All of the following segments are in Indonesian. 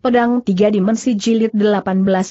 Pedang Tiga Dimensi Jilid 18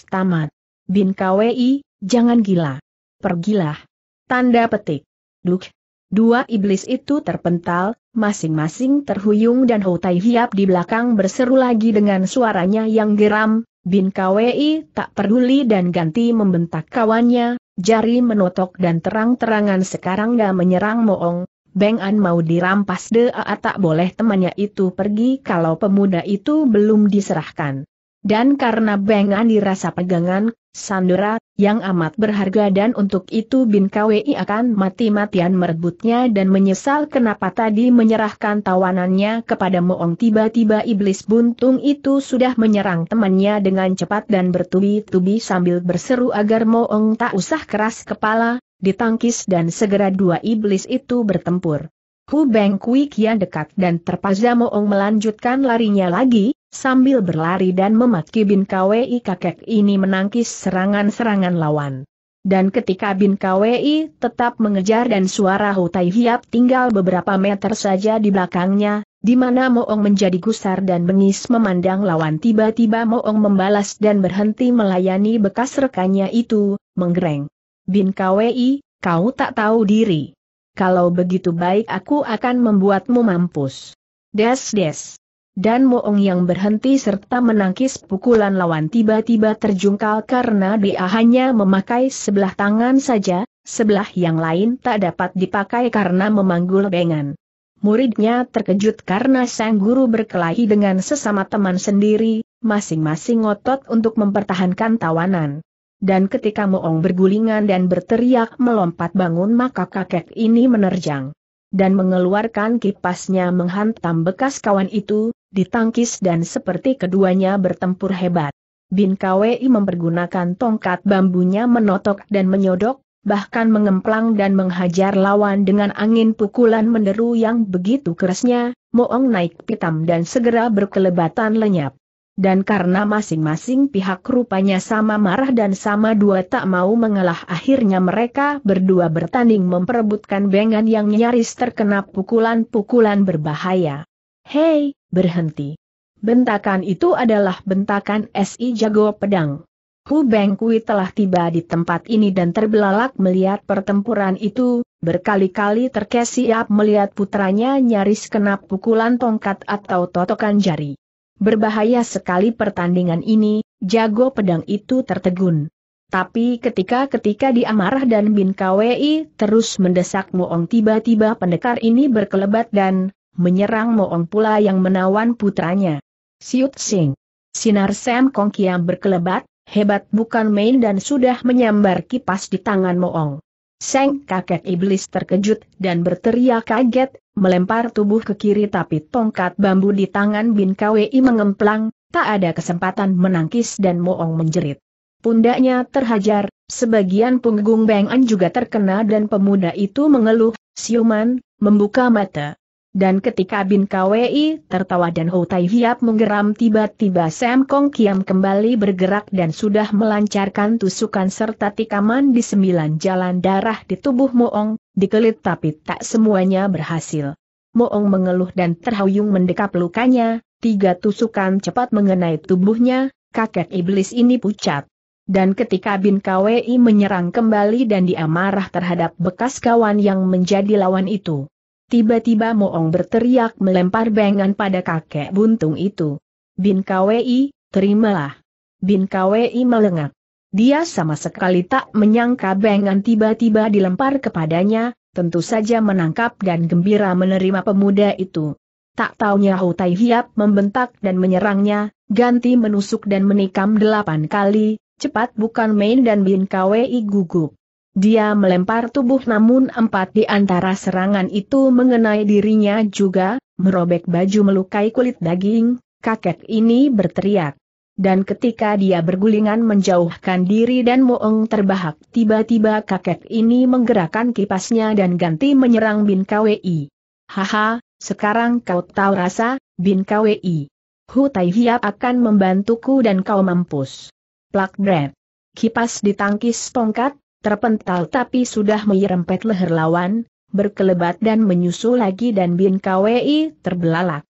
Tamat. Bin KWI, jangan gila. Pergilah. Tanda petik. Duk. Dua iblis itu terpental, masing-masing terhuyung dan Hotai Hiap di belakang berseru lagi dengan suaranya yang geram, Bin KWI tak peduli dan ganti membentak kawannya, jari menotok dan terang-terangan sekarang gak menyerang Moong, Beng An mau dirampas deh, tak boleh temannya itu pergi kalau pemuda itu belum diserahkan. Dan karena Beng An dirasa pegangan, Sandera, yang amat berharga dan untuk itu Bin Kwi akan mati-matian merebutnya dan menyesal kenapa tadi menyerahkan tawanannya kepada Moong tiba-tiba iblis buntung itu sudah menyerang temannya dengan cepat dan bertubi-tubi sambil berseru agar Moong tak usah keras kepala, ditangkis dan segera dua iblis itu bertempur. Hu Beng Kui kian dekat dan terpaksa Moong melanjutkan larinya lagi, sambil berlari dan memaki Bin Kwei kakek ini menangkis serangan-serangan lawan. Dan ketika Bin Kwei tetap mengejar dan suara Hu Tai Hiap tinggal beberapa meter saja di belakangnya, di mana Moong menjadi gusar dan bengis memandang lawan tiba-tiba Moong membalas dan berhenti melayani bekas rekannya itu, menggereng. Bin Kwi, kau tak tahu diri. Kalau begitu baik aku akan membuatmu mampus. Des-des. Dan Moong yang berhenti serta menangkis pukulan lawan tiba-tiba terjungkal karena dia hanya memakai sebelah tangan saja, sebelah yang lain tak dapat dipakai karena memanggul bengan. Muridnya terkejut karena sang guru berkelahi dengan sesama teman sendiri, masing-masing ngotot untuk mempertahankan tawanan dan ketika Moong bergulingan dan berteriak melompat bangun maka kakek ini menerjang. Dan mengeluarkan kipasnya menghantam bekas kawan itu, ditangkis dan seperti keduanya bertempur hebat. Bin Kwei mempergunakan tongkat bambunya menotok dan menyodok, bahkan mengemplang dan menghajar lawan dengan angin pukulan menderu yang begitu kerasnya, Moong naik pitam dan segera berkelebatan lenyap dan karena masing-masing pihak rupanya sama marah dan sama dua tak mau mengalah akhirnya mereka berdua bertanding memperebutkan bengan yang nyaris terkena pukulan-pukulan berbahaya. Hei, berhenti. Bentakan itu adalah bentakan SI Jago Pedang. Hu Bengkui telah tiba di tempat ini dan terbelalak melihat pertempuran itu, berkali-kali terkesiap melihat putranya nyaris kena pukulan tongkat atau totokan jari. Berbahaya sekali pertandingan ini, jago pedang itu tertegun. Tapi ketika-ketika dia marah dan Bin KWI terus mendesak Moong tiba-tiba pendekar ini berkelebat dan menyerang Moong pula yang menawan putranya. Siut Sing. Sinar Sam Kong Kiam berkelebat, hebat bukan main dan sudah menyambar kipas di tangan Moong. Seng kakek iblis terkejut dan berteriak kaget, melempar tubuh ke kiri tapi tongkat bambu di tangan Bin Kwei mengemplang, tak ada kesempatan menangkis dan Moong menjerit. Pundaknya terhajar, sebagian punggung Beng An juga terkena dan pemuda itu mengeluh, siuman, membuka mata. Dan ketika Bin Kwi tertawa dan Ho Tai Hiap menggeram tiba-tiba Sam Kong Kiam kembali bergerak dan sudah melancarkan tusukan serta tikaman di sembilan jalan darah di tubuh Moong, dikelit tapi tak semuanya berhasil. Moong mengeluh dan terhuyung mendekap lukanya, tiga tusukan cepat mengenai tubuhnya, kakek iblis ini pucat. Dan ketika Bin Kwi menyerang kembali dan dia marah terhadap bekas kawan yang menjadi lawan itu. Tiba-tiba Moong berteriak melempar bengan pada kakek buntung itu. Bin Kwei, terimalah. Bin Kwei melengak. Dia sama sekali tak menyangka bengan tiba-tiba dilempar kepadanya, tentu saja menangkap dan gembira menerima pemuda itu. Tak taunya Hou Tai Hiap membentak dan menyerangnya, ganti menusuk dan menikam delapan kali, cepat bukan main dan Bin Kwei gugup. Dia melempar tubuh namun empat di antara serangan itu mengenai dirinya juga, merobek baju melukai kulit daging, kakek ini berteriak. Dan ketika dia bergulingan menjauhkan diri dan moong terbahak, tiba-tiba kakek ini menggerakkan kipasnya dan ganti menyerang Bin KWI. Haha, sekarang kau tahu rasa, Bin KWI. Hu Tai Hiap akan membantuku dan kau mampus. Plak Brad. Kipas ditangkis tongkat, Terpental tapi sudah menyerempet leher lawan, berkelebat dan menyusul lagi dan Bin KWI terbelalak.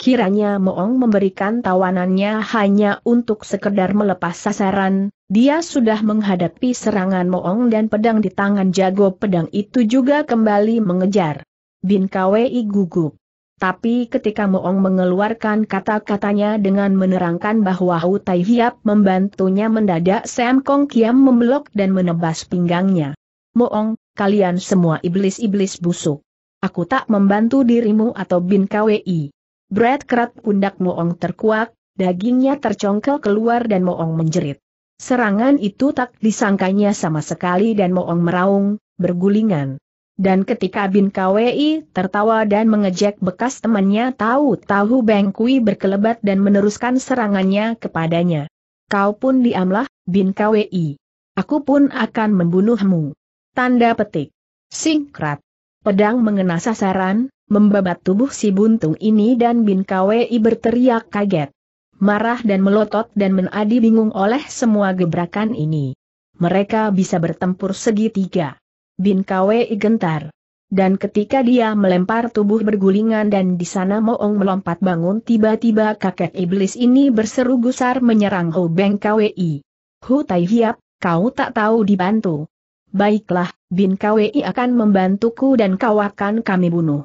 Kiranya Moong memberikan tawanannya hanya untuk sekedar melepas sasaran, dia sudah menghadapi serangan Moong dan pedang di tangan jago pedang itu juga kembali mengejar. Bin KWI gugup. Tapi ketika Moong mengeluarkan kata-katanya dengan menerangkan bahwa Hu Tai Hiap membantunya mendadak Sam Kong Kiam membelok dan menebas pinggangnya. Moong, kalian semua iblis-iblis busuk. Aku tak membantu dirimu atau Bin KWI. Brad kerat pundak Moong terkuak, dagingnya tercongkel keluar dan Moong menjerit. Serangan itu tak disangkanya sama sekali dan Moong meraung, bergulingan. Dan ketika Bin KWI tertawa dan mengejek bekas temannya tahu-tahu Beng Kui berkelebat dan meneruskan serangannya kepadanya. Kau pun diamlah, Bin KWI. Aku pun akan membunuhmu. Tanda petik. Singkrat. Pedang mengena sasaran, membabat tubuh si buntung ini dan Bin KWI berteriak kaget. Marah dan melotot dan menadi bingung oleh semua gebrakan ini. Mereka bisa bertempur segitiga. Bin Kwei gentar. Dan ketika dia melempar tubuh bergulingan dan di sana Moong melompat bangun tiba-tiba kakek iblis ini berseru gusar menyerang Ho Beng Kwei. Hu Tai Hiap, kau tak tahu dibantu. Baiklah, Bin Kwei akan membantuku dan kau akan kami bunuh.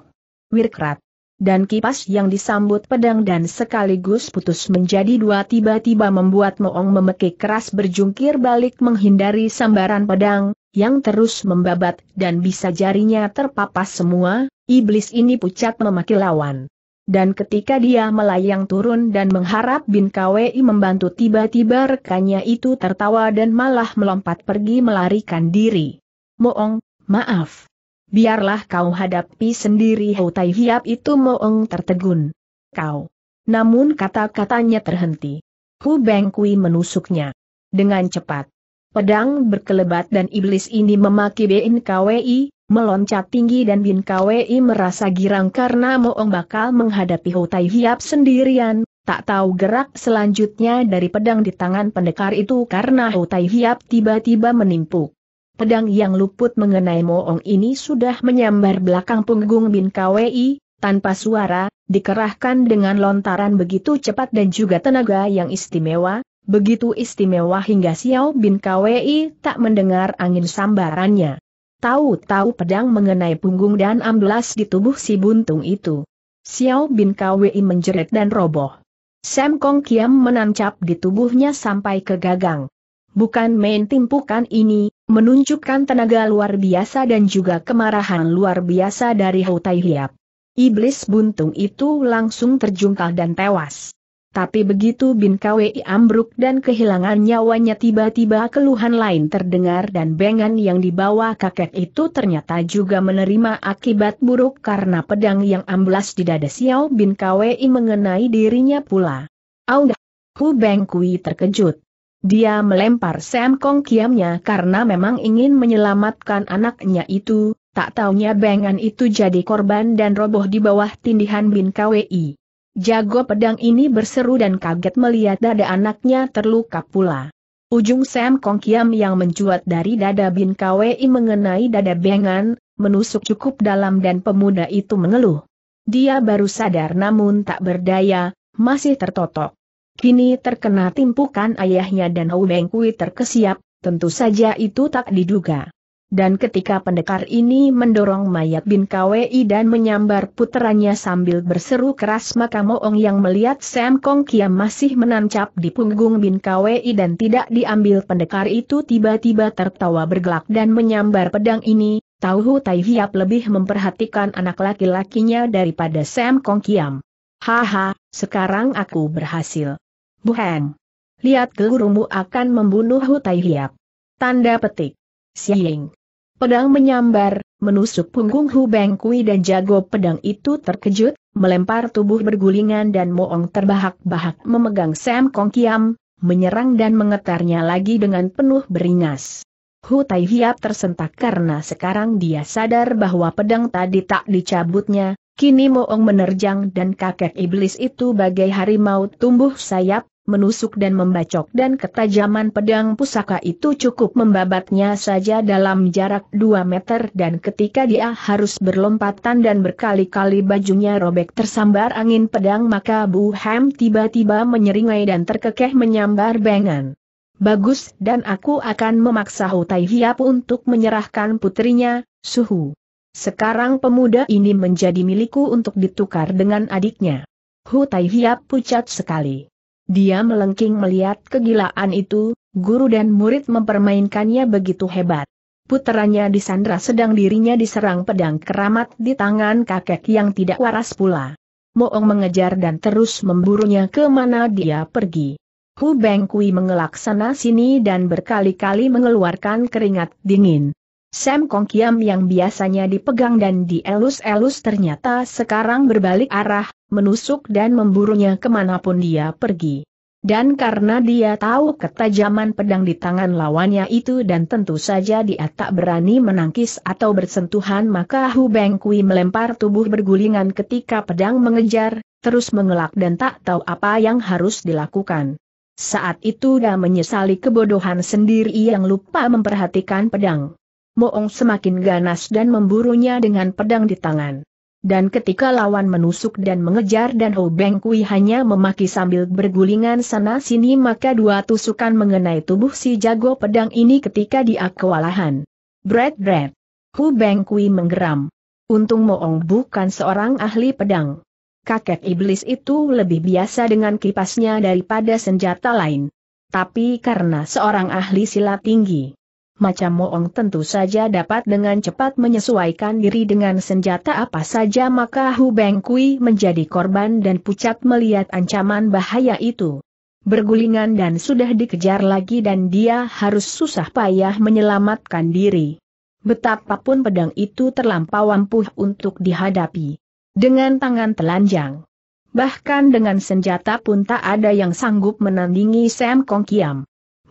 Wirkrat. Dan kipas yang disambut pedang dan sekaligus putus menjadi dua tiba-tiba membuat Moong memekik keras berjungkir balik menghindari sambaran pedang, yang terus membabat dan bisa jarinya terpapas semua, iblis ini pucat memaki lawan. Dan ketika dia melayang turun dan mengharap Bin Kwei membantu tiba-tiba rekannya itu tertawa dan malah melompat pergi melarikan diri. Moong, maaf. Biarlah kau hadapi sendiri Tai Hiap itu Moong tertegun. Kau. Namun kata-katanya terhenti. Hu Beng Kui menusuknya. Dengan cepat. Pedang berkelebat dan iblis ini memaki Bin KWI, meloncat tinggi dan Bin KWI merasa girang karena Moong bakal menghadapi Hutai Hiap sendirian, tak tahu gerak selanjutnya dari pedang di tangan pendekar itu karena Hutai Hiap tiba-tiba menimpuk. Pedang yang luput mengenai Moong ini sudah menyambar belakang punggung Bin KWI, tanpa suara, dikerahkan dengan lontaran begitu cepat dan juga tenaga yang istimewa, begitu istimewa hingga Xiao Bin Kwei tak mendengar angin sambarannya. Tahu-tahu pedang mengenai punggung dan amblas di tubuh si buntung itu. Xiao Bin Kwei menjerit dan roboh. Sam Kong Kiam menancap di tubuhnya sampai ke gagang. Bukan main timpukan ini, menunjukkan tenaga luar biasa dan juga kemarahan luar biasa dari Hou Tai Hiap. Iblis buntung itu langsung terjungkal dan tewas. Tapi begitu Bin Kwei ambruk dan kehilangan nyawanya tiba-tiba keluhan lain terdengar dan bengan yang dibawa kakek itu ternyata juga menerima akibat buruk karena pedang yang amblas di dada Xiao Bin Kwei mengenai dirinya pula. Aung Hu Beng Kui terkejut. Dia melempar Sam Kong kiamnya karena memang ingin menyelamatkan anaknya itu, tak taunya bengan itu jadi korban dan roboh di bawah tindihan Bin Kwei. Jago pedang ini berseru dan kaget melihat dada anaknya terluka pula. Ujung Sam Kong Kiam yang mencuat dari dada Bin Kwei mengenai dada Bengan, menusuk cukup dalam dan pemuda itu mengeluh. Dia baru sadar namun tak berdaya, masih tertotok. Kini terkena timpukan ayahnya dan Hou Kui terkesiap, tentu saja itu tak diduga. Dan ketika pendekar ini mendorong mayat Bin Kwei dan menyambar puteranya sambil berseru keras maka Moong yang melihat Sam Kong Kiam masih menancap di punggung Bin Kwei dan tidak diambil pendekar itu tiba-tiba tertawa bergelak dan menyambar pedang ini, Tauhu Tai Hiap lebih memperhatikan anak laki-lakinya daripada Sam Kong Kiam. Haha, sekarang aku berhasil. Buheng. Lihat gurumu akan membunuh Hu Tai Hiap. Tanda petik. Siing. Pedang menyambar, menusuk punggung Hu Bengkui dan jago pedang itu terkejut, melempar tubuh bergulingan dan Moong terbahak-bahak memegang Sam Kong Kiam, menyerang dan mengetarnya lagi dengan penuh beringas. Hu Tai Hiap tersentak karena sekarang dia sadar bahwa pedang tadi tak dicabutnya, kini Moong menerjang dan kakek iblis itu bagai harimau tumbuh sayap, menusuk dan membacok dan ketajaman pedang pusaka itu cukup membabatnya saja dalam jarak 2 meter dan ketika dia harus berlompatan dan berkali-kali bajunya robek tersambar angin pedang maka Bu hem tiba-tiba menyeringai dan terkekeh menyambar bengan. Bagus dan aku akan memaksa Hutai Hiap untuk menyerahkan putrinya, Suhu. Sekarang pemuda ini menjadi milikku untuk ditukar dengan adiknya. Hutai Hiap pucat sekali. Dia melengking melihat kegilaan itu, guru dan murid mempermainkannya begitu hebat. di sandra sedang dirinya diserang pedang keramat di tangan kakek yang tidak waras pula. Moong mengejar dan terus memburunya kemana dia pergi. Hu Beng Kui mengelak sana sini dan berkali-kali mengeluarkan keringat dingin. Sam Kong Kiam yang biasanya dipegang dan dielus-elus ternyata sekarang berbalik arah, menusuk dan memburunya kemanapun dia pergi. Dan karena dia tahu ketajaman pedang di tangan lawannya itu dan tentu saja dia tak berani menangkis atau bersentuhan maka Hu Beng Kui melempar tubuh bergulingan ketika pedang mengejar, terus mengelak dan tak tahu apa yang harus dilakukan. Saat itu dia menyesali kebodohan sendiri yang lupa memperhatikan pedang. Moong semakin ganas dan memburunya dengan pedang di tangan. Dan ketika lawan menusuk dan mengejar dan Ho Beng Kui hanya memaki sambil bergulingan sana-sini maka dua tusukan mengenai tubuh si jago pedang ini ketika dia kewalahan. Bread bread. Ho Beng Kui menggeram. Untung Moong bukan seorang ahli pedang. Kakek iblis itu lebih biasa dengan kipasnya daripada senjata lain. Tapi karena seorang ahli silat tinggi, macam Moong tentu saja dapat dengan cepat menyesuaikan diri dengan senjata apa saja maka Hu Beng Kui menjadi korban dan pucat melihat ancaman bahaya itu. Bergulingan dan sudah dikejar lagi dan dia harus susah payah menyelamatkan diri. Betapapun pedang itu terlampau ampuh untuk dihadapi. Dengan tangan telanjang. Bahkan dengan senjata pun tak ada yang sanggup menandingi Sam Kong Kiam.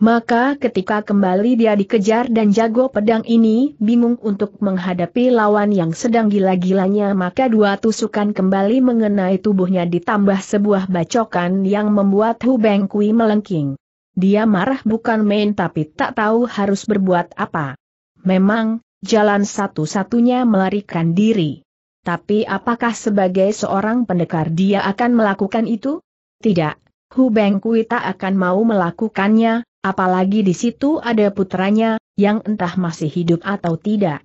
Maka ketika kembali dia dikejar dan jago pedang ini bingung untuk menghadapi lawan yang sedang gila-gilanya maka dua tusukan kembali mengenai tubuhnya ditambah sebuah bacokan yang membuat Hu Beng Kui melengking. Dia marah bukan main tapi tak tahu harus berbuat apa. Memang, jalan satu-satunya melarikan diri. Tapi apakah sebagai seorang pendekar dia akan melakukan itu? Tidak, Hu Beng Kui tak akan mau melakukannya, Apalagi di situ ada putranya, yang entah masih hidup atau tidak.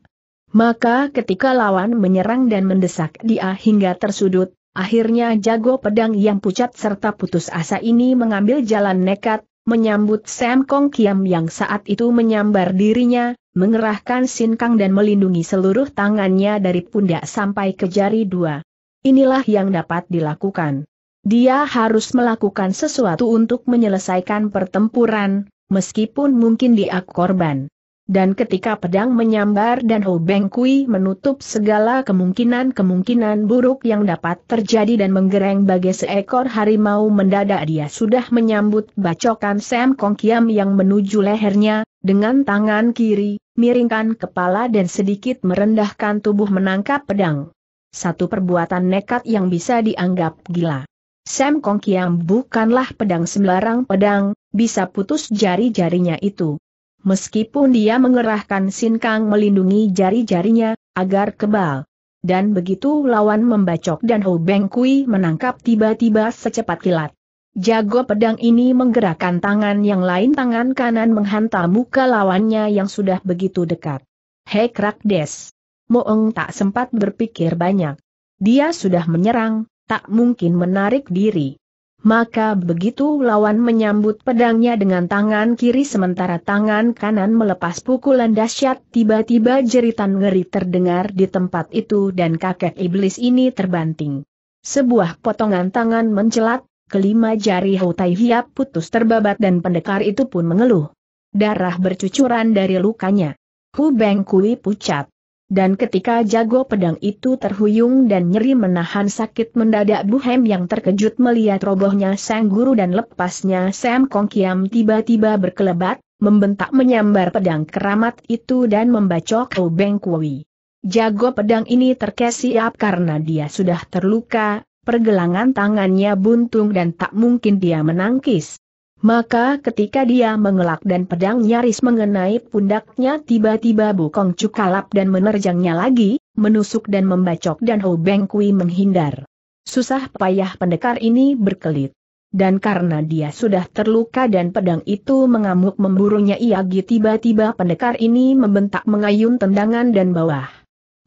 Maka ketika lawan menyerang dan mendesak dia hingga tersudut, akhirnya jago pedang yang pucat serta putus asa ini mengambil jalan nekat, menyambut Sam Kong Kiam yang saat itu menyambar dirinya, mengerahkan sinkang dan melindungi seluruh tangannya dari pundak sampai ke jari dua. Inilah yang dapat dilakukan. Dia harus melakukan sesuatu untuk menyelesaikan pertempuran, meskipun mungkin dia korban. Dan ketika pedang menyambar dan Ho Beng Kui menutup segala kemungkinan-kemungkinan buruk yang dapat terjadi dan menggereng bagai seekor harimau mendadak dia sudah menyambut bacokan Sam Kong Kiam yang menuju lehernya, dengan tangan kiri, miringkan kepala dan sedikit merendahkan tubuh menangkap pedang. Satu perbuatan nekat yang bisa dianggap gila. Sam Kong Kiam bukanlah pedang sembarang pedang, bisa putus jari-jarinya itu. Meskipun dia mengerahkan sinkang melindungi jari-jarinya, agar kebal. Dan begitu lawan membacok dan Ho Beng Kui menangkap tiba-tiba secepat kilat. Jago pedang ini menggerakkan tangan yang lain tangan kanan menghantam muka lawannya yang sudah begitu dekat. Hei Krakdes! Moeng tak sempat berpikir banyak. Dia sudah menyerang, tak mungkin menarik diri. Maka begitu lawan menyambut pedangnya dengan tangan kiri sementara tangan kanan melepas pukulan dahsyat tiba-tiba jeritan ngeri terdengar di tempat itu dan kakek iblis ini terbanting. Sebuah potongan tangan mencelat, kelima jari Hutai Hiap putus terbabat dan pendekar itu pun mengeluh. Darah bercucuran dari lukanya. Hu Beng Kui pucat. Dan ketika jago pedang itu terhuyung dan nyeri menahan sakit mendadak Bu Hem yang terkejut melihat robohnya Sang Guru dan lepasnya Sam Kong Kiam tiba-tiba berkelebat, membentak menyambar pedang keramat itu dan membacok Ho Beng Kui. Jago pedang ini terkesiap karena dia sudah terluka, pergelangan tangannya buntung dan tak mungkin dia menangkis. Maka ketika dia mengelak dan pedang nyaris mengenai pundaknya tiba-tiba Bukong kalap dan menerjangnya lagi, menusuk dan membacok dan Ho Beng Kui menghindar. Susah payah pendekar ini berkelit. Dan karena dia sudah terluka dan pedang itu mengamuk memburunya Iagi tiba-tiba pendekar ini membentak mengayun tendangan dan bawah.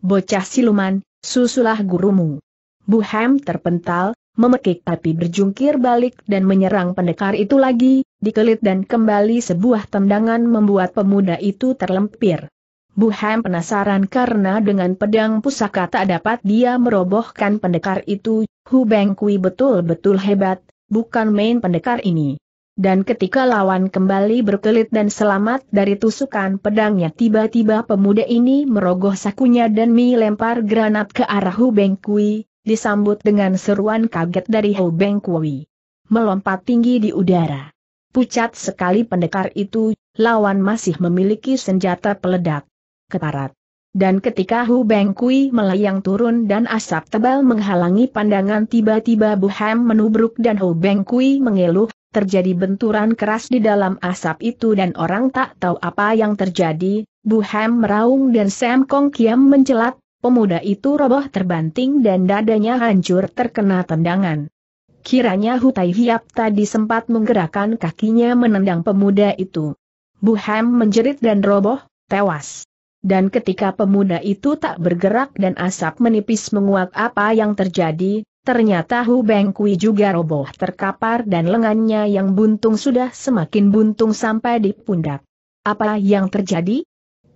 Bocah siluman, susulah gurumu. Buhem terpental, memekik tapi berjungkir balik dan menyerang pendekar itu lagi, dikelit dan kembali sebuah tendangan membuat pemuda itu terlempir. Buham penasaran karena dengan pedang pusaka tak dapat dia merobohkan pendekar itu, Hu Beng Kui betul-betul hebat, bukan main pendekar ini. Dan ketika lawan kembali berkelit dan selamat dari tusukan pedangnya tiba-tiba pemuda ini merogoh sakunya dan melempar granat ke arah Hu Beng Kui, disambut dengan seruan kaget dari Ho Beng Kui. Melompat tinggi di udara. Pucat sekali pendekar itu, lawan masih memiliki senjata peledak. Keparat. Dan ketika Hu Beng Kui melayang turun dan asap tebal menghalangi pandangan tiba-tiba Bu Hem menubruk dan Hu Beng Kui mengeluh, terjadi benturan keras di dalam asap itu dan orang tak tahu apa yang terjadi, Bu Hem meraung dan Sam Kong Kiam mencelat, Pemuda itu roboh terbanting dan dadanya hancur terkena tendangan. Kiranya Hutai Hiap tadi sempat menggerakkan kakinya menendang pemuda itu. Buham menjerit dan roboh, tewas. Dan ketika pemuda itu tak bergerak dan asap menipis menguak apa yang terjadi, ternyata Hu Beng Kui juga roboh terkapar dan lengannya yang buntung sudah semakin buntung sampai di pundak. Apa yang terjadi?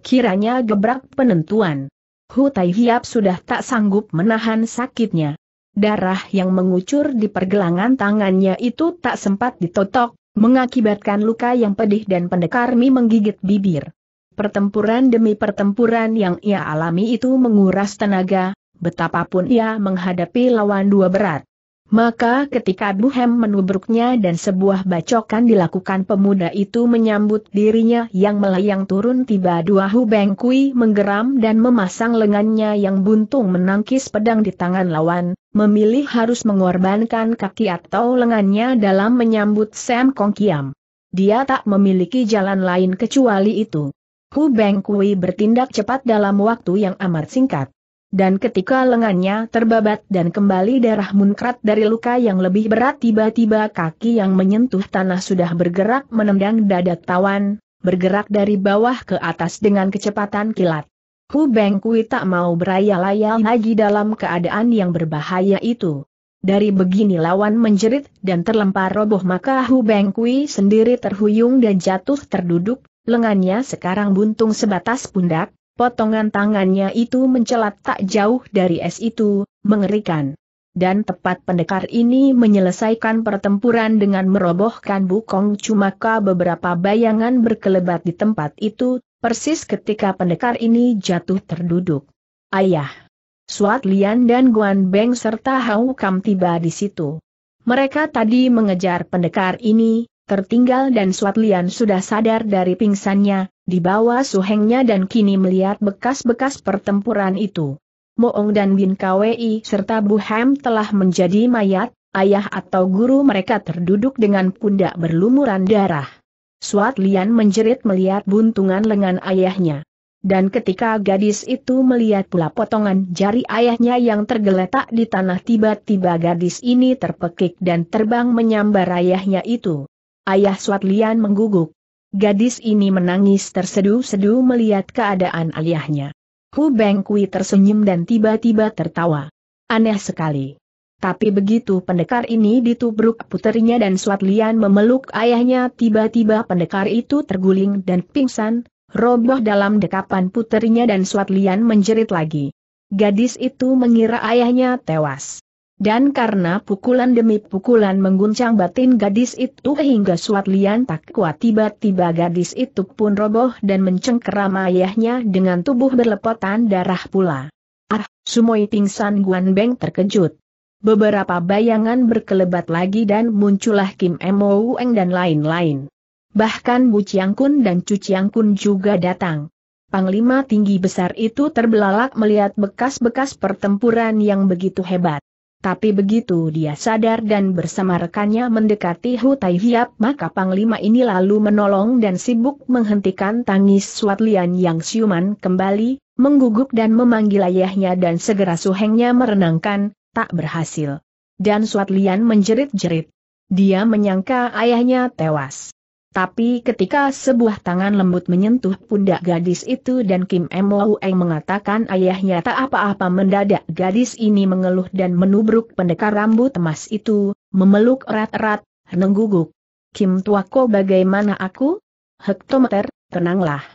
Kiranya gebrak penentuan. Hu Tai Hiap sudah tak sanggup menahan sakitnya. Darah yang mengucur di pergelangan tangannya itu tak sempat ditotok, mengakibatkan luka yang pedih dan pendekar Mi menggigit bibir. Pertempuran demi pertempuran yang ia alami itu menguras tenaga, betapapun ia menghadapi lawan dua berat. Maka ketika Hem menubruknya dan sebuah bacokan dilakukan pemuda itu menyambut dirinya yang melayang turun tiba dua Hubeng Kui menggeram dan memasang lengannya yang buntung menangkis pedang di tangan lawan, memilih harus mengorbankan kaki atau lengannya dalam menyambut Sam Kong Kiam. Dia tak memiliki jalan lain kecuali itu. Hubeng Kui bertindak cepat dalam waktu yang amat singkat dan ketika lengannya terbabat dan kembali darah munkrat dari luka yang lebih berat tiba-tiba kaki yang menyentuh tanah sudah bergerak menendang dada tawan, bergerak dari bawah ke atas dengan kecepatan kilat. Hu Beng Kui tak mau berayal-ayal lagi dalam keadaan yang berbahaya itu. Dari begini lawan menjerit dan terlempar roboh maka Hu Beng Kui sendiri terhuyung dan jatuh terduduk, lengannya sekarang buntung sebatas pundak, Potongan tangannya itu mencelat tak jauh dari es itu, mengerikan. Dan tepat pendekar ini menyelesaikan pertempuran dengan merobohkan bukong cumaka beberapa bayangan berkelebat di tempat itu, persis ketika pendekar ini jatuh terduduk. Ayah! Suat Lian dan Guan Beng serta Hau Kam tiba di situ. Mereka tadi mengejar pendekar ini, tertinggal dan Swatlian sudah sadar dari pingsannya, di bawah suhengnya dan kini melihat bekas-bekas pertempuran itu. Moong dan Bin Kwei serta Bu Hem telah menjadi mayat, ayah atau guru mereka terduduk dengan pundak berlumuran darah. Suat Lian menjerit melihat buntungan lengan ayahnya. Dan ketika gadis itu melihat pula potongan jari ayahnya yang tergeletak di tanah tiba-tiba gadis ini terpekik dan terbang menyambar ayahnya itu. Ayah Swatlian mengguguk. Gadis ini menangis tersedu sedu melihat keadaan ayahnya. Hu Bengkui tersenyum dan tiba-tiba tertawa. Aneh sekali. Tapi begitu pendekar ini ditubruk puternya dan Swatlian memeluk ayahnya tiba-tiba pendekar itu terguling dan pingsan, roboh dalam dekapan puternya dan Swatlian menjerit lagi. Gadis itu mengira ayahnya tewas. Dan karena pukulan demi pukulan mengguncang batin gadis itu hingga suat lian tak kuat tiba-tiba gadis itu pun roboh dan mencengkeram ayahnya dengan tubuh berlepotan darah pula. Ah, Sumoi pingsan Guan Beng terkejut. Beberapa bayangan berkelebat lagi dan muncullah Kim Emo Ueng dan lain-lain. Bahkan Bu Chiang Kun dan Cu Chiang Kun juga datang. Panglima tinggi besar itu terbelalak melihat bekas-bekas pertempuran yang begitu hebat. Tapi begitu dia sadar dan bersama rekannya mendekati Hu Tai Hiap maka Panglima ini lalu menolong dan sibuk menghentikan tangis Suat Lian yang siuman kembali, mengguguk dan memanggil ayahnya dan segera suhengnya merenangkan, tak berhasil. Dan Suat Lian menjerit-jerit. Dia menyangka ayahnya tewas. Tapi ketika sebuah tangan lembut menyentuh pundak gadis itu dan Kim Mo Eng mengatakan ayahnya tak apa-apa mendadak gadis ini mengeluh dan menubruk pendekar rambut emas itu, memeluk erat-erat, nengguguk. Kim Tuako bagaimana aku? Hektometer, tenanglah.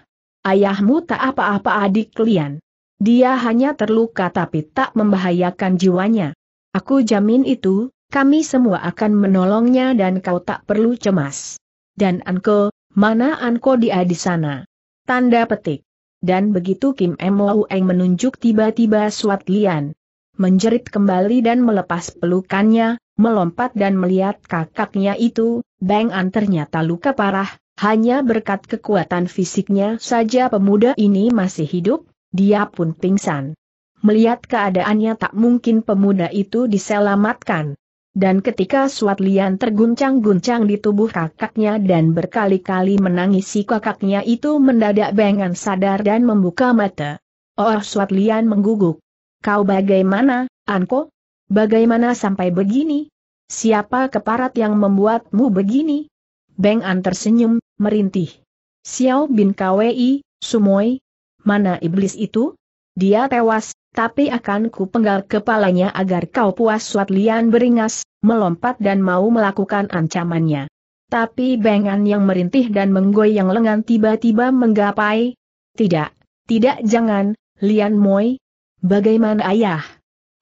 Ayahmu tak apa-apa adik kalian. Dia hanya terluka tapi tak membahayakan jiwanya. Aku jamin itu, kami semua akan menolongnya dan kau tak perlu cemas. Dan Anko, mana Anko dia di sana? Tanda petik. Dan begitu Kim Emo Eng menunjuk tiba-tiba Suat Lian. Menjerit kembali dan melepas pelukannya, melompat dan melihat kakaknya itu, Bang An ternyata luka parah, hanya berkat kekuatan fisiknya saja pemuda ini masih hidup, dia pun pingsan. Melihat keadaannya tak mungkin pemuda itu diselamatkan. Dan ketika Suat Lian terguncang-guncang di tubuh kakaknya dan berkali-kali menangisi kakaknya itu mendadak bengan sadar dan membuka mata. Oh Suat Lian mengguguk. Kau bagaimana, Anko? Bagaimana sampai begini? Siapa keparat yang membuatmu begini? Beng An tersenyum, merintih. Xiao bin Kwei, Sumoi. Mana iblis itu? Dia tewas, tapi akan ku penggal kepalanya agar kau puas Suat Lian beringas, melompat dan mau melakukan ancamannya. Tapi bengan yang merintih dan menggoyang lengan tiba-tiba menggapai. Tidak, tidak jangan, Lian Moi. Bagaimana ayah?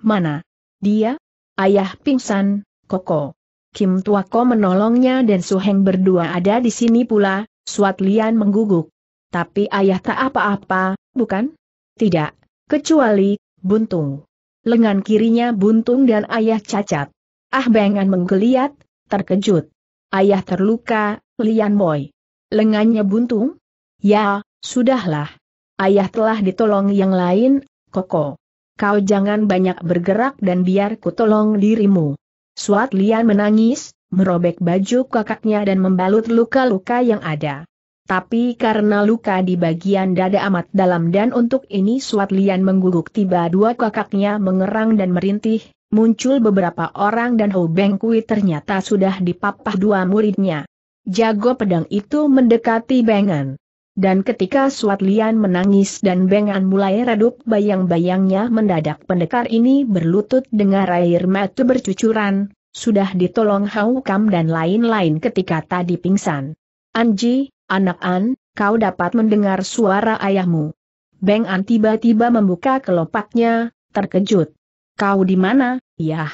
Mana? Dia? Ayah pingsan, Koko. Kim Tua Tuako menolongnya dan Su Heng berdua ada di sini pula, Suat Lian mengguguk. Tapi ayah tak apa-apa, bukan? Tidak, kecuali buntung. Lengan kirinya buntung dan ayah cacat. Ah Bengan menggeliat, terkejut. Ayah terluka, Lian Boy. Lengannya buntung? Ya, sudahlah. Ayah telah ditolong yang lain, Koko. Kau jangan banyak bergerak dan biar ku tolong dirimu. Suat Lian menangis, merobek baju kakaknya dan membalut luka-luka yang ada tapi karena luka di bagian dada amat dalam dan untuk ini Suat Lian mengguguk tiba dua kakaknya mengerang dan merintih, muncul beberapa orang dan Ho Beng Kui ternyata sudah dipapah dua muridnya. Jago pedang itu mendekati Bengan. Dan ketika Suat Lian menangis dan Bengan mulai redup bayang-bayangnya mendadak pendekar ini berlutut dengan air mata bercucuran, sudah ditolong Hau Kam dan lain-lain ketika tadi pingsan. Anji, Anak An, kau dapat mendengar suara ayahmu. Beng An tiba-tiba membuka kelopaknya, terkejut. Kau di mana, Yah?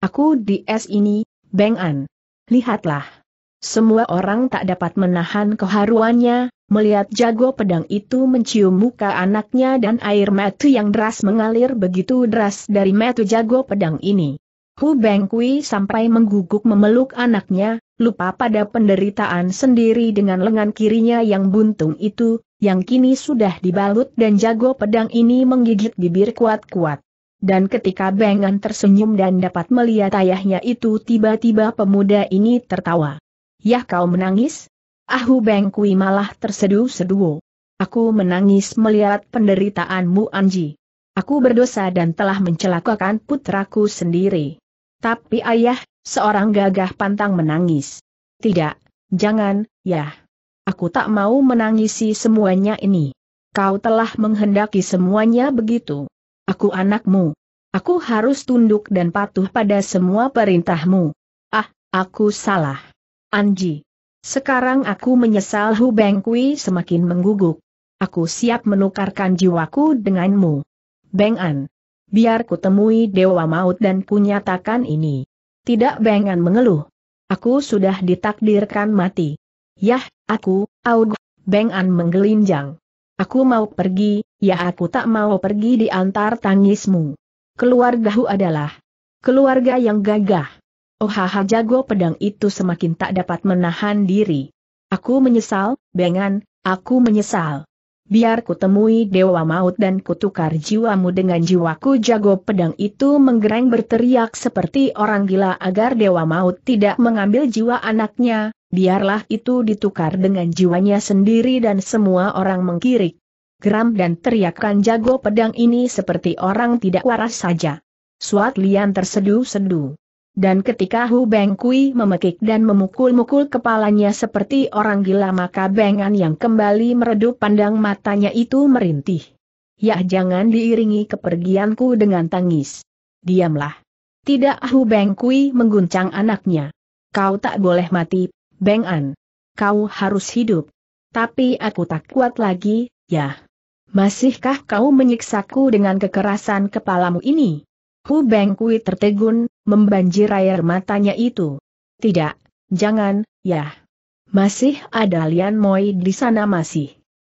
Aku di es ini, Beng An. Lihatlah. Semua orang tak dapat menahan keharuannya, melihat jago pedang itu mencium muka anaknya dan air mata yang deras mengalir begitu deras dari mata jago pedang ini. Hu Beng Kui sampai mengguguk memeluk anaknya, lupa pada penderitaan sendiri dengan lengan kirinya yang buntung itu, yang kini sudah dibalut dan jago pedang ini menggigit bibir kuat-kuat. Dan ketika Bengan tersenyum dan dapat melihat ayahnya itu tiba-tiba pemuda ini tertawa. Yah kau menangis? Ahu Bengkui malah terseduh-seduh. Aku menangis melihat penderitaanmu Anji. Aku berdosa dan telah mencelakakan putraku sendiri. Tapi ayah, seorang gagah pantang menangis. Tidak, jangan, ya. Aku tak mau menangisi semuanya ini. Kau telah menghendaki semuanya begitu. Aku anakmu. Aku harus tunduk dan patuh pada semua perintahmu. Ah, aku salah. Anji. Sekarang aku menyesal Hu Bengkui semakin mengguguk. Aku siap menukarkan jiwaku denganmu. Beng An. Biar kutemui Dewa Maut dan kunyatakan ini. Tidak bengan mengeluh. Aku sudah ditakdirkan mati. Yah, aku, aug, bengan menggelinjang. Aku mau pergi, ya aku tak mau pergi di antar tangismu. Keluarga Hu adalah keluarga yang gagah. Oh haha jago pedang itu semakin tak dapat menahan diri. Aku menyesal, bengan, aku menyesal biar kutemui Dewa Maut dan kutukar jiwamu dengan jiwaku jago pedang itu menggereng berteriak seperti orang gila agar Dewa Maut tidak mengambil jiwa anaknya, biarlah itu ditukar dengan jiwanya sendiri dan semua orang mengkirik. Geram dan teriakan jago pedang ini seperti orang tidak waras saja. Suat Lian tersedu sedu dan ketika Hu Beng Kui memekik dan memukul-mukul kepalanya seperti orang gila maka Bengan yang kembali meredup pandang matanya itu merintih. Yah jangan diiringi kepergianku dengan tangis. Diamlah. Tidak Hu Beng Kui mengguncang anaknya. Kau tak boleh mati, Bengan. Kau harus hidup. Tapi aku tak kuat lagi, ya. Masihkah kau menyiksaku dengan kekerasan kepalamu ini? Hu Beng Kui tertegun, membanjir air matanya itu. Tidak, jangan, ya. Masih ada Lian Moi di sana masih.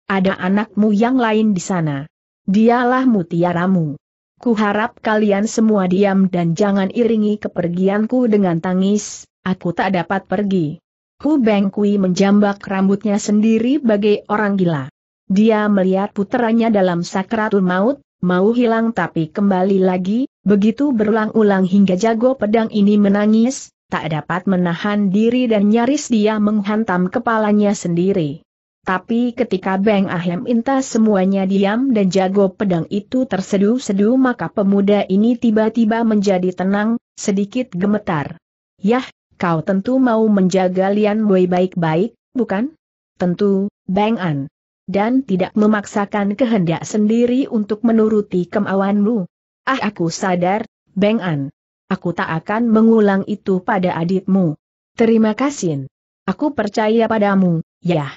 Ada anakmu yang lain di sana. Dialah mutiaramu. Kuharap kalian semua diam dan jangan iringi kepergianku dengan tangis, aku tak dapat pergi. Hu Beng Kui menjambak rambutnya sendiri bagai orang gila. Dia melihat putranya dalam sakratul maut, mau hilang tapi kembali lagi, Begitu berulang-ulang hingga jago pedang ini menangis, tak dapat menahan diri dan nyaris dia menghantam kepalanya sendiri. Tapi ketika Beng Ahem Inta semuanya diam dan jago pedang itu terseduh-seduh maka pemuda ini tiba-tiba menjadi tenang, sedikit gemetar. Yah, kau tentu mau menjaga Lian Wei baik-baik, bukan? Tentu, Beng An. Dan tidak memaksakan kehendak sendiri untuk menuruti kemauanmu. Ah aku sadar, Beng An. Aku tak akan mengulang itu pada aditmu. Terima kasih. Aku percaya padamu, ya.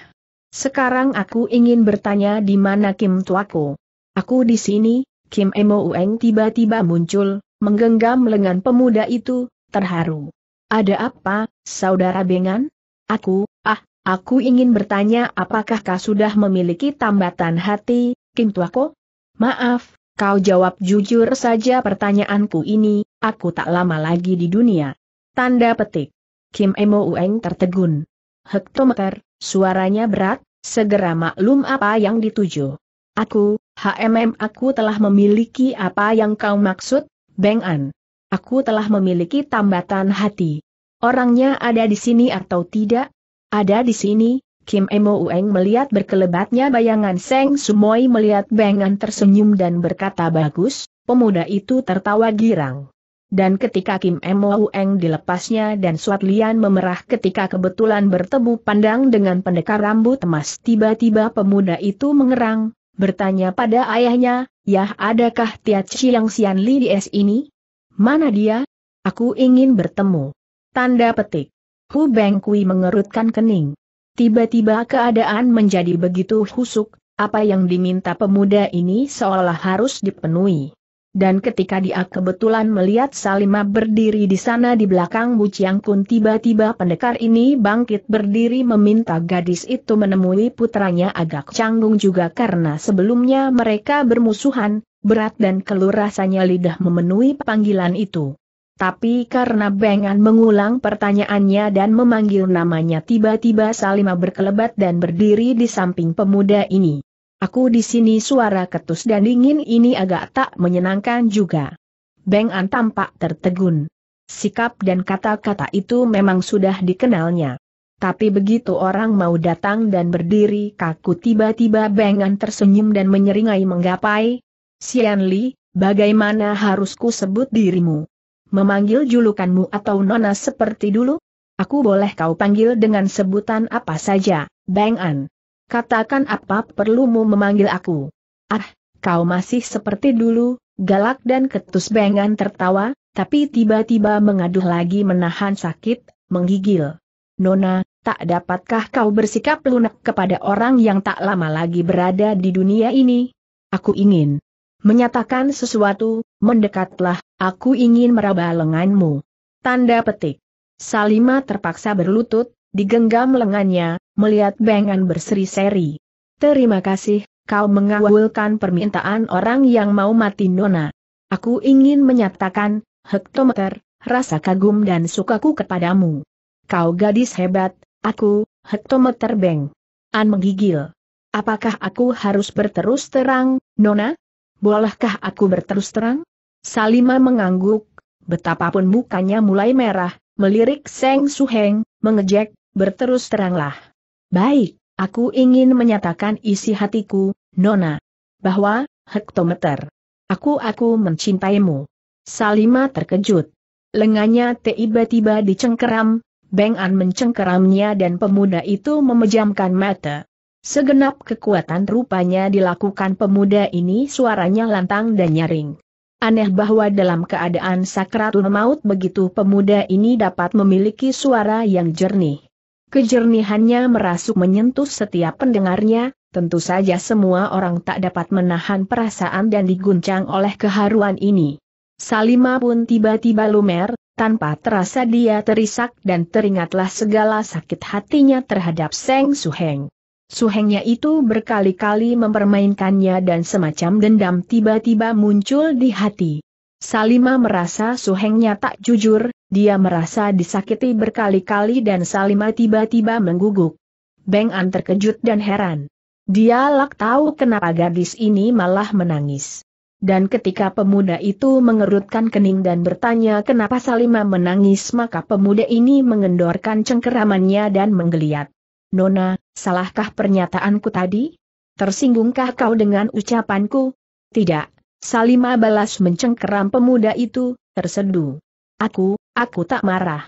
Sekarang aku ingin bertanya di mana Kim Tuaku. Aku di sini, Kim Emo Ueng tiba-tiba muncul, menggenggam lengan pemuda itu, terharu. Ada apa, saudara Bengan? Aku, ah, aku ingin bertanya apakah kau sudah memiliki tambatan hati, Kim Tuako? Maaf, Kau jawab jujur saja pertanyaanku ini, aku tak lama lagi di dunia. Tanda petik. Kim Emo Ueng tertegun. Hektometer, suaranya berat, segera maklum apa yang dituju. Aku, HMM aku telah memiliki apa yang kau maksud, Beng An. Aku telah memiliki tambatan hati. Orangnya ada di sini atau tidak? Ada di sini, Kim Emo Ueng melihat berkelebatnya bayangan Seng Sumoy melihat Bengan tersenyum dan berkata bagus, pemuda itu tertawa girang. Dan ketika Kim Emo Ueng dilepasnya dan Suat Lian memerah ketika kebetulan bertemu pandang dengan pendekar rambut emas tiba-tiba pemuda itu mengerang, bertanya pada ayahnya, Yah adakah Tia Chiang Sian Li di es ini? Mana dia? Aku ingin bertemu. Tanda petik. Hu Beng Kui mengerutkan kening. Tiba-tiba keadaan menjadi begitu husuk, apa yang diminta pemuda ini seolah harus dipenuhi. Dan ketika dia kebetulan melihat Salima berdiri di sana di belakang Bu Chiang Kun tiba-tiba pendekar ini bangkit berdiri meminta gadis itu menemui putranya agak canggung juga karena sebelumnya mereka bermusuhan, berat dan keluh rasanya lidah memenuhi panggilan itu. Tapi karena Bengan mengulang pertanyaannya dan memanggil namanya tiba-tiba Salima berkelebat dan berdiri di samping pemuda ini. Aku di sini suara ketus dan dingin ini agak tak menyenangkan juga. Bengan tampak tertegun. Sikap dan kata-kata itu memang sudah dikenalnya. Tapi begitu orang mau datang dan berdiri kaku tiba-tiba Bengan tersenyum dan menyeringai menggapai. Sian Li, bagaimana harusku sebut dirimu? memanggil julukanmu atau Nona seperti dulu? Aku boleh kau panggil dengan sebutan apa saja, Bang An. Katakan apa perlumu memanggil aku. Ah, kau masih seperti dulu, galak dan ketus Bang An tertawa, tapi tiba-tiba mengaduh lagi menahan sakit, menggigil. Nona, tak dapatkah kau bersikap lunak kepada orang yang tak lama lagi berada di dunia ini? Aku ingin menyatakan sesuatu, mendekatlah, aku ingin meraba lenganmu. Tanda petik. Salima terpaksa berlutut, digenggam lengannya, melihat bengan berseri-seri. Terima kasih, kau mengawulkan permintaan orang yang mau mati Nona. Aku ingin menyatakan, hektometer, rasa kagum dan sukaku kepadamu. Kau gadis hebat, aku, hektometer Beng. An menggigil. Apakah aku harus berterus terang, Nona? Bolehkah aku berterus terang? Salima mengangguk, betapapun mukanya mulai merah, melirik Seng Suheng, mengejek, berterus teranglah. Baik, aku ingin menyatakan isi hatiku, Nona. Bahwa, hektometer. Aku-aku mencintaimu. Salima terkejut. Lengannya tiba-tiba dicengkeram, Beng An mencengkeramnya dan pemuda itu memejamkan mata. Segenap kekuatan rupanya dilakukan pemuda ini suaranya lantang dan nyaring. Aneh bahwa dalam keadaan sakratul maut begitu pemuda ini dapat memiliki suara yang jernih. Kejernihannya merasuk menyentuh setiap pendengarnya, tentu saja semua orang tak dapat menahan perasaan dan diguncang oleh keharuan ini. Salima pun tiba-tiba lumer, tanpa terasa dia terisak dan teringatlah segala sakit hatinya terhadap Seng Suheng. Suhengnya itu berkali-kali mempermainkannya dan semacam dendam tiba-tiba muncul di hati. Salima merasa Suhengnya tak jujur, dia merasa disakiti berkali-kali dan Salima tiba-tiba mengguguk. Beng An terkejut dan heran. Dia lak tahu kenapa gadis ini malah menangis. Dan ketika pemuda itu mengerutkan kening dan bertanya kenapa Salima menangis maka pemuda ini mengendorkan cengkeramannya dan menggeliat. Nona, salahkah pernyataanku tadi? Tersinggungkah kau dengan ucapanku? Tidak, Salima balas mencengkeram pemuda itu, terseduh. Aku, aku tak marah.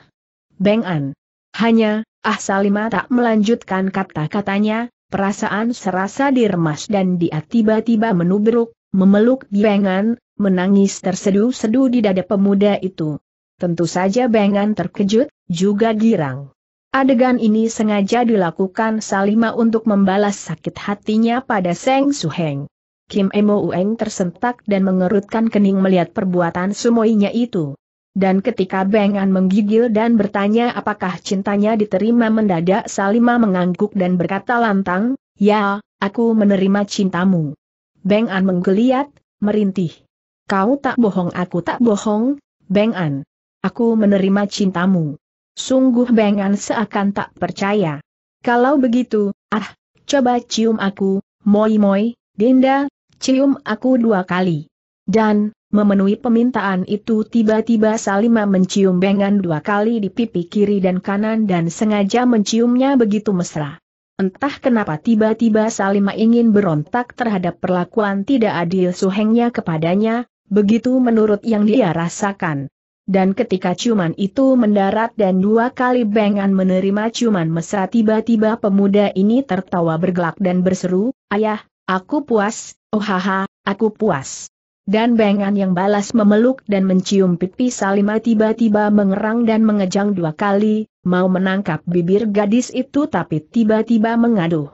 Bengan. Hanya, ah Salima tak melanjutkan kata-katanya, perasaan serasa diremas dan dia tiba-tiba menubruk, memeluk Bengan, menangis terseduh-seduh di dada pemuda itu. Tentu saja Bengan terkejut, juga girang. Adegan ini sengaja dilakukan Salima untuk membalas sakit hatinya pada Seng Suheng. Kim Emo Ueng tersentak dan mengerutkan kening melihat perbuatan sumoinya itu. Dan ketika Beng An menggigil dan bertanya apakah cintanya diterima mendadak Salima mengangguk dan berkata lantang, Ya, aku menerima cintamu. Beng An menggeliat, merintih. Kau tak bohong aku tak bohong, Beng An. Aku menerima cintamu. Sungguh Bengan seakan tak percaya. Kalau begitu, ah, coba cium aku, moi moi, Dinda, cium aku dua kali. Dan, memenuhi permintaan itu tiba-tiba Salima mencium Bengan dua kali di pipi kiri dan kanan dan sengaja menciumnya begitu mesra. Entah kenapa tiba-tiba Salima ingin berontak terhadap perlakuan tidak adil suhengnya kepadanya, begitu menurut yang dia rasakan. Dan ketika ciuman itu mendarat dan dua kali bengan menerima ciuman mesra tiba-tiba pemuda ini tertawa bergelak dan berseru, Ayah, aku puas, oh haha, aku puas. Dan bengan yang balas memeluk dan mencium pipi Salima tiba-tiba mengerang dan mengejang dua kali, mau menangkap bibir gadis itu tapi tiba-tiba mengaduh.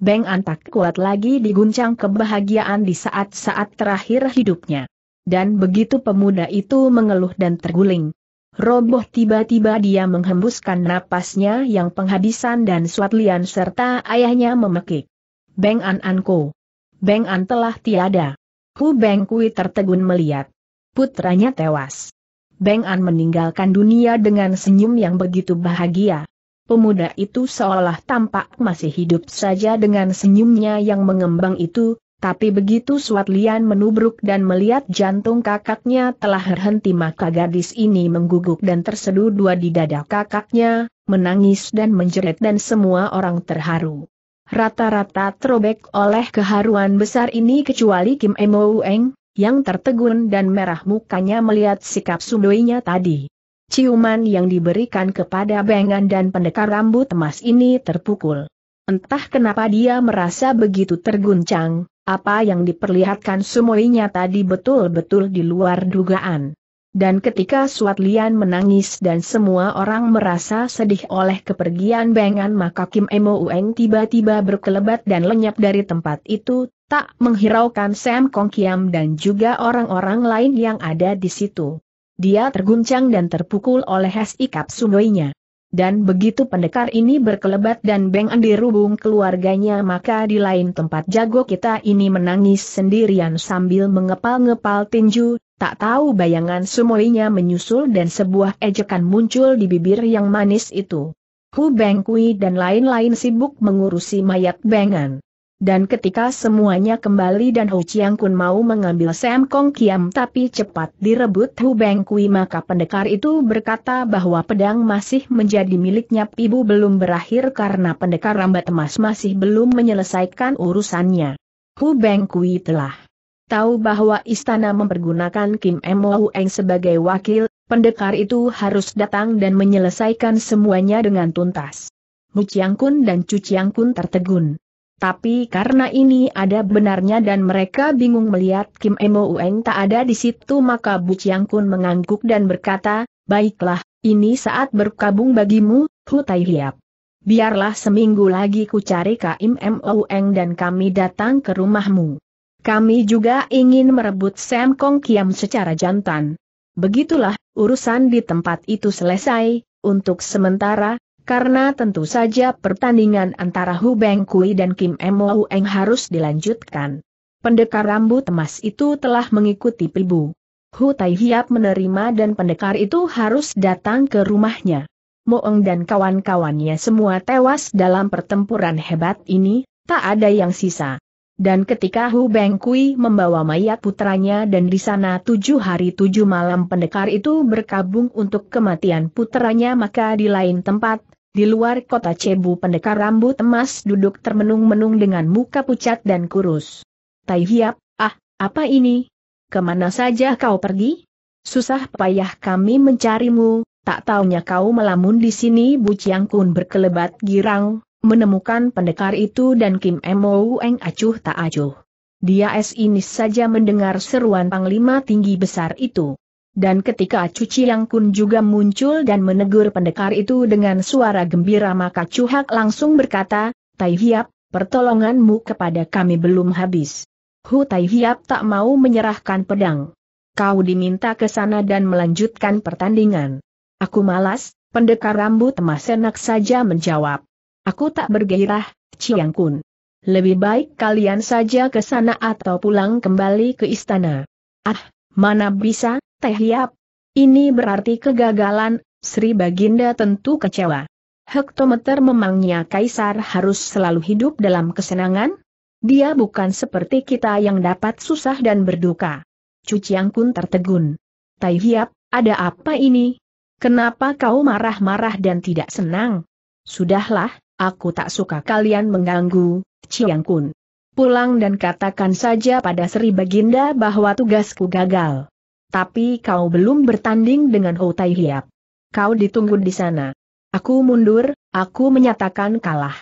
Beng Antak tak kuat lagi diguncang kebahagiaan di saat-saat terakhir hidupnya dan begitu pemuda itu mengeluh dan terguling. Roboh tiba-tiba dia menghembuskan napasnya yang penghabisan dan Suatlian serta ayahnya memekik. Beng An Anko. Beng An telah tiada. Hu Beng Kui tertegun melihat. Putranya tewas. Beng An meninggalkan dunia dengan senyum yang begitu bahagia. Pemuda itu seolah tampak masih hidup saja dengan senyumnya yang mengembang itu, tapi begitu Suat Lian menubruk dan melihat jantung kakaknya telah berhenti maka gadis ini mengguguk dan terseduh dua di dada kakaknya, menangis dan menjerit dan semua orang terharu. Rata-rata terobek oleh keharuan besar ini kecuali Kim Emo Eng, yang tertegun dan merah mukanya melihat sikap sundoinya tadi. Ciuman yang diberikan kepada Bengan dan pendekar rambut emas ini terpukul. Entah kenapa dia merasa begitu terguncang, apa yang diperlihatkan Sumoinya tadi betul-betul di luar dugaan. Dan ketika Suat Lian menangis dan semua orang merasa sedih oleh kepergian Bengan maka Kim Emo Ueng tiba-tiba berkelebat dan lenyap dari tempat itu, tak menghiraukan Sam Kong Kiam dan juga orang-orang lain yang ada di situ. Dia terguncang dan terpukul oleh sikap Sumoinya. Dan begitu pendekar ini berkelebat dan Beng di rubung keluarganya maka di lain tempat jago kita ini menangis sendirian sambil mengepal-ngepal tinju, tak tahu bayangan semuanya menyusul dan sebuah ejekan muncul di bibir yang manis itu. Hu Beng Kui dan lain-lain sibuk mengurusi mayat Bengan dan ketika semuanya kembali dan Ho Chiang Kun mau mengambil Sam Kong Kiam tapi cepat direbut Hu Beng Kui maka pendekar itu berkata bahwa pedang masih menjadi miliknya pibu belum berakhir karena pendekar rambat emas masih belum menyelesaikan urusannya. Hu Beng Kui telah tahu bahwa istana mempergunakan Kim Mo Eng sebagai wakil, pendekar itu harus datang dan menyelesaikan semuanya dengan tuntas. Hu Chiang Kun dan Chu Chiang Kun tertegun. Tapi karena ini ada benarnya dan mereka bingung melihat Kim Emo Ueng tak ada di situ maka Bu Chiang Kun mengangguk dan berkata, Baiklah, ini saat berkabung bagimu, Hu Tai Hiap. Biarlah seminggu lagi ku cari Kim Emo Ueng dan kami datang ke rumahmu. Kami juga ingin merebut Sam Kong Kiam secara jantan. Begitulah, urusan di tempat itu selesai, untuk sementara, karena tentu saja pertandingan antara Hu Beng Kui dan Kim Mo Eng harus dilanjutkan. Pendekar rambut emas itu telah mengikuti Pibu. Hu Tai Hiap menerima dan pendekar itu harus datang ke rumahnya. Moeng dan kawan-kawannya semua tewas dalam pertempuran hebat ini, tak ada yang sisa. Dan ketika Hu Beng Kui membawa mayat putranya dan di sana tujuh hari tujuh malam pendekar itu berkabung untuk kematian putranya maka di lain tempat, di luar kota Cebu pendekar rambut emas duduk termenung-menung dengan muka pucat dan kurus. Tai Hiap, ah, apa ini? Kemana saja kau pergi? Susah payah kami mencarimu, tak taunya kau melamun di sini Bu Chiang Kun berkelebat girang, menemukan pendekar itu dan Kim Emo Eng acuh tak acuh. Dia es ini saja mendengar seruan panglima tinggi besar itu. Dan ketika Cuci Yang Kun juga muncul dan menegur pendekar itu dengan suara gembira maka Chu Hak langsung berkata, Tai Hiap, pertolonganmu kepada kami belum habis. Hu Tai Hiap tak mau menyerahkan pedang. Kau diminta ke sana dan melanjutkan pertandingan. Aku malas, pendekar rambut emas enak saja menjawab. Aku tak bergairah, Ciang Kun. Lebih baik kalian saja ke sana atau pulang kembali ke istana. Ah, mana bisa, Teh Hiap, Ini berarti kegagalan, Sri Baginda tentu kecewa. Hektometer memangnya Kaisar harus selalu hidup dalam kesenangan? Dia bukan seperti kita yang dapat susah dan berduka. Cuciang pun tertegun. Tai Hiap, ada apa ini? Kenapa kau marah-marah dan tidak senang? Sudahlah, aku tak suka kalian mengganggu, Ciang Kun. Pulang dan katakan saja pada Sri Baginda bahwa tugasku gagal. Tapi kau belum bertanding dengan Ho oh Tai Hiap. Kau ditunggu di sana. Aku mundur, aku menyatakan kalah.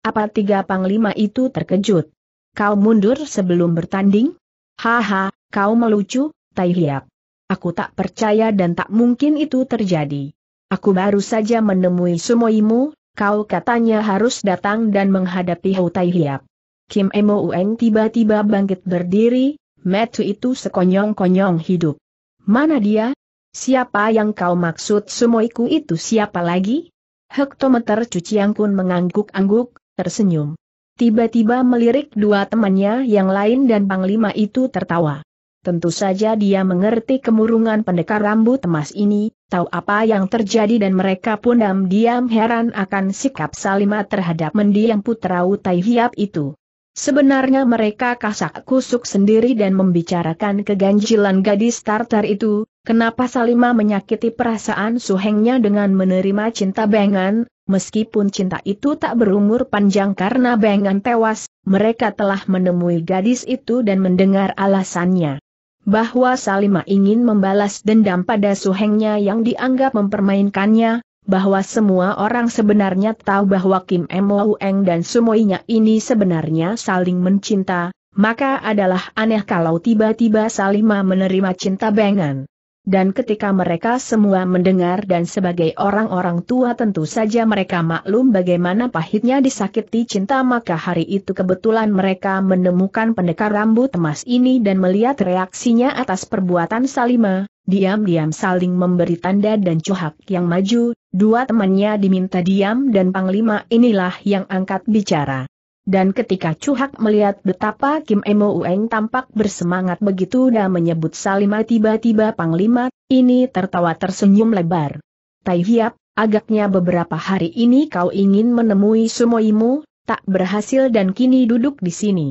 Apa tiga panglima itu terkejut? Kau mundur sebelum bertanding? Haha, kau melucu, Tai Hiap. Aku tak percaya dan tak mungkin itu terjadi. Aku baru saja menemui sumoimu, kau katanya harus datang dan menghadapi Hou oh Tai Hiap. Kim Emo Ueng tiba-tiba bangkit berdiri, metu itu sekonyong-konyong hidup. Mana dia? Siapa yang kau maksud sumoiku itu siapa lagi? Hektometer cuciang kun mengangguk-angguk, tersenyum. Tiba-tiba melirik dua temannya yang lain dan panglima itu tertawa. Tentu saja dia mengerti kemurungan pendekar rambut emas ini, tahu apa yang terjadi dan mereka pun diam-diam heran akan sikap Salima terhadap mendiang putra Utaihiap itu. Sebenarnya mereka kasak kusuk sendiri dan membicarakan keganjilan gadis Tartar itu, kenapa Salima menyakiti perasaan suhengnya dengan menerima cinta Bengan, meskipun cinta itu tak berumur panjang karena Bengan tewas, mereka telah menemui gadis itu dan mendengar alasannya. Bahwa Salima ingin membalas dendam pada suhengnya yang dianggap mempermainkannya, bahwa semua orang sebenarnya tahu bahwa Kim Mo Eng dan semuanya ini sebenarnya saling mencinta, maka adalah aneh kalau tiba-tiba Salima menerima cinta Bengan. Dan ketika mereka semua mendengar dan sebagai orang-orang tua tentu saja mereka maklum bagaimana pahitnya disakiti cinta maka hari itu kebetulan mereka menemukan pendekar rambut emas ini dan melihat reaksinya atas perbuatan Salima, diam-diam saling memberi tanda dan cuhak yang maju, dua temannya diminta diam dan Panglima inilah yang angkat bicara. Dan ketika Cuhak melihat betapa Kim Emo Ueng tampak bersemangat begitu dan menyebut Salima tiba-tiba Panglima, ini tertawa tersenyum lebar. Tai Hiap, agaknya beberapa hari ini kau ingin menemui sumoimu, tak berhasil dan kini duduk di sini.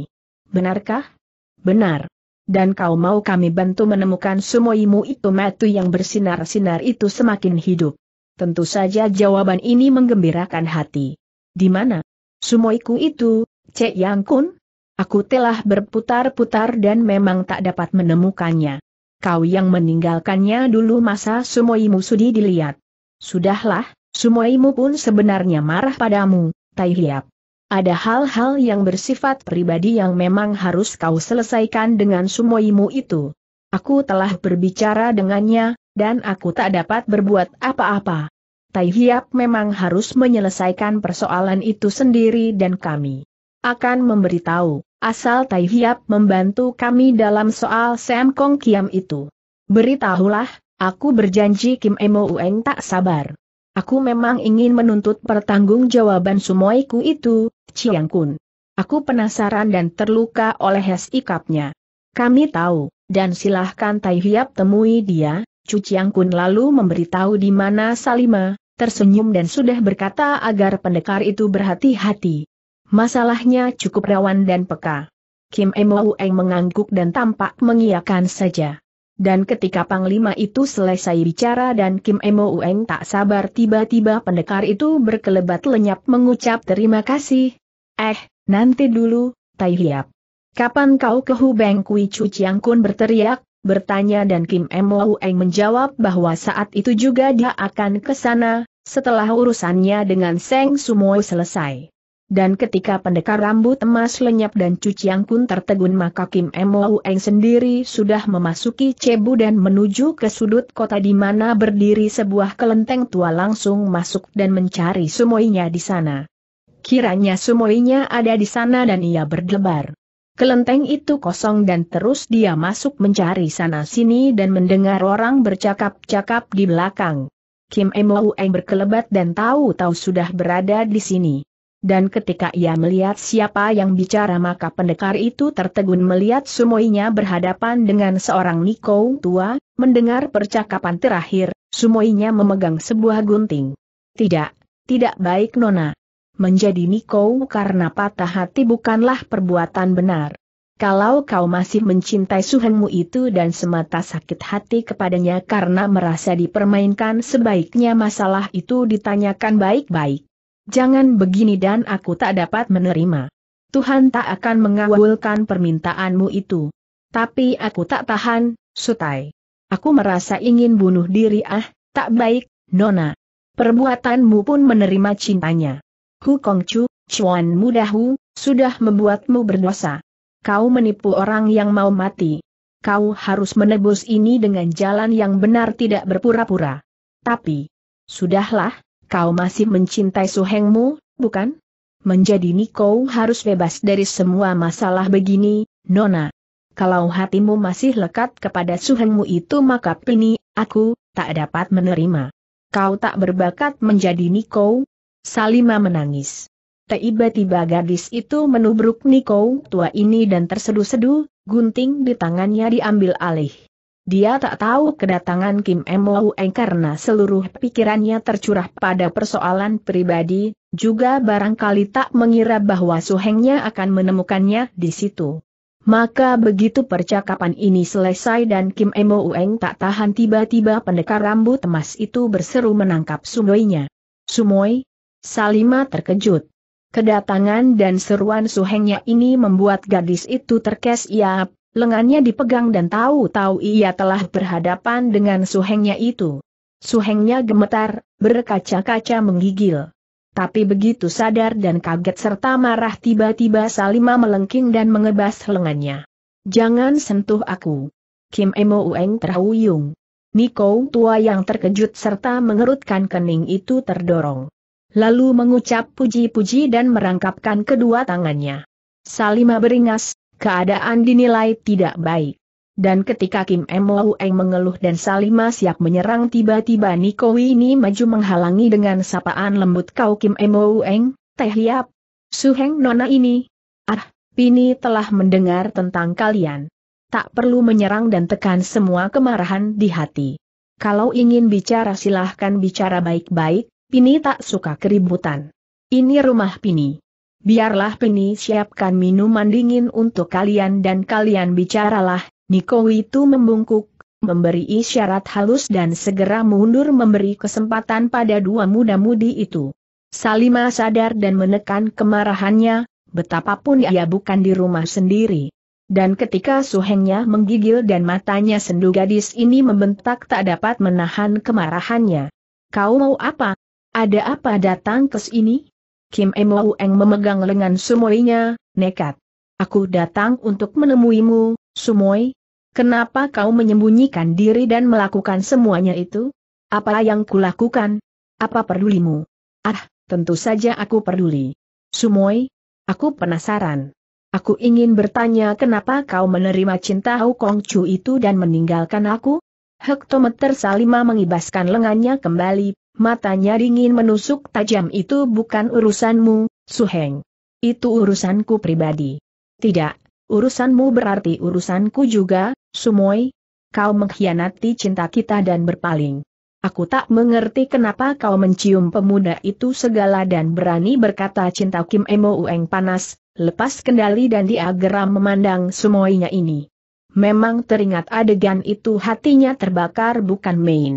Benarkah? Benar dan kau mau kami bantu menemukan sumoimu itu metu yang bersinar-sinar itu semakin hidup. Tentu saja jawaban ini menggembirakan hati. Di mana? Sumoiku itu, Cek Yang Kun? Aku telah berputar-putar dan memang tak dapat menemukannya. Kau yang meninggalkannya dulu masa sumoimu sudi dilihat. Sudahlah, sumoimu pun sebenarnya marah padamu, Tai Hiap ada hal-hal yang bersifat pribadi yang memang harus kau selesaikan dengan sumoimu itu. Aku telah berbicara dengannya, dan aku tak dapat berbuat apa-apa. Tai Hiap memang harus menyelesaikan persoalan itu sendiri dan kami akan memberitahu, asal Tai Hiap membantu kami dalam soal Sam Kong Kiam itu. Beritahulah, aku berjanji Kim Emo Ueng tak sabar. Aku memang ingin menuntut pertanggungjawaban sumoiku itu, Chiang Kun. Aku penasaran dan terluka oleh sikapnya. Kami tahu, dan silahkan Tai Hiap temui dia, Chu Chiang Kun lalu memberitahu di mana Salima, tersenyum dan sudah berkata agar pendekar itu berhati-hati. Masalahnya cukup rawan dan peka. Kim Emoueng mengangguk dan tampak mengiyakan saja. Dan ketika Panglima itu selesai bicara dan Kim Emo Ueng tak sabar tiba-tiba pendekar itu berkelebat lenyap mengucap terima kasih. Eh, nanti dulu, Tai Hiap. Kapan kau ke Hubeng Kui Chu Chiang Kun berteriak, bertanya dan Kim Emo Ueng menjawab bahwa saat itu juga dia akan ke sana, setelah urusannya dengan Seng Sumo selesai. Dan ketika pendekar rambut emas lenyap dan cuciang pun tertegun maka Kim Eng sendiri sudah memasuki Cebu dan menuju ke sudut kota di mana berdiri sebuah kelenteng tua langsung masuk dan mencari sumoinya di sana. Kiranya sumoinya ada di sana dan ia berdebar. Kelenteng itu kosong dan terus dia masuk mencari sana-sini dan mendengar orang bercakap-cakap di belakang. Kim Eng berkelebat dan tahu-tahu sudah berada di sini dan ketika ia melihat siapa yang bicara maka pendekar itu tertegun melihat sumoinya berhadapan dengan seorang Niko tua, mendengar percakapan terakhir, sumoinya memegang sebuah gunting. Tidak, tidak baik Nona. Menjadi Niko karena patah hati bukanlah perbuatan benar. Kalau kau masih mencintai suhenmu itu dan semata sakit hati kepadanya karena merasa dipermainkan sebaiknya masalah itu ditanyakan baik-baik. Jangan begini dan aku tak dapat menerima. Tuhan tak akan mengawalkan permintaanmu itu. Tapi aku tak tahan, Sutai. Aku merasa ingin bunuh diri ah, tak baik, Nona. Perbuatanmu pun menerima cintanya. Hu Kongcu, Chuan Mudahu, sudah membuatmu berdosa. Kau menipu orang yang mau mati. Kau harus menebus ini dengan jalan yang benar tidak berpura-pura. Tapi, sudahlah, Kau masih mencintai suhengmu, bukan? Menjadi Niko harus bebas dari semua masalah begini, Nona. Kalau hatimu masih lekat kepada suhengmu itu maka pini, aku, tak dapat menerima. Kau tak berbakat menjadi Niko. Salima menangis. Tiba-tiba gadis itu menubruk Niko tua ini dan terseduh-seduh, gunting di tangannya diambil alih. Dia tak tahu kedatangan Kim Mo Eng karena seluruh pikirannya tercurah pada persoalan pribadi, juga barangkali tak mengira bahwa Suhengnya akan menemukannya di situ. Maka begitu percakapan ini selesai dan Kim Mo Eng tak tahan tiba-tiba pendekar rambut emas itu berseru menangkap sumoynya. Sumoy? Salima terkejut. Kedatangan dan seruan Suhengnya ini membuat gadis itu terkesiap, lengannya dipegang dan tahu-tahu ia telah berhadapan dengan suhengnya itu. Suhengnya gemetar, berkaca-kaca menggigil. Tapi begitu sadar dan kaget serta marah tiba-tiba Salima melengking dan mengebas lengannya. Jangan sentuh aku. Kim Emo Ueng terhuyung. Niko tua yang terkejut serta mengerutkan kening itu terdorong. Lalu mengucap puji-puji dan merangkapkan kedua tangannya. Salima beringas, keadaan dinilai tidak baik. Dan ketika Kim Mo Eng mengeluh dan Salima siap menyerang tiba-tiba Niko ini maju menghalangi dengan sapaan lembut kau Kim Mo Eng, Teh Hiap. Suheng Nona ini. Ah, Pini telah mendengar tentang kalian. Tak perlu menyerang dan tekan semua kemarahan di hati. Kalau ingin bicara silahkan bicara baik-baik, Pini tak suka keributan. Ini rumah Pini biarlah peni siapkan minuman dingin untuk kalian dan kalian bicaralah, Niko itu membungkuk, memberi isyarat halus dan segera mundur memberi kesempatan pada dua muda-mudi itu. Salima sadar dan menekan kemarahannya, betapapun ia bukan di rumah sendiri. Dan ketika suhengnya menggigil dan matanya sendu gadis ini membentak tak dapat menahan kemarahannya. Kau mau apa? Ada apa datang ke sini? Kim Emou Eng memegang lengan Sumoinya, nekat. Aku datang untuk menemuimu, Sumoi. Kenapa kau menyembunyikan diri dan melakukan semuanya itu? Apa yang kulakukan? Apa pedulimu? Ah, tentu saja aku peduli. Sumoi, aku penasaran. Aku ingin bertanya kenapa kau menerima cinta Hou Kong Chu itu dan meninggalkan aku? Hektometer Salima mengibaskan lengannya kembali, matanya dingin menusuk tajam itu bukan urusanmu, Su Heng. Itu urusanku pribadi. Tidak, urusanmu berarti urusanku juga, Sumoy. Kau mengkhianati cinta kita dan berpaling. Aku tak mengerti kenapa kau mencium pemuda itu segala dan berani berkata cinta Kim Emo Ueng panas, lepas kendali dan dia geram memandang semuanya ini. Memang teringat adegan itu hatinya terbakar bukan main.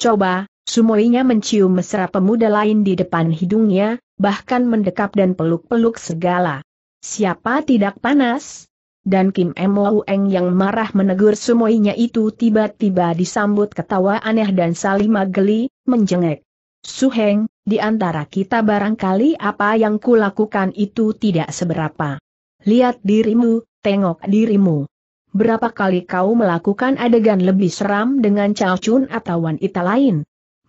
Coba, Sumoinya mencium mesra pemuda lain di depan hidungnya, bahkan mendekap dan peluk-peluk segala. Siapa tidak panas? Dan Kim Mo Eng yang marah menegur Sumoinya itu tiba-tiba disambut ketawa aneh dan Salima geli, menjengek. Suheng, di antara kita barangkali apa yang kulakukan itu tidak seberapa. Lihat dirimu, tengok dirimu. Berapa kali kau melakukan adegan lebih seram dengan Chao atau wanita lain?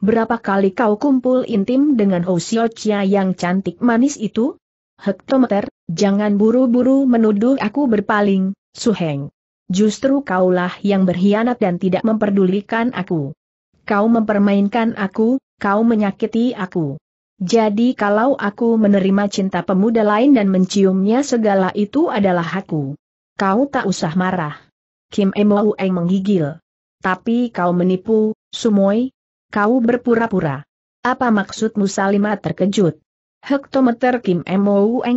berapa kali kau kumpul intim dengan Hosio yang cantik manis itu? Hektometer, jangan buru-buru menuduh aku berpaling, Suheng. Justru kaulah yang berkhianat dan tidak memperdulikan aku. Kau mempermainkan aku, kau menyakiti aku. Jadi kalau aku menerima cinta pemuda lain dan menciumnya segala itu adalah aku. Kau tak usah marah. Kim Eng menggigil. Tapi kau menipu, Sumoy, Kau berpura-pura. Apa maksudmu Salima terkejut? Hektometer Kim Eng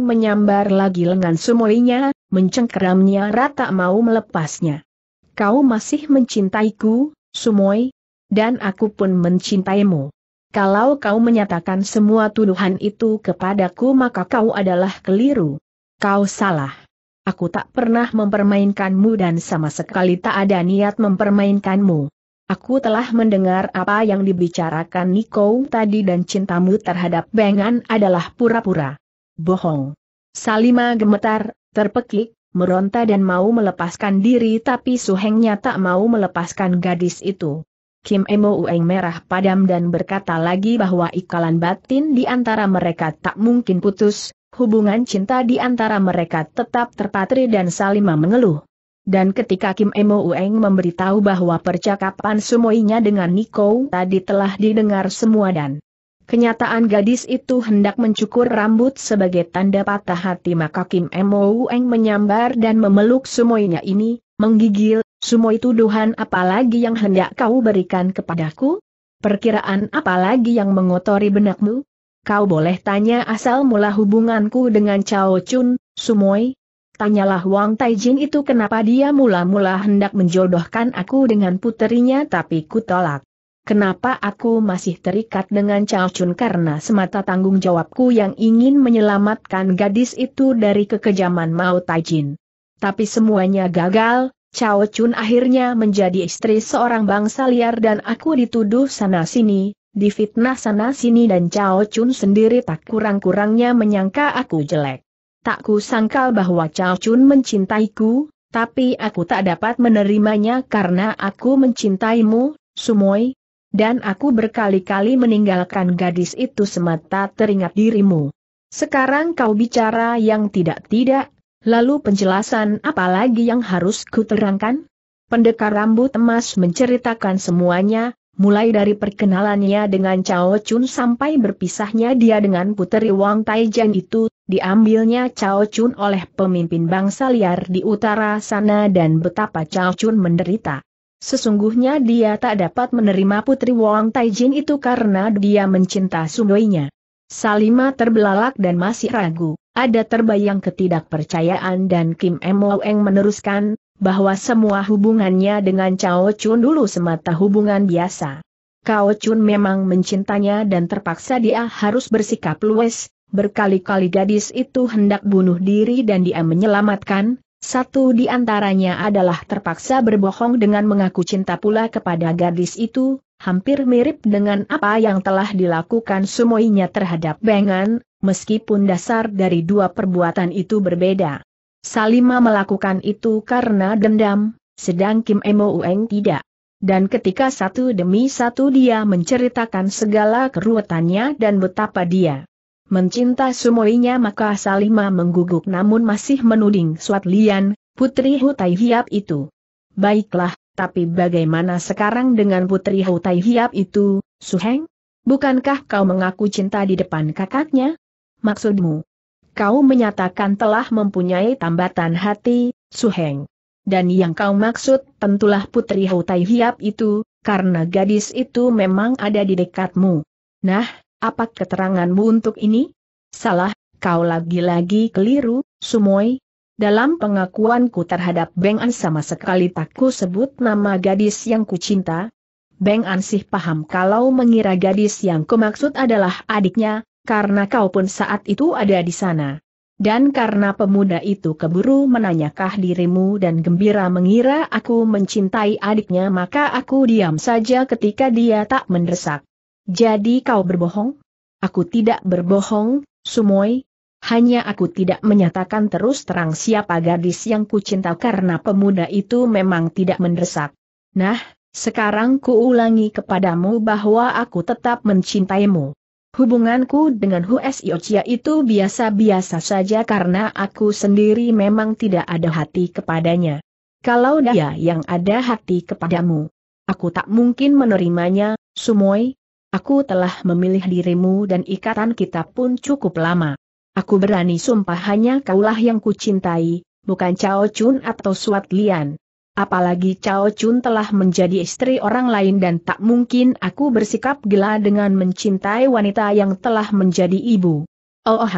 menyambar lagi lengan sumoinya, mencengkeramnya rata mau melepasnya. Kau masih mencintaiku, Sumoi, dan aku pun mencintaimu. Kalau kau menyatakan semua tuduhan itu kepadaku maka kau adalah keliru. Kau salah. Aku tak pernah mempermainkanmu dan sama sekali tak ada niat mempermainkanmu. Aku telah mendengar apa yang dibicarakan Niko tadi dan cintamu terhadap Bengan adalah pura-pura. Bohong. Salima gemetar, terpekik, meronta dan mau melepaskan diri tapi suhengnya tak mau melepaskan gadis itu. Kim Emo Ueng merah padam dan berkata lagi bahwa ikalan batin di antara mereka tak mungkin putus, hubungan cinta di antara mereka tetap terpatri dan Salima mengeluh. Dan ketika Kim Emo Ueng memberitahu bahwa percakapan semuanya dengan Niko tadi telah didengar semua dan kenyataan gadis itu hendak mencukur rambut sebagai tanda patah hati maka Kim Emo Ueng menyambar dan memeluk semuanya ini, menggigil, semua itu tuduhan apalagi yang hendak kau berikan kepadaku? Perkiraan apalagi yang mengotori benakmu? Kau boleh tanya asal mula hubunganku dengan Chao Chun, Sumoy, Tanyalah Wang Taijin itu kenapa dia mula-mula hendak menjodohkan aku dengan puterinya tapi ku tolak. Kenapa aku masih terikat dengan Cao Chun karena semata tanggung jawabku yang ingin menyelamatkan gadis itu dari kekejaman Mao Taijin. Tapi semuanya gagal, Cao Chun akhirnya menjadi istri seorang bangsa liar dan aku dituduh sana-sini, difitnah sana-sini dan Cao Chun sendiri tak kurang-kurangnya menyangka aku jelek. Tak sangkal bahwa Chao Chun mencintaiku, tapi aku tak dapat menerimanya karena aku mencintaimu, Sumoy. Dan aku berkali-kali meninggalkan gadis itu semata teringat dirimu. Sekarang kau bicara yang tidak-tidak, lalu penjelasan apa lagi yang harus kuterangkan? Pendekar rambut emas menceritakan semuanya, mulai dari perkenalannya dengan Chao Chun sampai berpisahnya dia dengan puteri Wang Taijan itu, diambilnya Cao Chun oleh pemimpin bangsa liar di utara sana dan betapa Cao Chun menderita. Sesungguhnya dia tak dapat menerima Putri Wang Taijin itu karena dia mencinta sungguhnya. Salima terbelalak dan masih ragu, ada terbayang ketidakpercayaan dan Kim M. Eng meneruskan, bahwa semua hubungannya dengan Cao Chun dulu semata hubungan biasa. Cao Chun memang mencintanya dan terpaksa dia harus bersikap luwes, berkali-kali gadis itu hendak bunuh diri dan dia menyelamatkan, satu di antaranya adalah terpaksa berbohong dengan mengaku cinta pula kepada gadis itu, hampir mirip dengan apa yang telah dilakukan semuanya terhadap Bengan, meskipun dasar dari dua perbuatan itu berbeda. Salima melakukan itu karena dendam, sedang Kim Emo Ueng tidak. Dan ketika satu demi satu dia menceritakan segala keruwetannya dan betapa dia Mencinta sumoinya maka Salima mengguguk namun masih menuding Suat Lian, Putri Hutai Hiap itu. Baiklah, tapi bagaimana sekarang dengan Putri Hutai Hiap itu, Suheng? Bukankah kau mengaku cinta di depan kakaknya? Maksudmu? Kau menyatakan telah mempunyai tambatan hati, Suheng. Dan yang kau maksud tentulah Putri Hutai Hiap itu, karena gadis itu memang ada di dekatmu. Nah, apa keteranganmu untuk ini? Salah, kau lagi-lagi keliru, Sumoy. Dalam pengakuanku terhadap Beng An sama sekali tak ku sebut nama gadis yang kucinta. Beng An sih paham kalau mengira gadis yang kumaksud adalah adiknya, karena kau pun saat itu ada di sana. Dan karena pemuda itu keburu menanyakah dirimu dan gembira mengira aku mencintai adiknya maka aku diam saja ketika dia tak mendesak. Jadi kau berbohong? Aku tidak berbohong, Sumoy. Hanya aku tidak menyatakan terus terang siapa gadis yang kucinta karena pemuda itu memang tidak mendesak. Nah, sekarang kuulangi kepadamu bahwa aku tetap mencintaimu. Hubunganku dengan Hu itu biasa-biasa saja karena aku sendiri memang tidak ada hati kepadanya. Kalau dia yang ada hati kepadamu, aku tak mungkin menerimanya, Sumoy, Aku telah memilih dirimu dan ikatan kita pun cukup lama. Aku berani sumpah hanya kaulah yang kucintai, bukan Cao Chun atau Suat Lian. Apalagi Cao Chun telah menjadi istri orang lain dan tak mungkin aku bersikap gila dengan mencintai wanita yang telah menjadi ibu. Oh,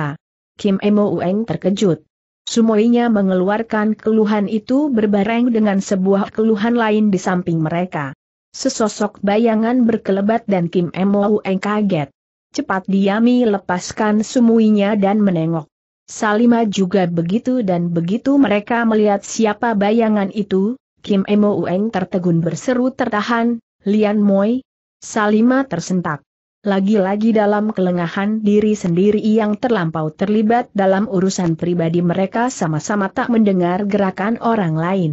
Kim Emo Ueng terkejut. Sumoinya mengeluarkan keluhan itu berbareng dengan sebuah keluhan lain di samping mereka. Sesosok bayangan berkelebat dan Kim Eng kaget. Cepat diami lepaskan semuinya dan menengok. Salima juga begitu dan begitu mereka melihat siapa bayangan itu, Kim Eng tertegun berseru tertahan, Lian Moi. Salima tersentak. Lagi-lagi dalam kelengahan diri sendiri yang terlampau terlibat dalam urusan pribadi mereka sama-sama tak mendengar gerakan orang lain.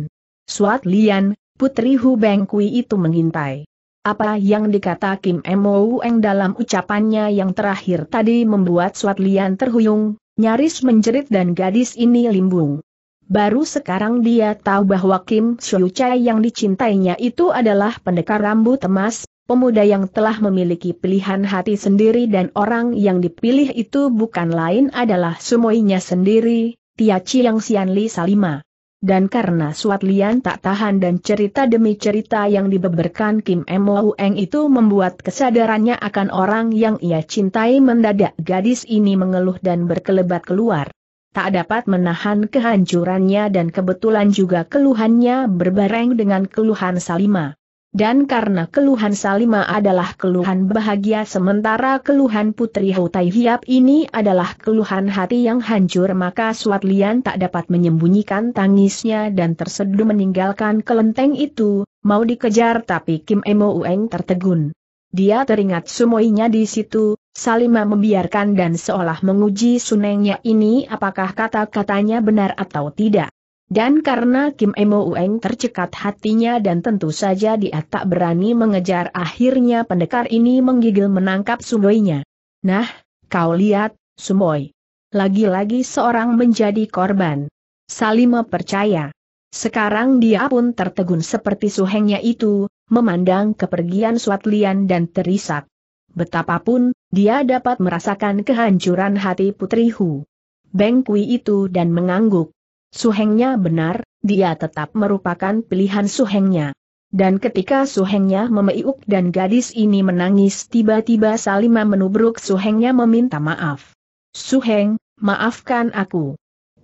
Suat Lian, Putri Hu Bengkui itu mengintai. Apa yang dikata Kim Mo Eng dalam ucapannya yang terakhir tadi membuat Suat Lian terhuyung, nyaris menjerit dan gadis ini limbung. Baru sekarang dia tahu bahwa Kim Xiu Chai yang dicintainya itu adalah pendekar rambut emas, pemuda yang telah memiliki pilihan hati sendiri dan orang yang dipilih itu bukan lain adalah sumoinya sendiri, Tia Chiang Sian Li Salima. Dan karena Suat Lian tak tahan dan cerita demi cerita yang dibeberkan Kim Mo Eng itu membuat kesadarannya akan orang yang ia cintai mendadak gadis ini mengeluh dan berkelebat keluar. Tak dapat menahan kehancurannya dan kebetulan juga keluhannya berbareng dengan keluhan Salima dan karena keluhan Salima adalah keluhan bahagia sementara keluhan Putri Hutai Hiap ini adalah keluhan hati yang hancur maka Suat Lian tak dapat menyembunyikan tangisnya dan tersedu meninggalkan kelenteng itu, mau dikejar tapi Kim Emo Ueng tertegun. Dia teringat sumoinya di situ, Salima membiarkan dan seolah menguji sunengnya ini apakah kata-katanya benar atau tidak. Dan karena Kim Emo Ueng tercekat hatinya dan tentu saja dia tak berani mengejar akhirnya pendekar ini menggigil menangkap Sungoi-nya. Nah, kau lihat, Sumoi. Lagi-lagi seorang menjadi korban. Salima percaya. Sekarang dia pun tertegun seperti suhengnya itu, memandang kepergian Suatlian dan terisak. Betapapun, dia dapat merasakan kehancuran hati Putri Hu. Beng Kui itu dan mengangguk. Suhengnya benar, dia tetap merupakan pilihan Suhengnya. Dan ketika Suhengnya memeiuk dan gadis ini menangis tiba-tiba Salima menubruk Suhengnya meminta maaf. Suheng, maafkan aku.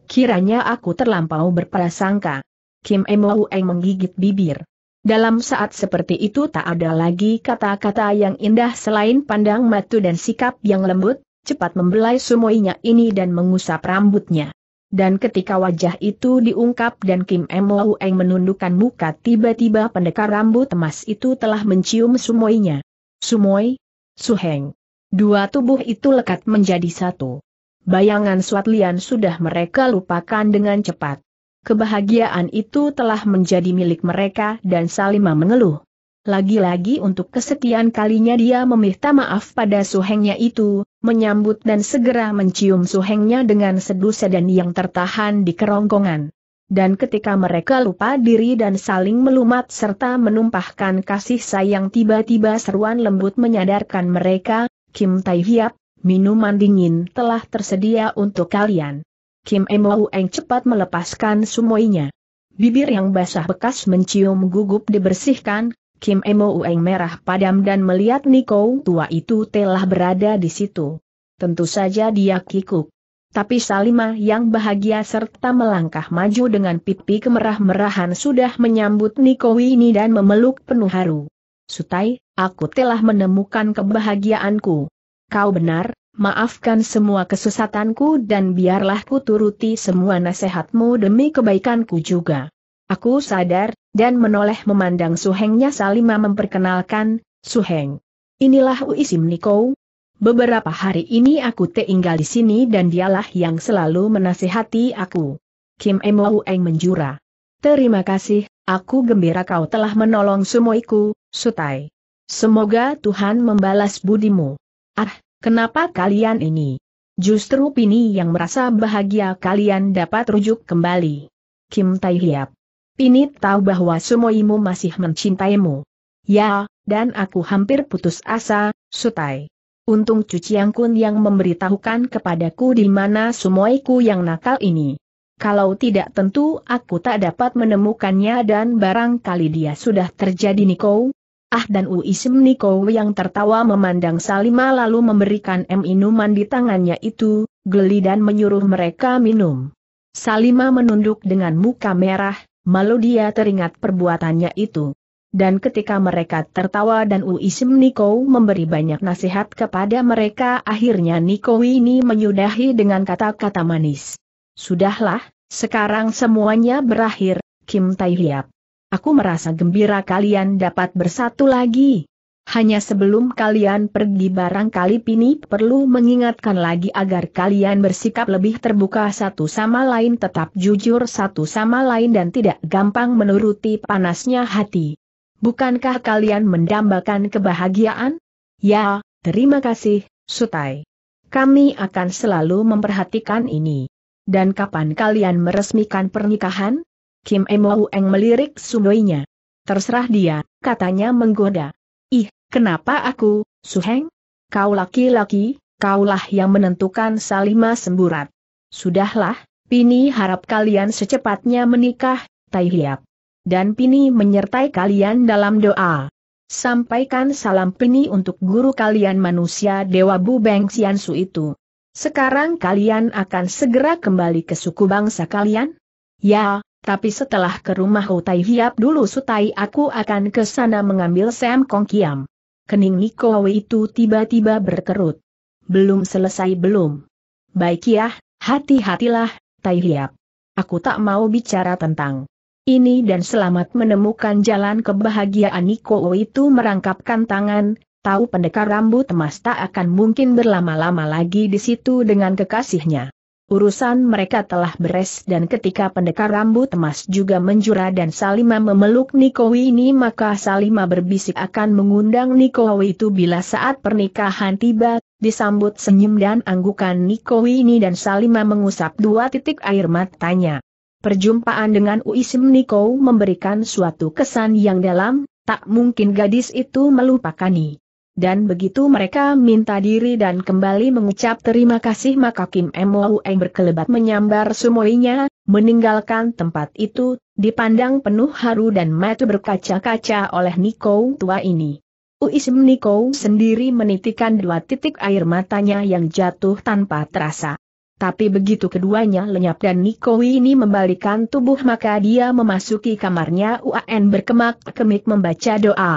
Kiranya aku terlampau berprasangka. Kim Emoueng menggigit bibir. Dalam saat seperti itu tak ada lagi kata-kata yang indah selain pandang matu dan sikap yang lembut, cepat membelai sumoinya ini dan mengusap rambutnya dan ketika wajah itu diungkap dan Kim Mo Eng menundukkan muka tiba-tiba pendekar rambut emas itu telah mencium sumoinya. Sumoi, Suheng. Dua tubuh itu lekat menjadi satu. Bayangan Suat Lian sudah mereka lupakan dengan cepat. Kebahagiaan itu telah menjadi milik mereka dan Salima mengeluh. Lagi-lagi untuk kesekian kalinya dia meminta maaf pada suhengnya itu, menyambut dan segera mencium suhengnya dengan seduh sedan yang tertahan di kerongkongan. Dan ketika mereka lupa diri dan saling melumat serta menumpahkan kasih sayang tiba-tiba seruan lembut menyadarkan mereka, Kim Tai Hiap, minuman dingin telah tersedia untuk kalian. Kim Emo Eng cepat melepaskan sumoinya. Bibir yang basah bekas mencium gugup dibersihkan, Kim Emo Ueng merah padam dan melihat Niko tua itu telah berada di situ. Tentu saja dia kikuk. Tapi Salima yang bahagia serta melangkah maju dengan pipi kemerah-merahan sudah menyambut Niko ini dan memeluk penuh haru. Sutai, aku telah menemukan kebahagiaanku. Kau benar, maafkan semua kesesatanku dan biarlah ku turuti semua nasihatmu demi kebaikanku juga. Aku sadar, dan menoleh memandang Suhengnya Salima memperkenalkan, Suheng. Inilah Uisim Niko. Beberapa hari ini aku tinggal di sini dan dialah yang selalu menasihati aku. Kim Emo Eng menjura. Terima kasih, aku gembira kau telah menolong sumoiku, Sutai. Semoga Tuhan membalas budimu. Ah, kenapa kalian ini? Justru Pini yang merasa bahagia kalian dapat rujuk kembali. Kim Tai Hiap. Pinit tahu bahwa sumoimu masih mencintaimu. Ya, dan aku hampir putus asa, Sutai. Untung Cuciang yang memberitahukan kepadaku di mana sumoiku yang nakal ini. Kalau tidak tentu aku tak dapat menemukannya dan barangkali dia sudah terjadi Niko. Ah dan Uisim Niko yang tertawa memandang Salima lalu memberikan M minuman di tangannya itu, geli dan menyuruh mereka minum. Salima menunduk dengan muka merah, malu dia teringat perbuatannya itu. Dan ketika mereka tertawa dan Uisim Niko memberi banyak nasihat kepada mereka akhirnya Niko ini menyudahi dengan kata-kata manis. Sudahlah, sekarang semuanya berakhir, Kim Tai Hiap. Aku merasa gembira kalian dapat bersatu lagi. Hanya sebelum kalian pergi barangkali Pini perlu mengingatkan lagi agar kalian bersikap lebih terbuka satu sama lain tetap jujur satu sama lain dan tidak gampang menuruti panasnya hati. Bukankah kalian mendambakan kebahagiaan? Ya, terima kasih, Sutai. Kami akan selalu memperhatikan ini. Dan kapan kalian meresmikan pernikahan? Kim Emo Eng melirik sumoinya. Terserah dia, katanya menggoda. Ih, kenapa aku, Su Heng? Kau laki-laki, kaulah yang menentukan Salima semburat. Sudahlah, Pini harap kalian secepatnya menikah, Tai Hiap. Dan Pini menyertai kalian dalam doa. Sampaikan salam Pini untuk guru kalian manusia Dewa Bu Beng Siansu itu. Sekarang kalian akan segera kembali ke suku bangsa kalian? Ya, tapi setelah ke rumah Hutai Hiap dulu Sutai aku akan ke sana mengambil Sam Kong Kiam. Kening Wei itu tiba-tiba berkerut. Belum selesai belum. Baik ya, hati-hatilah, Tai Hiap. Aku tak mau bicara tentang ini dan selamat menemukan jalan kebahagiaan Niko Wei itu merangkapkan tangan, tahu pendekar rambut emas tak akan mungkin berlama-lama lagi di situ dengan kekasihnya urusan mereka telah beres dan ketika pendekar rambut emas juga menjura dan Salima memeluk Nikowi ini maka Salima berbisik akan mengundang Nikowi itu bila saat pernikahan tiba, disambut senyum dan anggukan Nikowi ini dan Salima mengusap dua titik air matanya. Perjumpaan dengan Uisim Niko memberikan suatu kesan yang dalam, tak mungkin gadis itu melupakani dan begitu mereka minta diri dan kembali mengucap terima kasih maka Kim Moueng berkelebat menyambar sumoinya, meninggalkan tempat itu, dipandang penuh haru dan mata berkaca-kaca oleh Niko tua ini. Uism Niko sendiri menitikan dua titik air matanya yang jatuh tanpa terasa. Tapi begitu keduanya lenyap dan Niko ini membalikan tubuh maka dia memasuki kamarnya UAN berkemak-kemik membaca doa.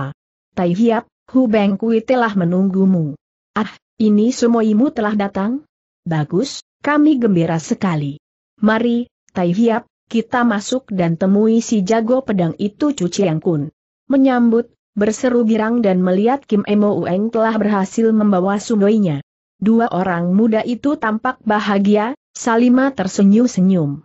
Tai Hiap, Hu Kui telah menunggumu. Ah, ini semuimu telah datang? Bagus, kami gembira sekali. Mari, Tai Hiap, kita masuk dan temui si jago pedang itu Cuci Yang Kun. Menyambut, berseru girang dan melihat Kim Emo Ueng telah berhasil membawa sungainya. Dua orang muda itu tampak bahagia, Salima tersenyum-senyum.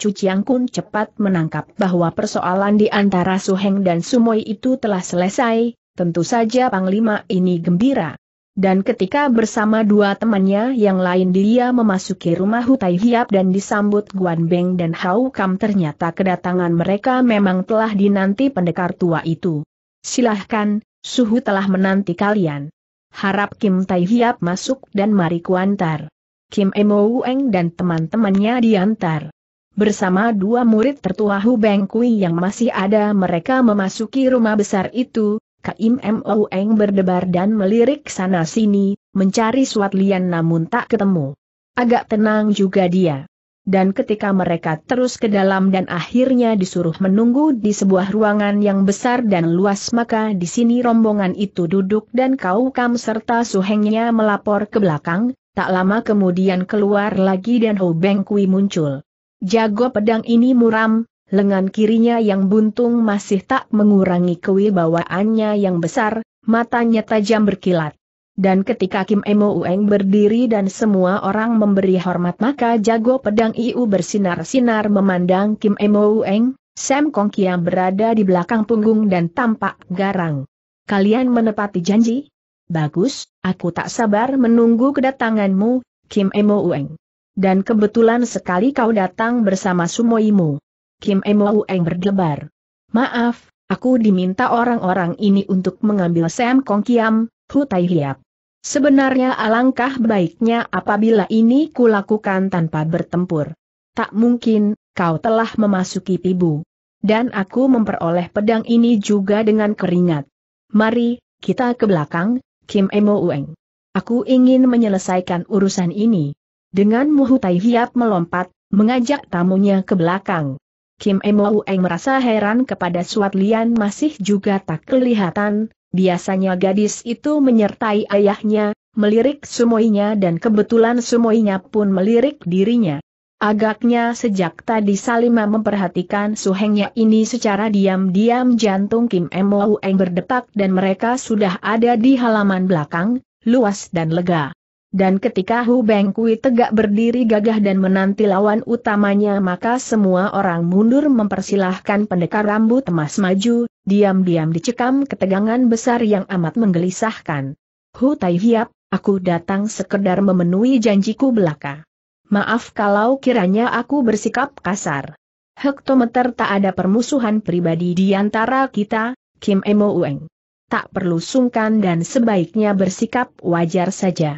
Cuciangkun Kun cepat menangkap bahwa persoalan di antara Suheng dan Sumoy itu telah selesai, Tentu saja Panglima ini gembira. Dan ketika bersama dua temannya yang lain dia memasuki rumah Hutai Hiap dan disambut Guan Beng dan Hau Kam ternyata kedatangan mereka memang telah dinanti pendekar tua itu. Silahkan, suhu telah menanti kalian. Harap Kim Tai Hiap masuk dan mari kuantar. Kim Emo Eng dan teman-temannya diantar. Bersama dua murid tertua Hu Beng Kui yang masih ada mereka memasuki rumah besar itu, Kaim Mo Eng berdebar dan melirik sana-sini, mencari Suat Lian namun tak ketemu. Agak tenang juga dia. Dan ketika mereka terus ke dalam dan akhirnya disuruh menunggu di sebuah ruangan yang besar dan luas maka di sini rombongan itu duduk dan Kau Kam serta suhengnya melapor ke belakang, tak lama kemudian keluar lagi dan Ho Beng Kui muncul. Jago pedang ini muram, lengan kirinya yang buntung masih tak mengurangi kewibawaannya yang besar, matanya tajam berkilat. Dan ketika Kim Emo Ueng berdiri dan semua orang memberi hormat maka jago pedang Iu bersinar-sinar memandang Kim Emo Ueng, Sam Kong Kiam berada di belakang punggung dan tampak garang. Kalian menepati janji? Bagus, aku tak sabar menunggu kedatanganmu, Kim Emo Ueng. Dan kebetulan sekali kau datang bersama sumoimu. Kim Emo Eng berdebar. Maaf, aku diminta orang-orang ini untuk mengambil Sam Kong Kiam, Hu Tai Hiap. Sebenarnya alangkah baiknya apabila ini kulakukan tanpa bertempur. Tak mungkin, kau telah memasuki pibu. Dan aku memperoleh pedang ini juga dengan keringat. Mari, kita ke belakang, Kim Emo Ueng. Aku ingin menyelesaikan urusan ini. Dengan Muhu Tai Hiap melompat, mengajak tamunya ke belakang. Kim Emou Eng merasa heran kepada Suat Lian masih juga tak kelihatan, biasanya gadis itu menyertai ayahnya, melirik sumoinya dan kebetulan sumoinya pun melirik dirinya. Agaknya sejak tadi Salima memperhatikan suhengnya ini secara diam-diam jantung Kim Emou Eng berdetak dan mereka sudah ada di halaman belakang, luas dan lega. Dan ketika Hu Bengkui tegak berdiri gagah dan menanti lawan utamanya maka semua orang mundur mempersilahkan pendekar rambut emas maju, diam-diam dicekam ketegangan besar yang amat menggelisahkan. Hu Tai Hiap, aku datang sekedar memenuhi janjiku belaka. Maaf kalau kiranya aku bersikap kasar. Hektometer tak ada permusuhan pribadi di antara kita, Kim Emo Ueng. Tak perlu sungkan dan sebaiknya bersikap wajar saja.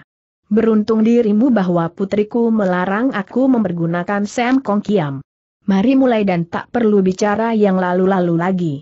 Beruntung dirimu bahwa putriku melarang aku mempergunakan Sam Kong Kiam. Mari mulai dan tak perlu bicara yang lalu-lalu lagi.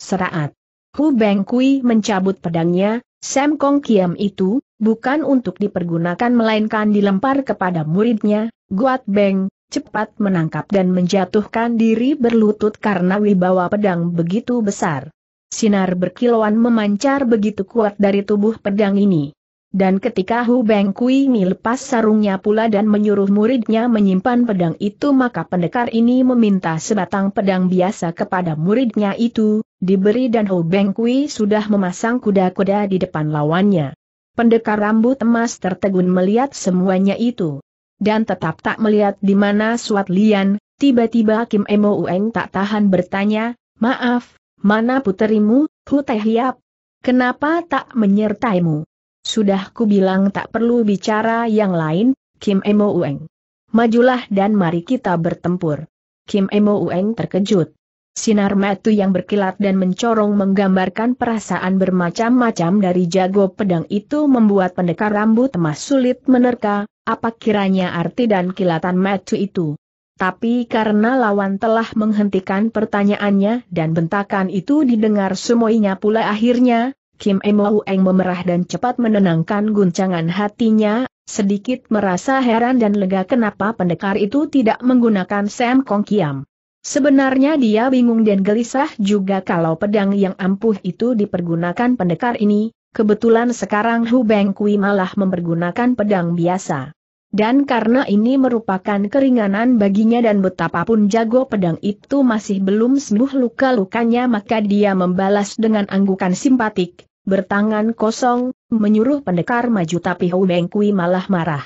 Seraat. Hu Beng Kui mencabut pedangnya, Sam Kong Kiam itu, bukan untuk dipergunakan melainkan dilempar kepada muridnya, Guat Beng, cepat menangkap dan menjatuhkan diri berlutut karena wibawa pedang begitu besar. Sinar berkilauan memancar begitu kuat dari tubuh pedang ini. Dan ketika Hu Beng Kui Mi lepas sarungnya pula dan menyuruh muridnya menyimpan pedang itu maka pendekar ini meminta sebatang pedang biasa kepada muridnya itu, diberi dan Hu Beng Kui sudah memasang kuda-kuda di depan lawannya. Pendekar rambut emas tertegun melihat semuanya itu. Dan tetap tak melihat di mana Suat Lian, tiba-tiba Kim Emo Ueng tak tahan bertanya, maaf, mana puterimu, Hu Teh Hiap? Kenapa tak menyertaimu? Sudah ku bilang tak perlu bicara yang lain, Kim Emo Ueng. Majulah dan mari kita bertempur. Kim Emo Ueng terkejut. Sinar metu yang berkilat dan mencorong menggambarkan perasaan bermacam-macam dari jago pedang itu membuat pendekar rambut emas sulit menerka, apa kiranya arti dan kilatan metu itu. Tapi karena lawan telah menghentikan pertanyaannya dan bentakan itu didengar semuanya pula akhirnya, Kim Emo Eng memerah dan cepat menenangkan guncangan hatinya, sedikit merasa heran dan lega kenapa pendekar itu tidak menggunakan Sam Kong Kiam. Sebenarnya dia bingung dan gelisah juga kalau pedang yang ampuh itu dipergunakan pendekar ini, kebetulan sekarang Hu Beng Kui malah mempergunakan pedang biasa. Dan karena ini merupakan keringanan baginya dan betapapun jago pedang itu masih belum sembuh luka-lukanya maka dia membalas dengan anggukan simpatik, bertangan kosong, menyuruh pendekar maju tapi Hou Bengkui malah marah.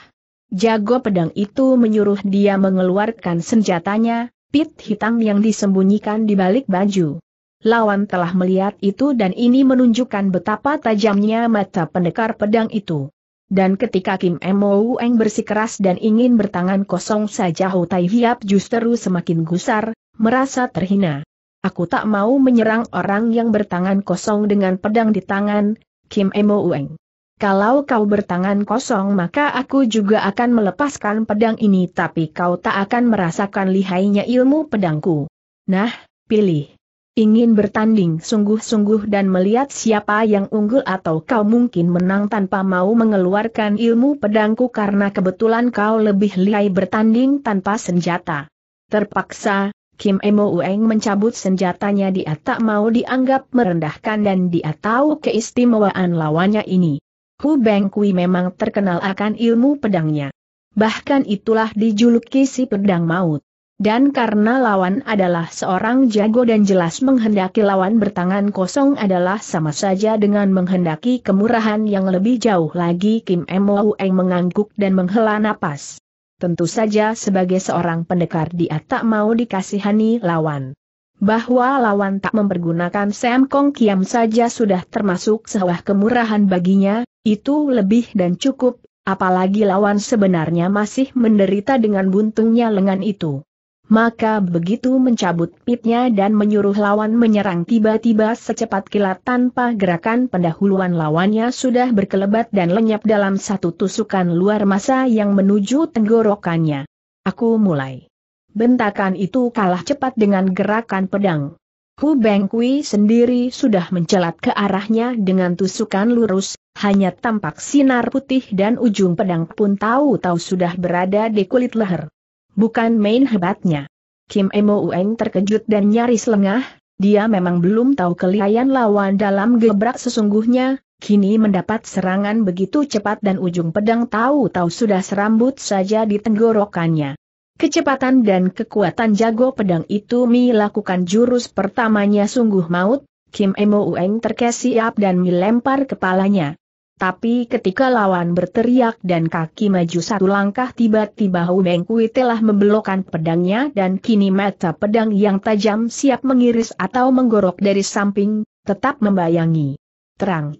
Jago pedang itu menyuruh dia mengeluarkan senjatanya, pit hitam yang disembunyikan di balik baju. Lawan telah melihat itu dan ini menunjukkan betapa tajamnya mata pendekar pedang itu. Dan ketika Kim Emo Eng bersikeras dan ingin bertangan kosong saja Hou Tai Hiap justru semakin gusar, merasa terhina. Aku tak mau menyerang orang yang bertangan kosong dengan pedang di tangan, Kim Emo Ueng. Kalau kau bertangan kosong maka aku juga akan melepaskan pedang ini tapi kau tak akan merasakan lihainya ilmu pedangku. Nah, pilih. Ingin bertanding sungguh-sungguh dan melihat siapa yang unggul atau kau mungkin menang tanpa mau mengeluarkan ilmu pedangku karena kebetulan kau lebih lihai bertanding tanpa senjata. Terpaksa, Kim Emo Ueng mencabut senjatanya dia tak mau dianggap merendahkan dan dia tahu keistimewaan lawannya ini. Hu Beng Kui memang terkenal akan ilmu pedangnya. Bahkan itulah dijuluki si pedang maut. Dan karena lawan adalah seorang jago dan jelas menghendaki lawan bertangan kosong adalah sama saja dengan menghendaki kemurahan yang lebih jauh lagi Kim Emo Ueng mengangguk dan menghela napas. Tentu saja sebagai seorang pendekar dia tak mau dikasihani lawan. Bahwa lawan tak mempergunakan Sam Kong Kiam saja sudah termasuk sebuah kemurahan baginya, itu lebih dan cukup, apalagi lawan sebenarnya masih menderita dengan buntungnya lengan itu maka begitu mencabut pipnya dan menyuruh lawan menyerang tiba-tiba secepat kilat tanpa gerakan pendahuluan lawannya sudah berkelebat dan lenyap dalam satu tusukan luar masa yang menuju tenggorokannya. Aku mulai. Bentakan itu kalah cepat dengan gerakan pedang. Hu Bengkui sendiri sudah mencelat ke arahnya dengan tusukan lurus, hanya tampak sinar putih dan ujung pedang pun tahu-tahu sudah berada di kulit leher. Bukan main hebatnya. Kim Emo Ueng terkejut dan nyaris lengah, dia memang belum tahu kelihayan lawan dalam gebrak sesungguhnya, kini mendapat serangan begitu cepat dan ujung pedang tahu-tahu sudah serambut saja di tenggorokannya. Kecepatan dan kekuatan jago pedang itu Melakukan jurus pertamanya sungguh maut, Kim Emo Ueng terkesiap dan Mi kepalanya. Tapi ketika lawan berteriak dan kaki maju satu langkah tiba-tiba Hu Mengkui telah membelokkan pedangnya dan kini mata pedang yang tajam siap mengiris atau menggorok dari samping, tetap membayangi. Terang.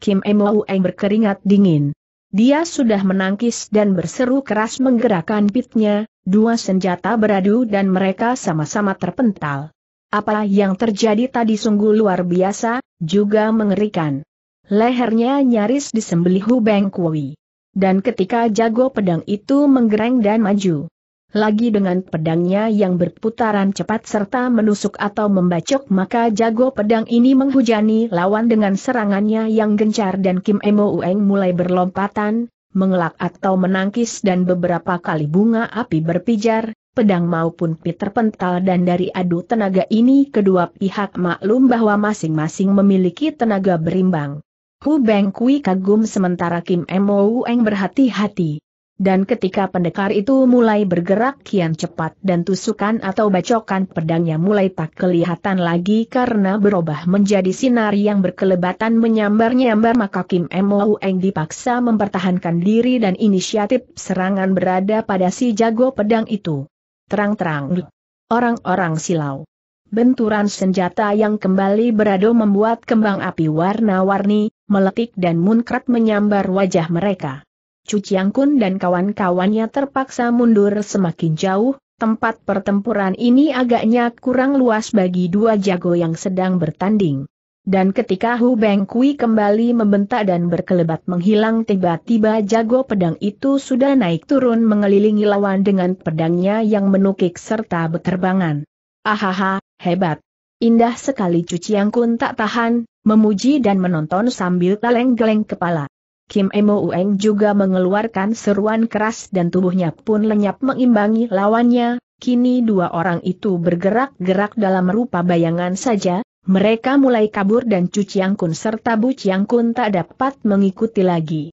Kim Mo Eng berkeringat dingin. Dia sudah menangkis dan berseru keras menggerakkan pitnya, dua senjata beradu dan mereka sama-sama terpental. Apa yang terjadi tadi sungguh luar biasa, juga mengerikan. Lehernya nyaris disembelih Beng Kui. Dan ketika jago pedang itu menggereng dan maju, lagi dengan pedangnya yang berputaran cepat serta menusuk atau membacok maka jago pedang ini menghujani lawan dengan serangannya yang gencar dan Kim Emo Ueng mulai berlompatan, mengelak atau menangkis dan beberapa kali bunga api berpijar, pedang maupun pit terpental dan dari adu tenaga ini kedua pihak maklum bahwa masing-masing memiliki tenaga berimbang. Hu Beng Kui kagum sementara Kim Mo Eng berhati-hati. Dan ketika pendekar itu mulai bergerak kian cepat dan tusukan atau bacokan pedangnya mulai tak kelihatan lagi karena berubah menjadi sinar yang berkelebatan menyambar-nyambar maka Kim Mo Eng dipaksa mempertahankan diri dan inisiatif serangan berada pada si jago pedang itu. Terang-terang. Orang-orang silau. Benturan senjata yang kembali beradu membuat kembang api warna-warni, melekik dan munkrat menyambar wajah mereka. Cuciang Kun dan kawan-kawannya terpaksa mundur semakin jauh, tempat pertempuran ini agaknya kurang luas bagi dua jago yang sedang bertanding. Dan ketika Hu Beng Kui kembali membentak dan berkelebat menghilang tiba-tiba jago pedang itu sudah naik turun mengelilingi lawan dengan pedangnya yang menukik serta beterbangan. Ahaha, hebat. Indah sekali cuciang kun tak tahan, memuji dan menonton sambil geleng-geleng kepala. Kim Emo Ueng juga mengeluarkan seruan keras dan tubuhnya pun lenyap mengimbangi lawannya, kini dua orang itu bergerak-gerak dalam rupa bayangan saja, mereka mulai kabur dan Cu Chiang Kun serta Bu Chiang Kun tak dapat mengikuti lagi.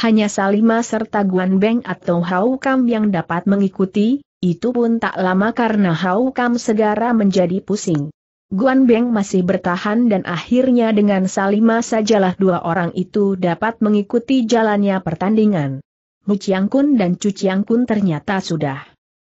Hanya Salima serta Guan Beng atau Hau Kam yang dapat mengikuti, itu pun tak lama karena Hau Kam segera menjadi pusing. Guan Beng masih bertahan dan akhirnya dengan Salima sajalah dua orang itu dapat mengikuti jalannya pertandingan. Mu Chiang Kun dan Chu Chiang Kun ternyata sudah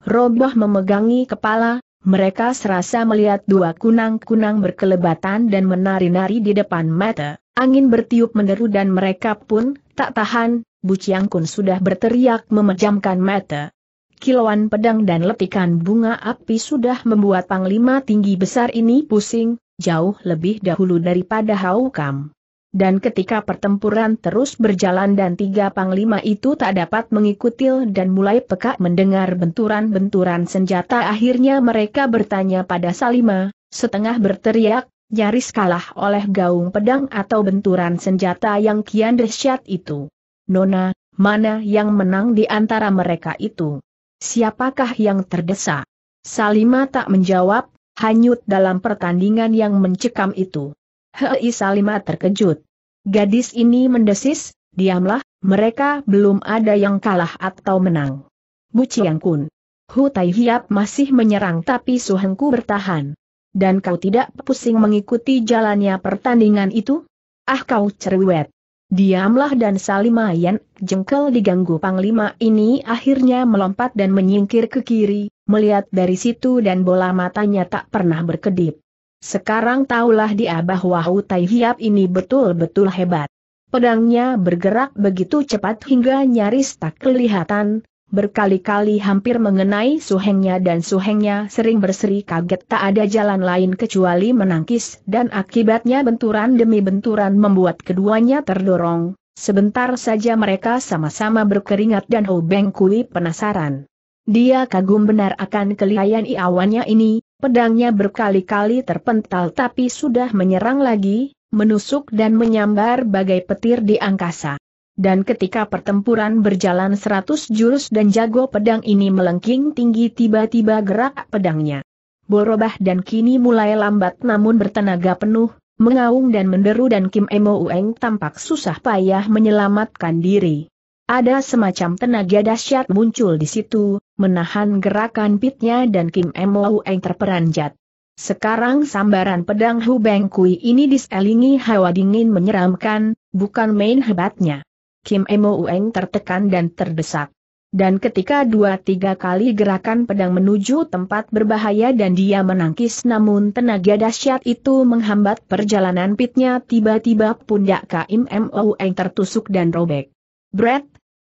roboh memegangi kepala, mereka serasa melihat dua kunang-kunang berkelebatan dan menari-nari di depan mata. Angin bertiup menderu dan mereka pun tak tahan, Bu Chiang Kun sudah berteriak memejamkan mata kilauan pedang dan letikan bunga api sudah membuat panglima tinggi besar ini pusing, jauh lebih dahulu daripada Haukam. Dan ketika pertempuran terus berjalan dan tiga panglima itu tak dapat mengikuti dan mulai peka mendengar benturan-benturan senjata akhirnya mereka bertanya pada Salima, setengah berteriak, nyaris kalah oleh gaung pedang atau benturan senjata yang kian dahsyat itu. Nona, mana yang menang di antara mereka itu? Siapakah yang terdesak? Salima tak menjawab, hanyut dalam pertandingan yang mencekam itu. Hei Salima terkejut. Gadis ini mendesis, diamlah, mereka belum ada yang kalah atau menang. Bu Chiang Kun. Hu Tai Hiap masih menyerang tapi Su Hengku bertahan. Dan kau tidak pusing mengikuti jalannya pertandingan itu? Ah kau cerewet. Diamlah dan Salima jengkel diganggu Panglima ini akhirnya melompat dan menyingkir ke kiri, melihat dari situ dan bola matanya tak pernah berkedip. Sekarang taulah dia bahwa Hutai Hiap ini betul-betul hebat. Pedangnya bergerak begitu cepat hingga nyaris tak kelihatan, berkali-kali hampir mengenai suhengnya dan suhengnya sering berseri kaget tak ada jalan lain kecuali menangkis dan akibatnya benturan demi benturan membuat keduanya terdorong. Sebentar saja mereka sama-sama berkeringat dan Ho Beng Kui penasaran. Dia kagum benar akan kelihayan iawannya ini, pedangnya berkali-kali terpental tapi sudah menyerang lagi, menusuk dan menyambar bagai petir di angkasa. Dan ketika pertempuran berjalan seratus jurus dan jago pedang ini melengking tinggi tiba-tiba gerak pedangnya. Borobah dan kini mulai lambat namun bertenaga penuh, mengaung dan menderu dan Kim Emo Ueng tampak susah payah menyelamatkan diri. Ada semacam tenaga dahsyat muncul di situ, menahan gerakan pitnya dan Kim Emo Ueng terperanjat. Sekarang sambaran pedang Hu Beng Kui ini diselingi hawa dingin menyeramkan, bukan main hebatnya. Kim Emo Ueng tertekan dan terdesak. Dan ketika dua-tiga kali gerakan pedang menuju tempat berbahaya dan dia menangkis namun tenaga dahsyat itu menghambat perjalanan pitnya tiba-tiba pundak Kim Emo Ueng tertusuk dan robek. Brett,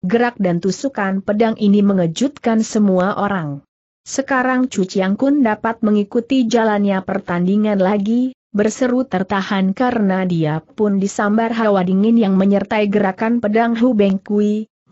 gerak dan tusukan pedang ini mengejutkan semua orang. Sekarang Chu Chiang Kun dapat mengikuti jalannya pertandingan lagi, berseru tertahan karena dia pun disambar hawa dingin yang menyertai gerakan pedang Hu Beng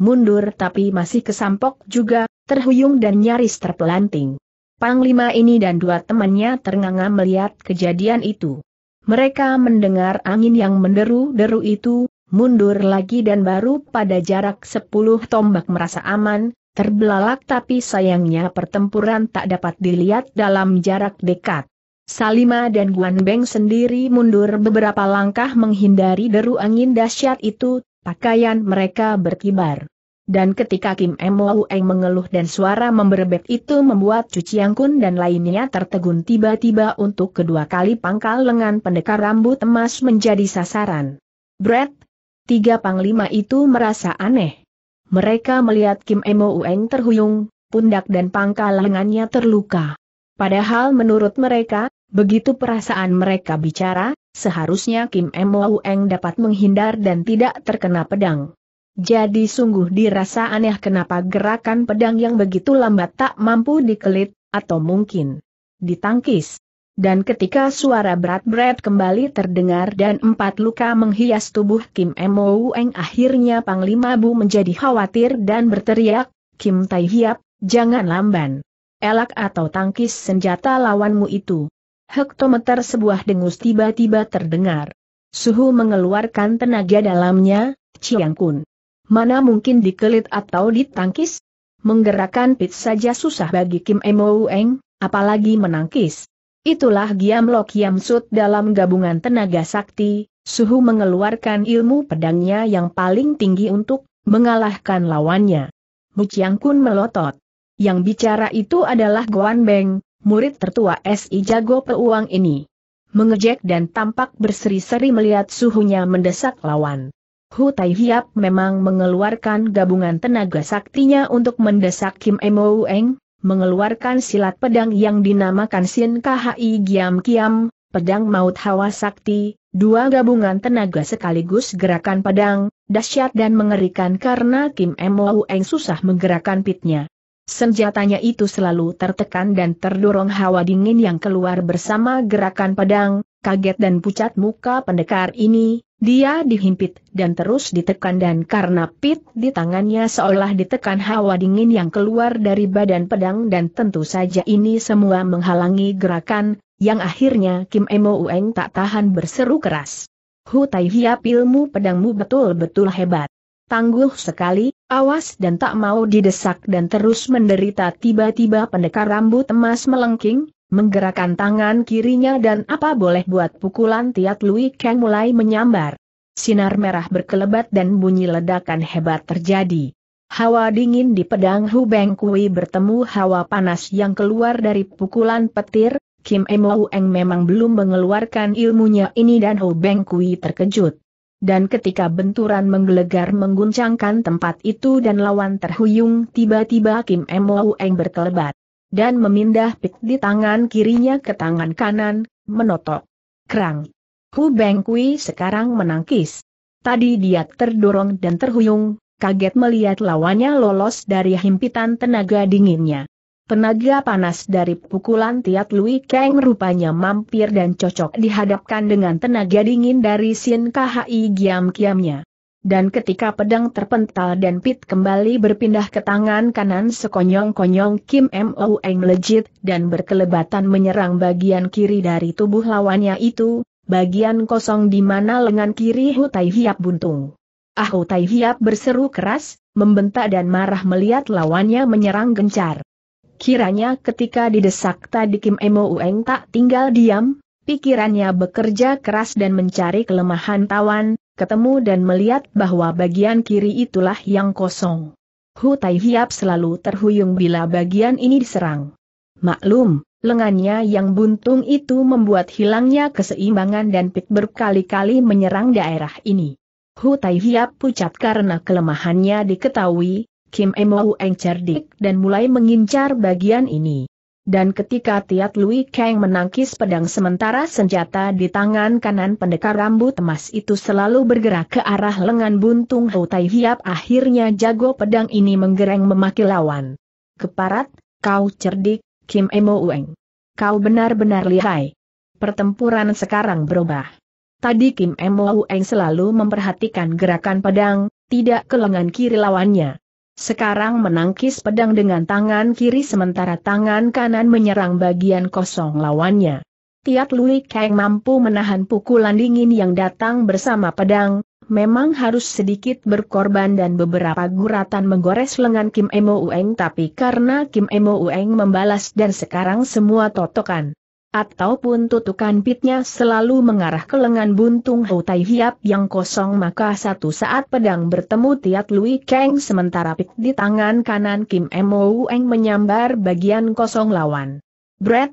mundur tapi masih kesampok juga, terhuyung dan nyaris terpelanting. Panglima ini dan dua temannya ternganga melihat kejadian itu. Mereka mendengar angin yang menderu-deru itu, mundur lagi dan baru pada jarak sepuluh tombak merasa aman, terbelalak tapi sayangnya pertempuran tak dapat dilihat dalam jarak dekat. Salima dan Guan Beng sendiri mundur beberapa langkah menghindari deru angin dahsyat itu, pakaian mereka berkibar. Dan ketika Kim Eng mengeluh dan suara memberebet itu membuat Cu Chiang Kun dan lainnya tertegun tiba-tiba untuk kedua kali pangkal lengan pendekar rambut emas menjadi sasaran. Brett, tiga panglima itu merasa aneh. Mereka melihat Kim Eng terhuyung, pundak dan pangkal lengannya terluka. Padahal menurut mereka, begitu perasaan mereka bicara, seharusnya Kim Mo Eng dapat menghindar dan tidak terkena pedang. Jadi sungguh dirasa aneh kenapa gerakan pedang yang begitu lambat tak mampu dikelit, atau mungkin ditangkis. Dan ketika suara berat-berat kembali terdengar dan empat luka menghias tubuh Kim Mo Eng akhirnya Panglima Bu menjadi khawatir dan berteriak, Kim Tai Hiap, jangan lamban elak atau tangkis senjata lawanmu itu. Hektometer sebuah dengus tiba-tiba terdengar. Suhu mengeluarkan tenaga dalamnya, Chiang Kun. Mana mungkin dikelit atau ditangkis? Menggerakkan pit saja susah bagi Kim Emoueng, apalagi menangkis. Itulah Giam Lok Kiam Sut dalam gabungan tenaga sakti, Suhu mengeluarkan ilmu pedangnya yang paling tinggi untuk mengalahkan lawannya. Mu Chiang Kun melotot. Yang bicara itu adalah Guan Beng, murid tertua S.I. Jago Peuang ini. Mengejek dan tampak berseri-seri melihat suhunya mendesak lawan. Hu Tai Hiap memang mengeluarkan gabungan tenaga saktinya untuk mendesak Kim Emo Eng, mengeluarkan silat pedang yang dinamakan Sin KHI Giam Kiam, pedang maut hawa sakti, dua gabungan tenaga sekaligus gerakan pedang, dahsyat dan mengerikan karena Kim Eng susah menggerakkan pitnya. Senjatanya itu selalu tertekan dan terdorong hawa dingin yang keluar bersama gerakan pedang, kaget dan pucat muka pendekar ini, dia dihimpit dan terus ditekan dan karena pit di tangannya seolah ditekan hawa dingin yang keluar dari badan pedang dan tentu saja ini semua menghalangi gerakan, yang akhirnya Kim Emo Ueng tak tahan berseru keras. Hutai hiap ilmu pedangmu betul-betul hebat tangguh sekali, awas dan tak mau didesak dan terus menderita tiba-tiba pendekar rambut emas melengking, menggerakkan tangan kirinya dan apa boleh buat pukulan Tiat Lui Kang mulai menyambar. Sinar merah berkelebat dan bunyi ledakan hebat terjadi. Hawa dingin di pedang Hu Beng Kui bertemu hawa panas yang keluar dari pukulan petir, Kim Emo Eng memang belum mengeluarkan ilmunya ini dan Hu Beng Kui terkejut dan ketika benturan menggelegar mengguncangkan tempat itu dan lawan terhuyung tiba-tiba Kim Mo Eng berkelebat. Dan memindah pik di tangan kirinya ke tangan kanan, menotok. Kerang. Hu Beng Kui sekarang menangkis. Tadi dia terdorong dan terhuyung, kaget melihat lawannya lolos dari himpitan tenaga dinginnya. Tenaga panas dari pukulan Tiat Lui Kang rupanya mampir dan cocok dihadapkan dengan tenaga dingin dari Sin KHI Giam Kiamnya. Dan ketika pedang terpental dan Pit kembali berpindah ke tangan kanan sekonyong-konyong Kim Mo Eng legit dan berkelebatan menyerang bagian kiri dari tubuh lawannya itu, bagian kosong di mana lengan kiri Hutai Hiap buntung. Ah Hutai Hiap berseru keras, membentak dan marah melihat lawannya menyerang gencar. Kiranya ketika didesak tadi Kim Emo Ueng tak tinggal diam, pikirannya bekerja keras dan mencari kelemahan tawan, ketemu dan melihat bahwa bagian kiri itulah yang kosong. Hu Tai Hiap selalu terhuyung bila bagian ini diserang. Maklum, lengannya yang buntung itu membuat hilangnya keseimbangan dan pik berkali-kali menyerang daerah ini. Hu Tai Hiap pucat karena kelemahannya diketahui, Kim Emo Eng cerdik dan mulai mengincar bagian ini. Dan ketika Tiat Lui Kang menangkis pedang sementara senjata di tangan kanan pendekar rambut emas itu selalu bergerak ke arah lengan buntung Hou Tai Hiap akhirnya jago pedang ini menggereng memaki lawan. Keparat, kau cerdik, Kim Emo Ueng. Kau benar-benar lihai. Pertempuran sekarang berubah. Tadi Kim Emo Ueng selalu memperhatikan gerakan pedang, tidak ke lengan kiri lawannya. Sekarang menangkis pedang dengan tangan kiri sementara tangan kanan menyerang bagian kosong lawannya. Tiat Lui Kang mampu menahan pukulan dingin yang datang bersama pedang, memang harus sedikit berkorban dan beberapa guratan menggores lengan Kim Emo Ueng tapi karena Kim Emo Ueng membalas dan sekarang semua totokan ataupun tutukan pitnya selalu mengarah ke lengan buntung Hou Tai Hiap yang kosong maka satu saat pedang bertemu Tiat Lui Kang sementara pit di tangan kanan Kim Mo Eng menyambar bagian kosong lawan. Brett,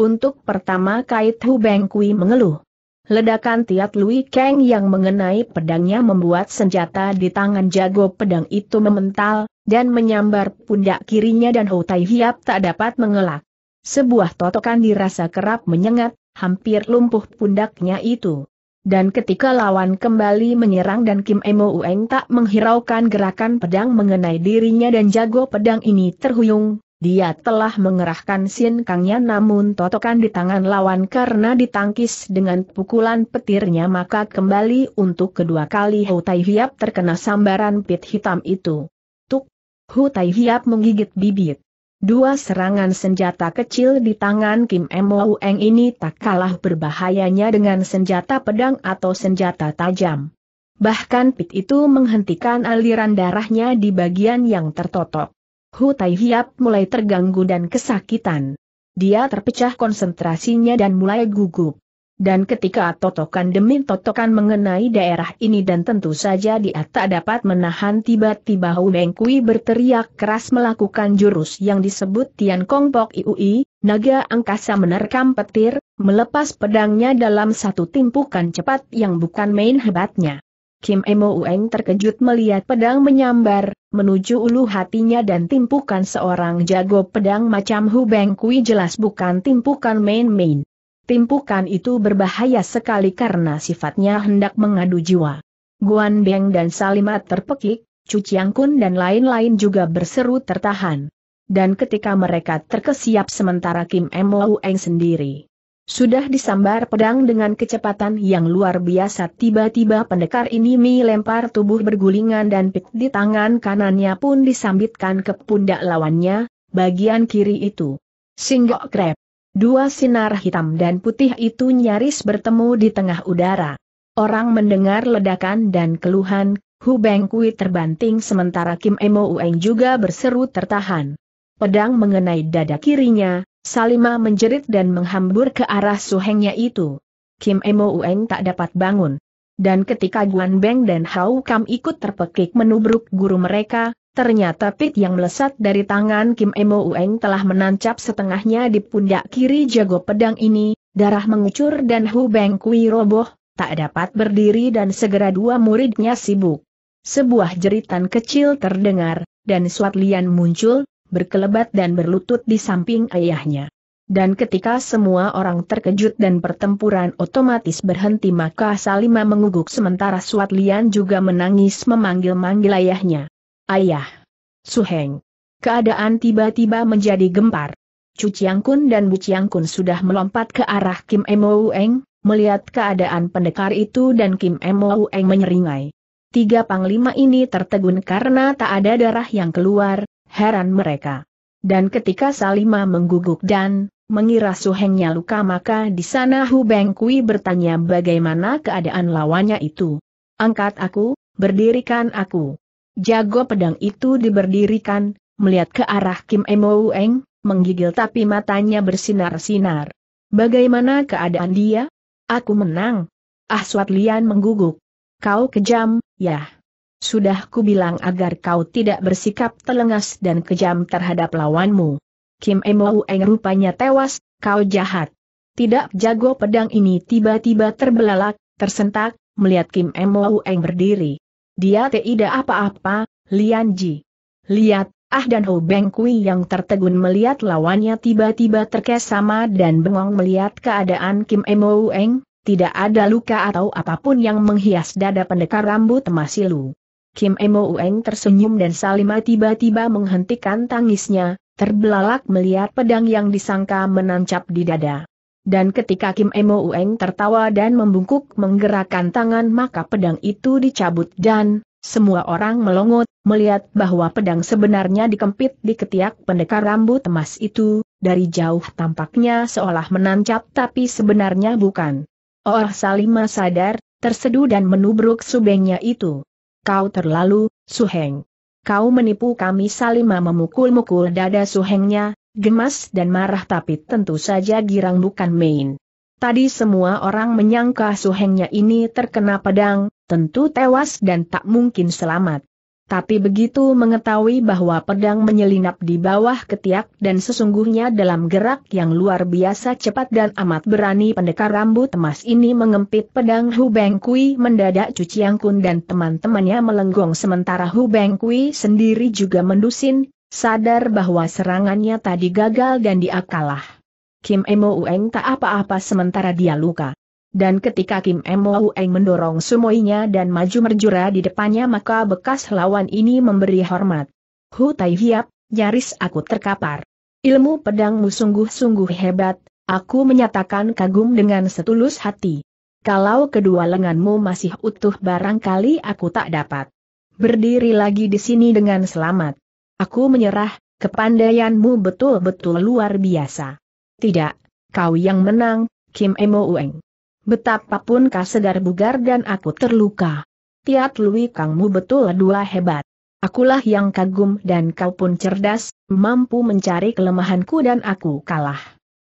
untuk pertama kait Hu Beng Kui mengeluh. Ledakan Tiat Lui Kang yang mengenai pedangnya membuat senjata di tangan jago pedang itu memental, dan menyambar pundak kirinya dan Hou Tai Hiap tak dapat mengelak. Sebuah totokan dirasa kerap menyengat, hampir lumpuh pundaknya itu. Dan ketika lawan kembali menyerang dan Kim Emo Ueng tak menghiraukan gerakan pedang mengenai dirinya dan jago pedang ini terhuyung, dia telah mengerahkan sin kangnya namun totokan di tangan lawan karena ditangkis dengan pukulan petirnya maka kembali untuk kedua kali Hu Tai Hiap terkena sambaran pit hitam itu. Tuk! Hu Tai Hiap menggigit bibit. Dua serangan senjata kecil di tangan Kim Mo Eng ini tak kalah berbahayanya dengan senjata pedang atau senjata tajam. Bahkan Pit itu menghentikan aliran darahnya di bagian yang tertotok. Hu Tai Hiap mulai terganggu dan kesakitan. Dia terpecah konsentrasinya dan mulai gugup. Dan ketika totokan demi totokan mengenai daerah ini dan tentu saja dia tak dapat menahan tiba-tiba Hu Beng berteriak keras melakukan jurus yang disebut Tian Kong Pok Iui, naga angkasa menerkam petir, melepas pedangnya dalam satu timpukan cepat yang bukan main hebatnya. Kim Emo Ueng terkejut melihat pedang menyambar, menuju ulu hatinya dan timpukan seorang jago pedang macam Hu Beng jelas bukan timpukan main-main. Timpukan itu berbahaya sekali karena sifatnya hendak mengadu jiwa. Guan Beng dan Salimat terpekik, Cuciang Kun dan lain-lain juga berseru tertahan. Dan ketika mereka terkesiap sementara Kim M. Eng sendiri sudah disambar pedang dengan kecepatan yang luar biasa tiba-tiba pendekar ini melempar tubuh bergulingan dan pik di tangan kanannya pun disambitkan ke pundak lawannya, bagian kiri itu. Singgok krep. Dua sinar hitam dan putih itu nyaris bertemu di tengah udara. Orang mendengar ledakan dan keluhan, Hu Beng terbanting sementara Kim Emo Ueng juga berseru tertahan. Pedang mengenai dada kirinya, Salima menjerit dan menghambur ke arah suhengnya itu. Kim Emo Ueng tak dapat bangun. Dan ketika Guan Beng dan Hau Kam ikut terpekik menubruk guru mereka, Ternyata pit yang melesat dari tangan Kim Emo Ueng telah menancap setengahnya di pundak kiri jago pedang ini, darah mengucur dan Hu Beng Kui roboh, tak dapat berdiri dan segera dua muridnya sibuk. Sebuah jeritan kecil terdengar, dan Suat Lian muncul, berkelebat dan berlutut di samping ayahnya. Dan ketika semua orang terkejut dan pertempuran otomatis berhenti maka Salima mengguguk sementara Suat Lian juga menangis memanggil-manggil ayahnya. Ayah. Su Heng, Keadaan tiba-tiba menjadi gempar. Cu Chiang Kun dan Bu Chiang Kun sudah melompat ke arah Kim Eng, melihat keadaan pendekar itu dan Kim Eng menyeringai. Tiga panglima ini tertegun karena tak ada darah yang keluar, heran mereka. Dan ketika Salima mengguguk dan mengira Su Hengnya luka maka di sana Hu Beng Kui bertanya bagaimana keadaan lawannya itu. Angkat aku, berdirikan aku. Jago pedang itu diberdirikan, melihat ke arah Kim Emo Eng, menggigil tapi matanya bersinar-sinar. Bagaimana keadaan dia? Aku menang. Ah Suat Lian mengguguk. Kau kejam, ya. Sudah ku bilang agar kau tidak bersikap telengas dan kejam terhadap lawanmu. Kim Emo Eng rupanya tewas, kau jahat. Tidak jago pedang ini tiba-tiba terbelalak, tersentak, melihat Kim Emo Eng berdiri. Dia tidak apa-apa, Lian Ji. Lihat, Ah dan Ho Beng Kui yang tertegun melihat lawannya tiba-tiba terkesama dan bengong melihat keadaan Kim Emo Eng, tidak ada luka atau apapun yang menghias dada pendekar rambut Masilu. Kim Emo Eng tersenyum dan Salima tiba-tiba menghentikan tangisnya, terbelalak melihat pedang yang disangka menancap di dada. Dan ketika Kim Emo Ueng tertawa dan membungkuk menggerakkan tangan maka pedang itu dicabut dan, semua orang melongot, melihat bahwa pedang sebenarnya dikempit di ketiak pendekar rambut emas itu, dari jauh tampaknya seolah menancap tapi sebenarnya bukan. Oh Salima sadar, terseduh dan menubruk subengnya itu. Kau terlalu, Suheng. Kau menipu kami Salima memukul-mukul dada Suhengnya, gemas dan marah tapi tentu saja girang bukan main. Tadi semua orang menyangka suhengnya ini terkena pedang, tentu tewas dan tak mungkin selamat. Tapi begitu mengetahui bahwa pedang menyelinap di bawah ketiak dan sesungguhnya dalam gerak yang luar biasa cepat dan amat berani pendekar rambut emas ini mengempit pedang Hu Beng mendadak Cuciang Kun dan teman-temannya melenggong sementara Hu Beng sendiri juga mendusin, sadar bahwa serangannya tadi gagal dan dia kalah. Kim Emo Ueng tak apa-apa sementara dia luka. Dan ketika Kim Emo Ueng mendorong sumoinya dan maju merjura di depannya maka bekas lawan ini memberi hormat. Hu Tai Hiap, nyaris aku terkapar. Ilmu pedangmu sungguh-sungguh hebat, aku menyatakan kagum dengan setulus hati. Kalau kedua lenganmu masih utuh barangkali aku tak dapat. Berdiri lagi di sini dengan selamat. Aku menyerah, kepandaianmu betul-betul luar biasa. Tidak, kau yang menang, Kim Emo Ueng. Betapapun kau segar bugar dan aku terluka. Tiat Lui Kangmu betul dua hebat. Akulah yang kagum dan kau pun cerdas, mampu mencari kelemahanku dan aku kalah.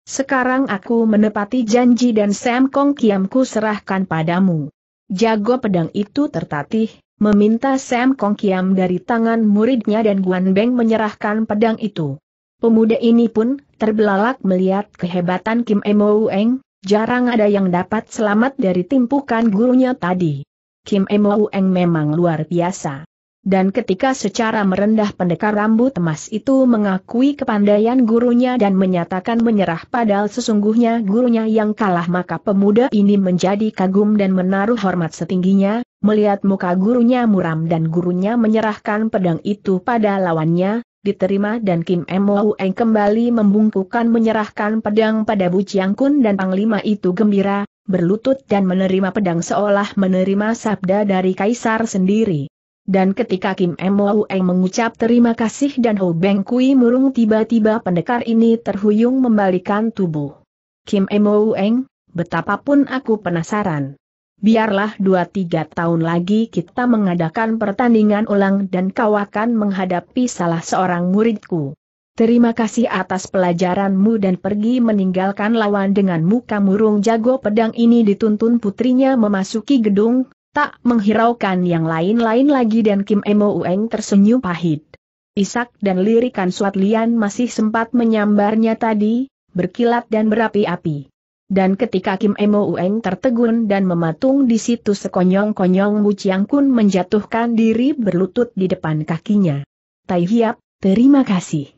Sekarang aku menepati janji dan Sam Kong Kiamku serahkan padamu. Jago pedang itu tertatih, meminta Sam Kong Kiam dari tangan muridnya dan Guan Beng menyerahkan pedang itu. Pemuda ini pun terbelalak melihat kehebatan Kim Emo Eng, jarang ada yang dapat selamat dari timpukan gurunya tadi. Kim Emo Eng memang luar biasa. Dan ketika secara merendah pendekar rambut emas itu mengakui kepandaian gurunya dan menyatakan menyerah padahal sesungguhnya gurunya yang kalah maka pemuda ini menjadi kagum dan menaruh hormat setingginya, melihat muka gurunya muram dan gurunya menyerahkan pedang itu pada lawannya, diterima dan Kim Eng kembali membungkukan menyerahkan pedang pada Bu Chiang Kun dan Panglima itu gembira, berlutut dan menerima pedang seolah menerima sabda dari Kaisar sendiri. Dan ketika Kim Mo Eng mengucap terima kasih dan Ho Beng Kui murung tiba-tiba pendekar ini terhuyung membalikan tubuh. Kim Mo Eng, betapapun aku penasaran. Biarlah dua tiga tahun lagi kita mengadakan pertandingan ulang dan kau akan menghadapi salah seorang muridku. Terima kasih atas pelajaranmu dan pergi meninggalkan lawan dengan muka murung jago pedang ini dituntun putrinya memasuki gedung, Tak menghiraukan yang lain-lain lagi dan Kim Emo Ueng tersenyum pahit. Isak dan lirikan Suat Lian masih sempat menyambarnya tadi, berkilat dan berapi-api. Dan ketika Kim Emo Ueng tertegun dan mematung di situ sekonyong-konyong Mu Chiang Kun menjatuhkan diri berlutut di depan kakinya. Tai Hiap, terima kasih.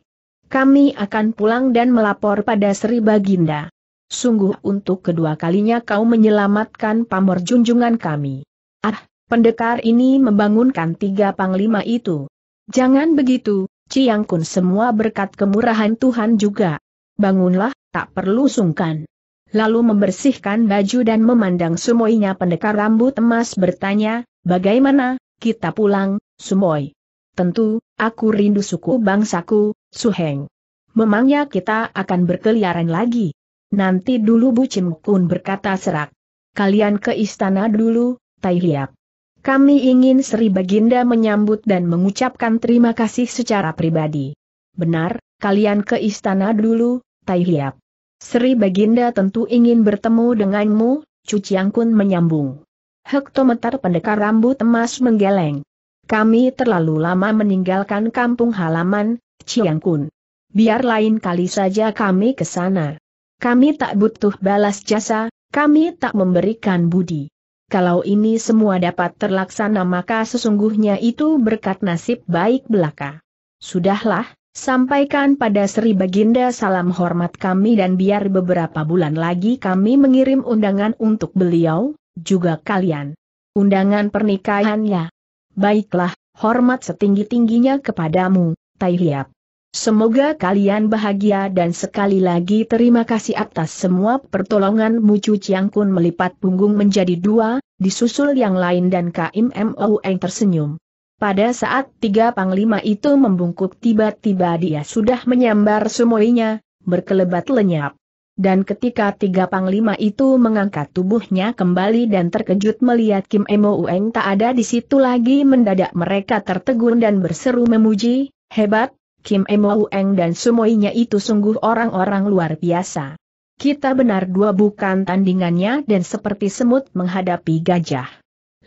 Kami akan pulang dan melapor pada Sri Baginda. Sungguh untuk kedua kalinya kau menyelamatkan pamor junjungan kami. Ah, pendekar ini membangunkan tiga panglima itu. Jangan begitu, Ciang Kun semua berkat kemurahan Tuhan juga. Bangunlah, tak perlu sungkan. Lalu membersihkan baju dan memandang Sumoinya pendekar rambut emas bertanya, bagaimana, kita pulang, Sumoi? Tentu, aku rindu suku bangsaku, Suheng. Memangnya kita akan berkeliaran lagi? Nanti dulu Bu Cim berkata serak. Kalian ke istana dulu, Tai Hiap. Kami ingin Sri Baginda menyambut dan mengucapkan terima kasih secara pribadi. Benar, kalian ke istana dulu, Tai Hiap. Sri Baginda tentu ingin bertemu denganmu, Cuciang Kun menyambung. Hektometer pendekar rambut emas menggeleng. Kami terlalu lama meninggalkan kampung halaman, Ciang Kun. Biar lain kali saja kami ke sana. Kami tak butuh balas jasa, kami tak memberikan budi. Kalau ini semua dapat terlaksana maka sesungguhnya itu berkat nasib baik belaka. Sudahlah, sampaikan pada Sri Baginda salam hormat kami dan biar beberapa bulan lagi kami mengirim undangan untuk beliau, juga kalian. Undangan pernikahannya. Baiklah, hormat setinggi-tingginya kepadamu, Tai Semoga kalian bahagia dan sekali lagi terima kasih atas semua pertolongan. Mucu Chiang Kun melipat punggung menjadi dua, disusul yang lain dan Kaim Moueng tersenyum. Pada saat tiga panglima itu membungkuk tiba-tiba dia sudah menyambar semuanya, berkelebat lenyap. Dan ketika tiga panglima itu mengangkat tubuhnya kembali dan terkejut melihat Kim Moueng tak ada di situ lagi mendadak mereka tertegun dan berseru memuji, hebat, Kim Emo Eng dan semuanya itu sungguh orang-orang luar biasa. Kita benar dua bukan tandingannya dan seperti semut menghadapi gajah.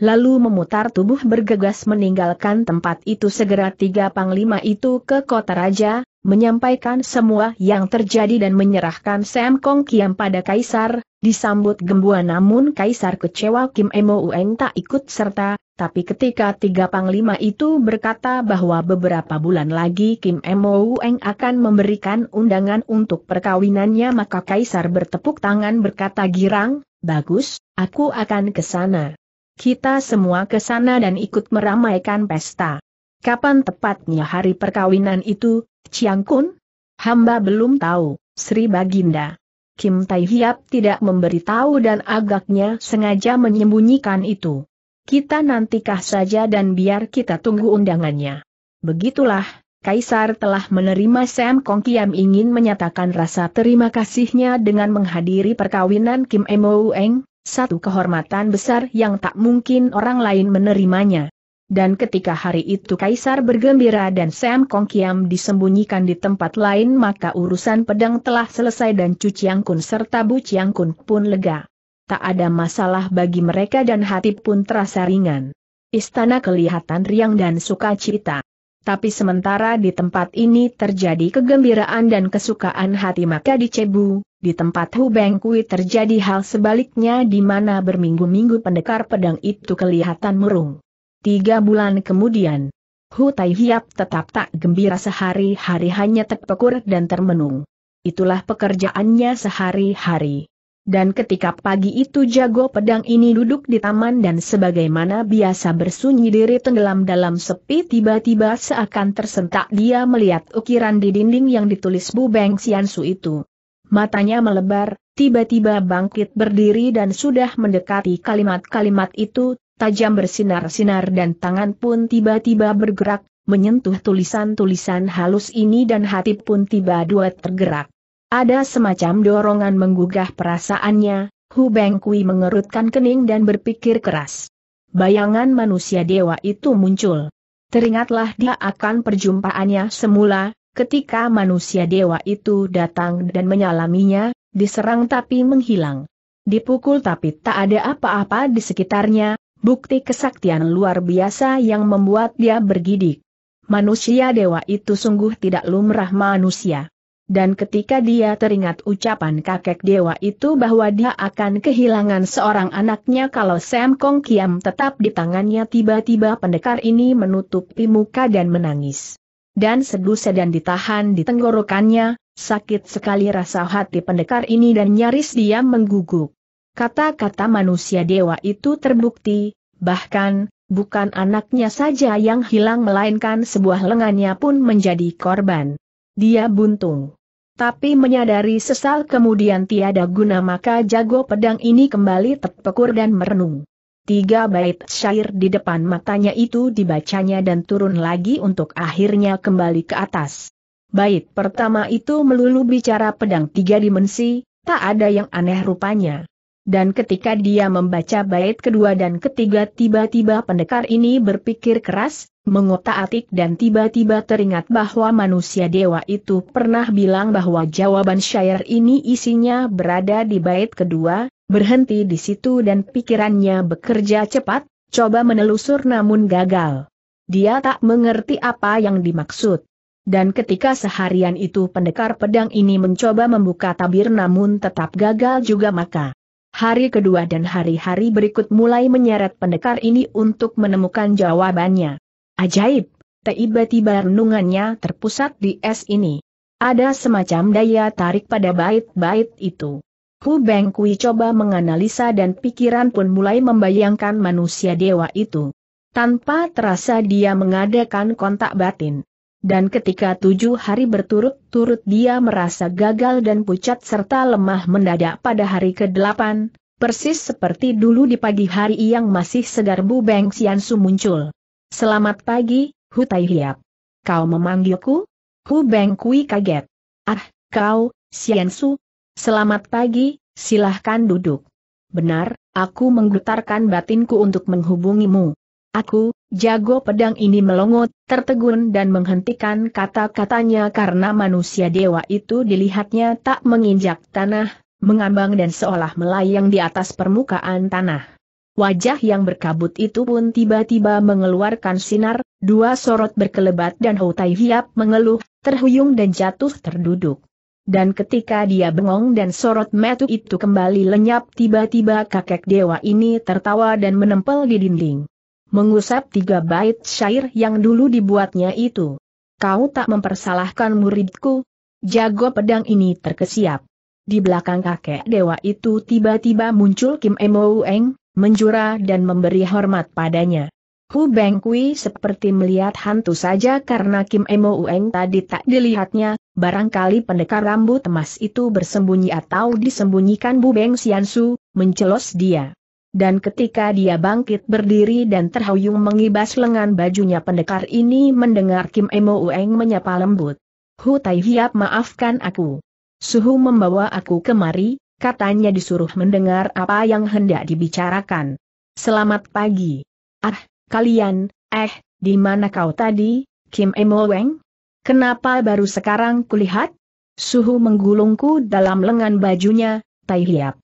Lalu memutar tubuh bergegas meninggalkan tempat itu segera tiga panglima itu ke kota raja, menyampaikan semua yang terjadi dan menyerahkan Sam Kong Kiam pada Kaisar, disambut gembuan namun Kaisar kecewa Kim Emo Ueng tak ikut serta, tapi ketika tiga panglima itu berkata bahwa beberapa bulan lagi Kim Emo Eng akan memberikan undangan untuk perkawinannya maka Kaisar bertepuk tangan berkata girang, bagus, aku akan ke sana. Kita semua ke sana dan ikut meramaikan pesta. Kapan tepatnya hari perkawinan itu, Chiang Kun? Hamba belum tahu, Sri Baginda. Kim Tai Hiap tidak memberitahu dan agaknya sengaja menyembunyikan itu. Kita nantikah saja dan biar kita tunggu undangannya. Begitulah, Kaisar telah menerima Sam Kong Kiam ingin menyatakan rasa terima kasihnya dengan menghadiri perkawinan Kim Emo Eng, satu kehormatan besar yang tak mungkin orang lain menerimanya. Dan ketika hari itu Kaisar bergembira dan Sam Kong Kiam disembunyikan di tempat lain maka urusan pedang telah selesai dan Cu Chiang Kun serta Bu Chiang Kun pun lega tak ada masalah bagi mereka dan hati pun terasa ringan. Istana kelihatan riang dan sukacita. Tapi sementara di tempat ini terjadi kegembiraan dan kesukaan hati maka di Cebu, di tempat Hubeng Kui terjadi hal sebaliknya di mana berminggu-minggu pendekar pedang itu kelihatan murung. Tiga bulan kemudian, Hu Tai Hiap tetap tak gembira sehari-hari hanya terpekur dan termenung. Itulah pekerjaannya sehari-hari. Dan ketika pagi itu jago pedang ini duduk di taman dan sebagaimana biasa bersunyi diri tenggelam dalam sepi tiba-tiba seakan tersentak dia melihat ukiran di dinding yang ditulis Bu Beng Xiansu itu. Matanya melebar, tiba-tiba bangkit berdiri dan sudah mendekati kalimat-kalimat itu, tajam bersinar-sinar dan tangan pun tiba-tiba bergerak, menyentuh tulisan-tulisan halus ini dan hati pun tiba dua tergerak. Ada semacam dorongan menggugah perasaannya, Hu Beng mengerutkan kening dan berpikir keras. Bayangan manusia dewa itu muncul. Teringatlah dia akan perjumpaannya semula, ketika manusia dewa itu datang dan menyalaminya, diserang tapi menghilang. Dipukul tapi tak ada apa-apa di sekitarnya, bukti kesaktian luar biasa yang membuat dia bergidik. Manusia dewa itu sungguh tidak lumrah manusia dan ketika dia teringat ucapan kakek dewa itu bahwa dia akan kehilangan seorang anaknya kalau Sam Kong Kiam tetap di tangannya tiba-tiba pendekar ini menutupi muka dan menangis. Dan sedusa dan ditahan di tenggorokannya, sakit sekali rasa hati pendekar ini dan nyaris dia mengguguk. Kata-kata manusia dewa itu terbukti, bahkan, bukan anaknya saja yang hilang melainkan sebuah lengannya pun menjadi korban. Dia buntung tapi menyadari sesal kemudian tiada guna maka jago pedang ini kembali terpekur dan merenung. Tiga bait syair di depan matanya itu dibacanya dan turun lagi untuk akhirnya kembali ke atas. Bait pertama itu melulu bicara pedang tiga dimensi, tak ada yang aneh rupanya. Dan ketika dia membaca bait kedua dan ketiga tiba-tiba pendekar ini berpikir keras, mengotak-atik dan tiba-tiba teringat bahwa manusia dewa itu pernah bilang bahwa jawaban syair ini isinya berada di bait kedua, berhenti di situ dan pikirannya bekerja cepat, coba menelusur namun gagal. Dia tak mengerti apa yang dimaksud. Dan ketika seharian itu pendekar pedang ini mencoba membuka tabir namun tetap gagal juga maka Hari kedua dan hari-hari berikut mulai menyeret pendekar ini untuk menemukan jawabannya. Ajaib, tiba-tiba renungannya terpusat di es ini. Ada semacam daya tarik pada bait-bait itu. Hu Beng Kui coba menganalisa dan pikiran pun mulai membayangkan manusia dewa itu. Tanpa terasa dia mengadakan kontak batin. Dan ketika tujuh hari berturut-turut dia merasa gagal dan pucat serta lemah mendadak pada hari ke-8, persis seperti dulu di pagi hari yang masih segar Bu Beng Xiansu muncul. Selamat pagi, Hutai Hiap. Kau memanggilku? Hu Beng Kui kaget. Ah, kau, Xiansu. Selamat pagi, silahkan duduk. Benar, aku menggetarkan batinku untuk menghubungimu. Aku, jago pedang ini melongot, tertegun dan menghentikan kata-katanya karena manusia dewa itu dilihatnya tak menginjak tanah, mengambang dan seolah melayang di atas permukaan tanah. Wajah yang berkabut itu pun tiba-tiba mengeluarkan sinar, dua sorot berkelebat dan tai Hiap mengeluh, terhuyung dan jatuh terduduk. Dan ketika dia bengong dan sorot metu itu kembali lenyap tiba-tiba kakek dewa ini tertawa dan menempel di dinding mengusap tiga bait syair yang dulu dibuatnya itu. Kau tak mempersalahkan muridku? Jago pedang ini terkesiap. Di belakang kakek dewa itu tiba-tiba muncul Kim Emoueng, menjura dan memberi hormat padanya. Hu Beng Kui seperti melihat hantu saja karena Kim Emo Ueng tadi tak dilihatnya, barangkali pendekar rambut emas itu bersembunyi atau disembunyikan Bu Beng Siansu, mencelos dia dan ketika dia bangkit berdiri dan terhuyung mengibas lengan bajunya pendekar ini mendengar Kim Emo Ueng menyapa lembut. Hu Tai Hiap maafkan aku. Suhu membawa aku kemari, katanya disuruh mendengar apa yang hendak dibicarakan. Selamat pagi. Ah, kalian, eh, di mana kau tadi, Kim Emo Ueng? Kenapa baru sekarang kulihat? Suhu menggulungku dalam lengan bajunya, Tai Hiap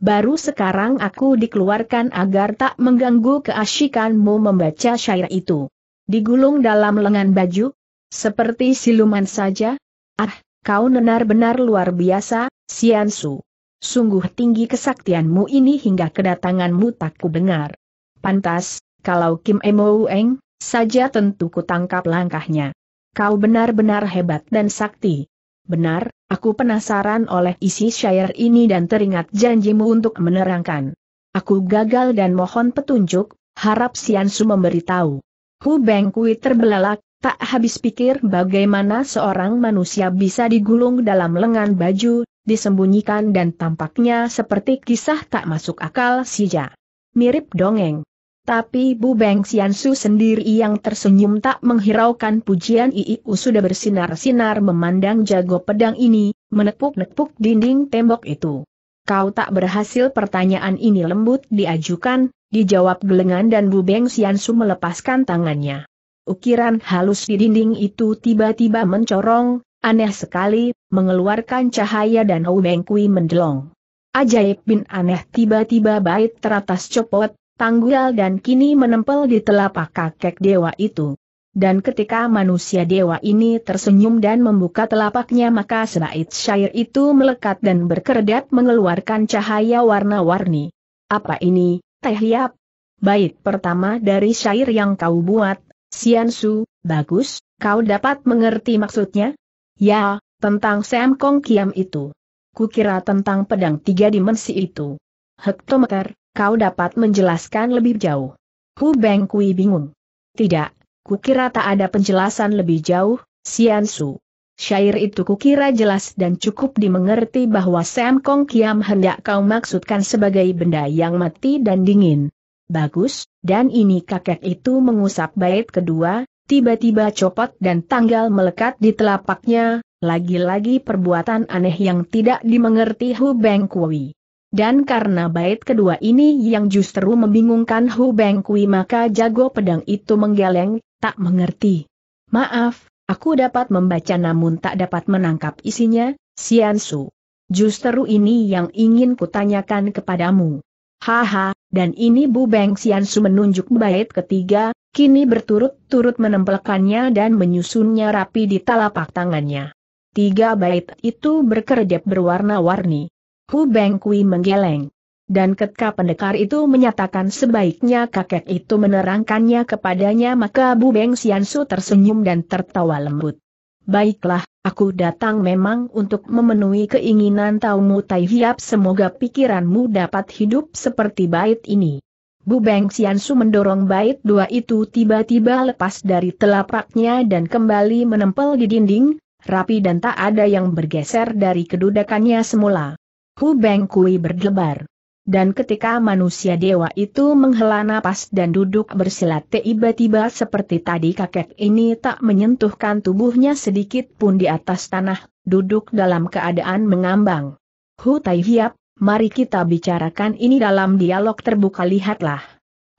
baru sekarang aku dikeluarkan agar tak mengganggu keasyikanmu membaca syair itu. Digulung dalam lengan baju? Seperti siluman saja? Ah, kau benar-benar luar biasa, Siansu. Sungguh tinggi kesaktianmu ini hingga kedatanganmu tak ku dengar. Pantas, kalau Kim Emo Eng, saja tentu ku tangkap langkahnya. Kau benar-benar hebat dan sakti. Benar, aku penasaran oleh isi syair ini dan teringat janjimu untuk menerangkan. Aku gagal dan mohon petunjuk, harap Siansu memberitahu. Hu Bengkui terbelalak, tak habis pikir bagaimana seorang manusia bisa digulung dalam lengan baju, disembunyikan dan tampaknya seperti kisah tak masuk akal sija. Mirip dongeng. Tapi Bu Beng Xiansu sendiri yang tersenyum tak menghiraukan pujian Iiu sudah bersinar-sinar memandang jago pedang ini, menepuk-nepuk dinding tembok itu. Kau tak berhasil pertanyaan ini lembut diajukan, dijawab gelengan dan Bu Beng Xiansu melepaskan tangannya. Ukiran halus di dinding itu tiba-tiba mencorong, aneh sekali, mengeluarkan cahaya dan Hou Beng Kui mendelong. Ajaib bin aneh tiba-tiba bait teratas copot, tanggul dan kini menempel di telapak kakek dewa itu. Dan ketika manusia dewa ini tersenyum dan membuka telapaknya maka senaid syair itu melekat dan berkeredap mengeluarkan cahaya warna-warni. Apa ini, Teh Hiap? Bait pertama dari syair yang kau buat, Siansu, bagus, kau dapat mengerti maksudnya? Ya, tentang Sam Kong Kiam itu. Kukira tentang pedang tiga dimensi itu. Hektometer, kau dapat menjelaskan lebih jauh. Hu Beng Kui bingung. Tidak, kukira tak ada penjelasan lebih jauh, Sian Su. Syair itu kukira jelas dan cukup dimengerti bahwa Sam Kong Kiam hendak kau maksudkan sebagai benda yang mati dan dingin. Bagus, dan ini kakek itu mengusap bait kedua, tiba-tiba copot dan tanggal melekat di telapaknya, lagi-lagi perbuatan aneh yang tidak dimengerti Hu Beng Kui. Dan karena bait kedua ini yang justru membingungkan Hu Beng Kui maka jago pedang itu menggeleng, tak mengerti. Maaf, aku dapat membaca namun tak dapat menangkap isinya, Sian Su. Justru ini yang ingin kutanyakan kepadamu. Haha, dan ini Bu Beng Sian Su menunjuk bait ketiga, kini berturut-turut menempelkannya dan menyusunnya rapi di telapak tangannya. Tiga bait itu berkerjap berwarna-warni. Hu Beng Kui menggeleng. Dan ketika pendekar itu menyatakan sebaiknya kakek itu menerangkannya kepadanya maka Bu Beng Siansu tersenyum dan tertawa lembut. Baiklah, aku datang memang untuk memenuhi keinginan taumu Tai Hiap semoga pikiranmu dapat hidup seperti bait ini. Bu Beng Siansu mendorong bait dua itu tiba-tiba lepas dari telapaknya dan kembali menempel di dinding, rapi dan tak ada yang bergeser dari kedudukannya semula. Hu Beng Kui berdebar. Dan ketika manusia dewa itu menghela nafas dan duduk bersilat tiba-tiba seperti tadi kakek ini tak menyentuhkan tubuhnya sedikit pun di atas tanah, duduk dalam keadaan mengambang. Hu Tai Hiap, mari kita bicarakan ini dalam dialog terbuka lihatlah.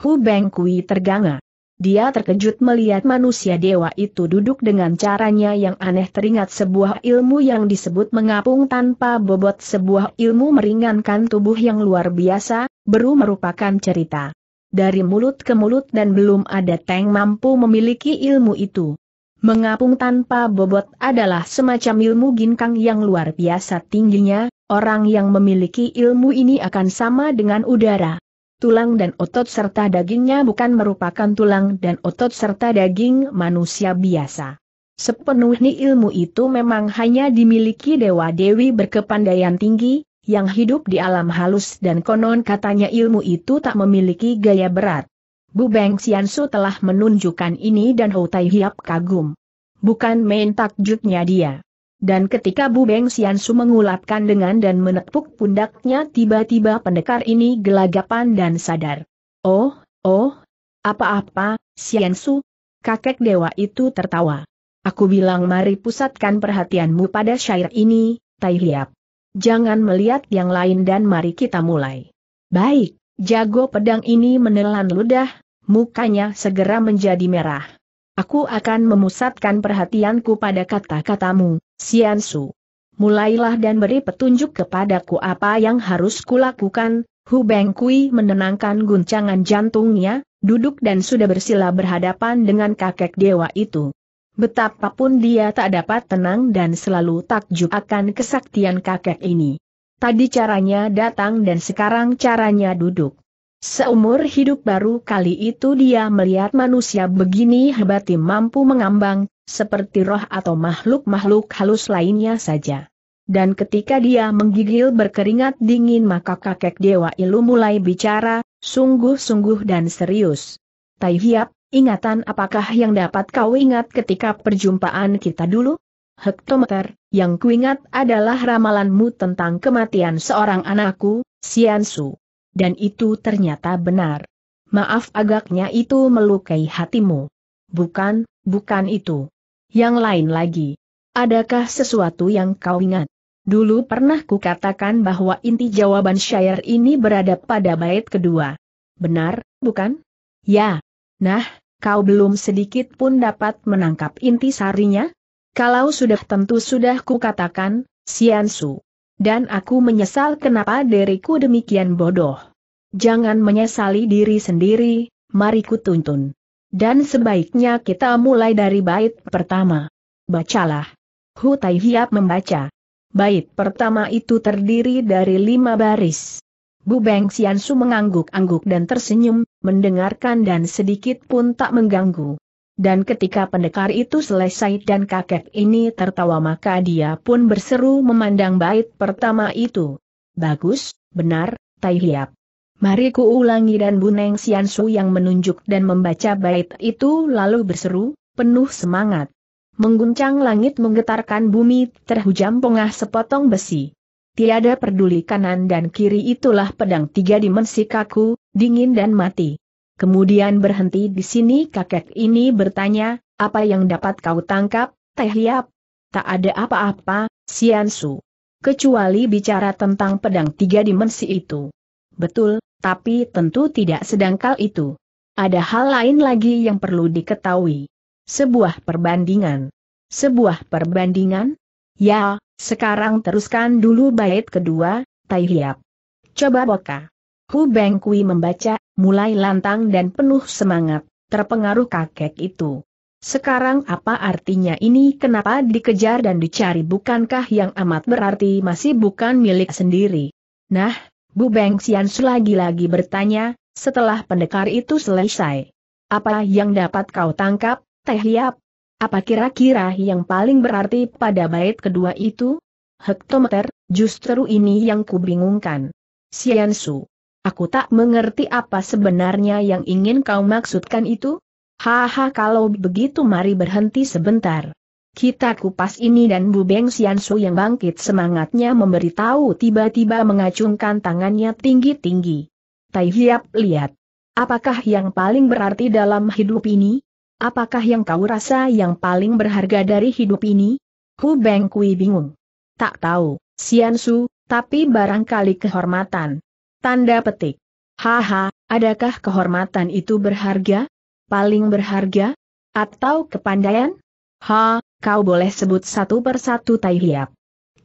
Hu Beng Kui terganga. Dia terkejut melihat manusia dewa itu duduk dengan caranya yang aneh teringat sebuah ilmu yang disebut mengapung tanpa bobot sebuah ilmu meringankan tubuh yang luar biasa, baru merupakan cerita. Dari mulut ke mulut dan belum ada tank mampu memiliki ilmu itu. Mengapung tanpa bobot adalah semacam ilmu ginkang yang luar biasa tingginya, orang yang memiliki ilmu ini akan sama dengan udara tulang dan otot serta dagingnya bukan merupakan tulang dan otot serta daging manusia biasa. Sepenuhnya ilmu itu memang hanya dimiliki dewa-dewi berkepandaian tinggi, yang hidup di alam halus dan konon katanya ilmu itu tak memiliki gaya berat. Bu Beng Xiansu telah menunjukkan ini dan Hou Tai Hiap kagum. Bukan main takjubnya dia. Dan ketika Bu Beng Siansu mengulapkan dengan dan menepuk pundaknya tiba-tiba pendekar ini gelagapan dan sadar. Oh, oh, apa-apa, Siansu? Kakek dewa itu tertawa. Aku bilang mari pusatkan perhatianmu pada syair ini, Tai Liap. Jangan melihat yang lain dan mari kita mulai. Baik, jago pedang ini menelan ludah, mukanya segera menjadi merah. Aku akan memusatkan perhatianku pada kata-katamu, Siansu. Mulailah dan beri petunjuk kepadaku apa yang harus kulakukan, Hu Beng Kui menenangkan guncangan jantungnya, duduk dan sudah bersila berhadapan dengan kakek dewa itu. Betapapun dia tak dapat tenang dan selalu takjub akan kesaktian kakek ini. Tadi caranya datang dan sekarang caranya duduk. Seumur hidup baru kali itu dia melihat manusia begini hebat mampu mengambang, seperti roh atau makhluk-makhluk halus lainnya saja. Dan ketika dia menggigil berkeringat dingin maka kakek Dewa Ilu mulai bicara, sungguh-sungguh dan serius. Tai Hiap, ingatan apakah yang dapat kau ingat ketika perjumpaan kita dulu? Hektometer, yang kuingat adalah ramalanmu tentang kematian seorang anakku, Siansu. Dan itu ternyata benar. Maaf agaknya itu melukai hatimu. Bukan, bukan itu. Yang lain lagi. Adakah sesuatu yang kau ingat? Dulu pernah kukatakan bahwa inti jawaban syair ini berada pada bait kedua. Benar, bukan? Ya. Nah, kau belum sedikit pun dapat menangkap inti sarinya? Kalau sudah tentu sudah kukatakan, Su. Dan aku menyesal kenapa diriku demikian bodoh. Jangan menyesali diri sendiri, mari ku tuntun. Dan sebaiknya kita mulai dari bait pertama. Bacalah. Hu Tai Hiap membaca. Bait pertama itu terdiri dari lima baris. Bu Beng Xiansu mengangguk-angguk dan tersenyum, mendengarkan dan sedikit pun tak mengganggu. Dan ketika pendekar itu selesai dan kakek ini tertawa maka dia pun berseru memandang bait pertama itu. Bagus, benar, Tai Hiap. Mari ku ulangi dan Buneng Siansu yang menunjuk dan membaca bait itu lalu berseru, penuh semangat. Mengguncang langit menggetarkan bumi, terhujam pongah sepotong besi. Tiada peduli kanan dan kiri itulah pedang tiga dimensi kaku, dingin dan mati. Kemudian berhenti di sini kakek ini bertanya, apa yang dapat kau tangkap, Teh Liap? Tak ada apa-apa, Siansu. Kecuali bicara tentang pedang tiga dimensi itu. Betul, tapi tentu tidak sedangkal itu. Ada hal lain lagi yang perlu diketahui. Sebuah perbandingan. Sebuah perbandingan? Ya, sekarang teruskan dulu bait kedua, Tai Hiap. Coba bokah. Hu Bengkui membaca, mulai lantang dan penuh semangat, terpengaruh kakek itu. Sekarang apa artinya ini kenapa dikejar dan dicari bukankah yang amat berarti masih bukan milik sendiri? Nah, Bu Beng Xian lagi-lagi bertanya, setelah pendekar itu selesai. Apa yang dapat kau tangkap, Teh Hiap? Apa kira-kira yang paling berarti pada bait kedua itu? Hektometer, justru ini yang kubingungkan. Xiansu. Su. Aku tak mengerti apa sebenarnya yang ingin kau maksudkan itu? Haha kalau begitu mari berhenti sebentar. Kita kupas ini dan Bu Beng Su yang bangkit semangatnya memberitahu tiba-tiba mengacungkan tangannya tinggi-tinggi. Tai Hiap lihat. Apakah yang paling berarti dalam hidup ini? Apakah yang kau rasa yang paling berharga dari hidup ini? Hu Beng Kui bingung. Tak tahu, Su, tapi barangkali kehormatan. Tanda petik. Haha, adakah kehormatan itu berharga? Paling berharga? Atau kepandaian? Ha, kau boleh sebut satu persatu tai hiap.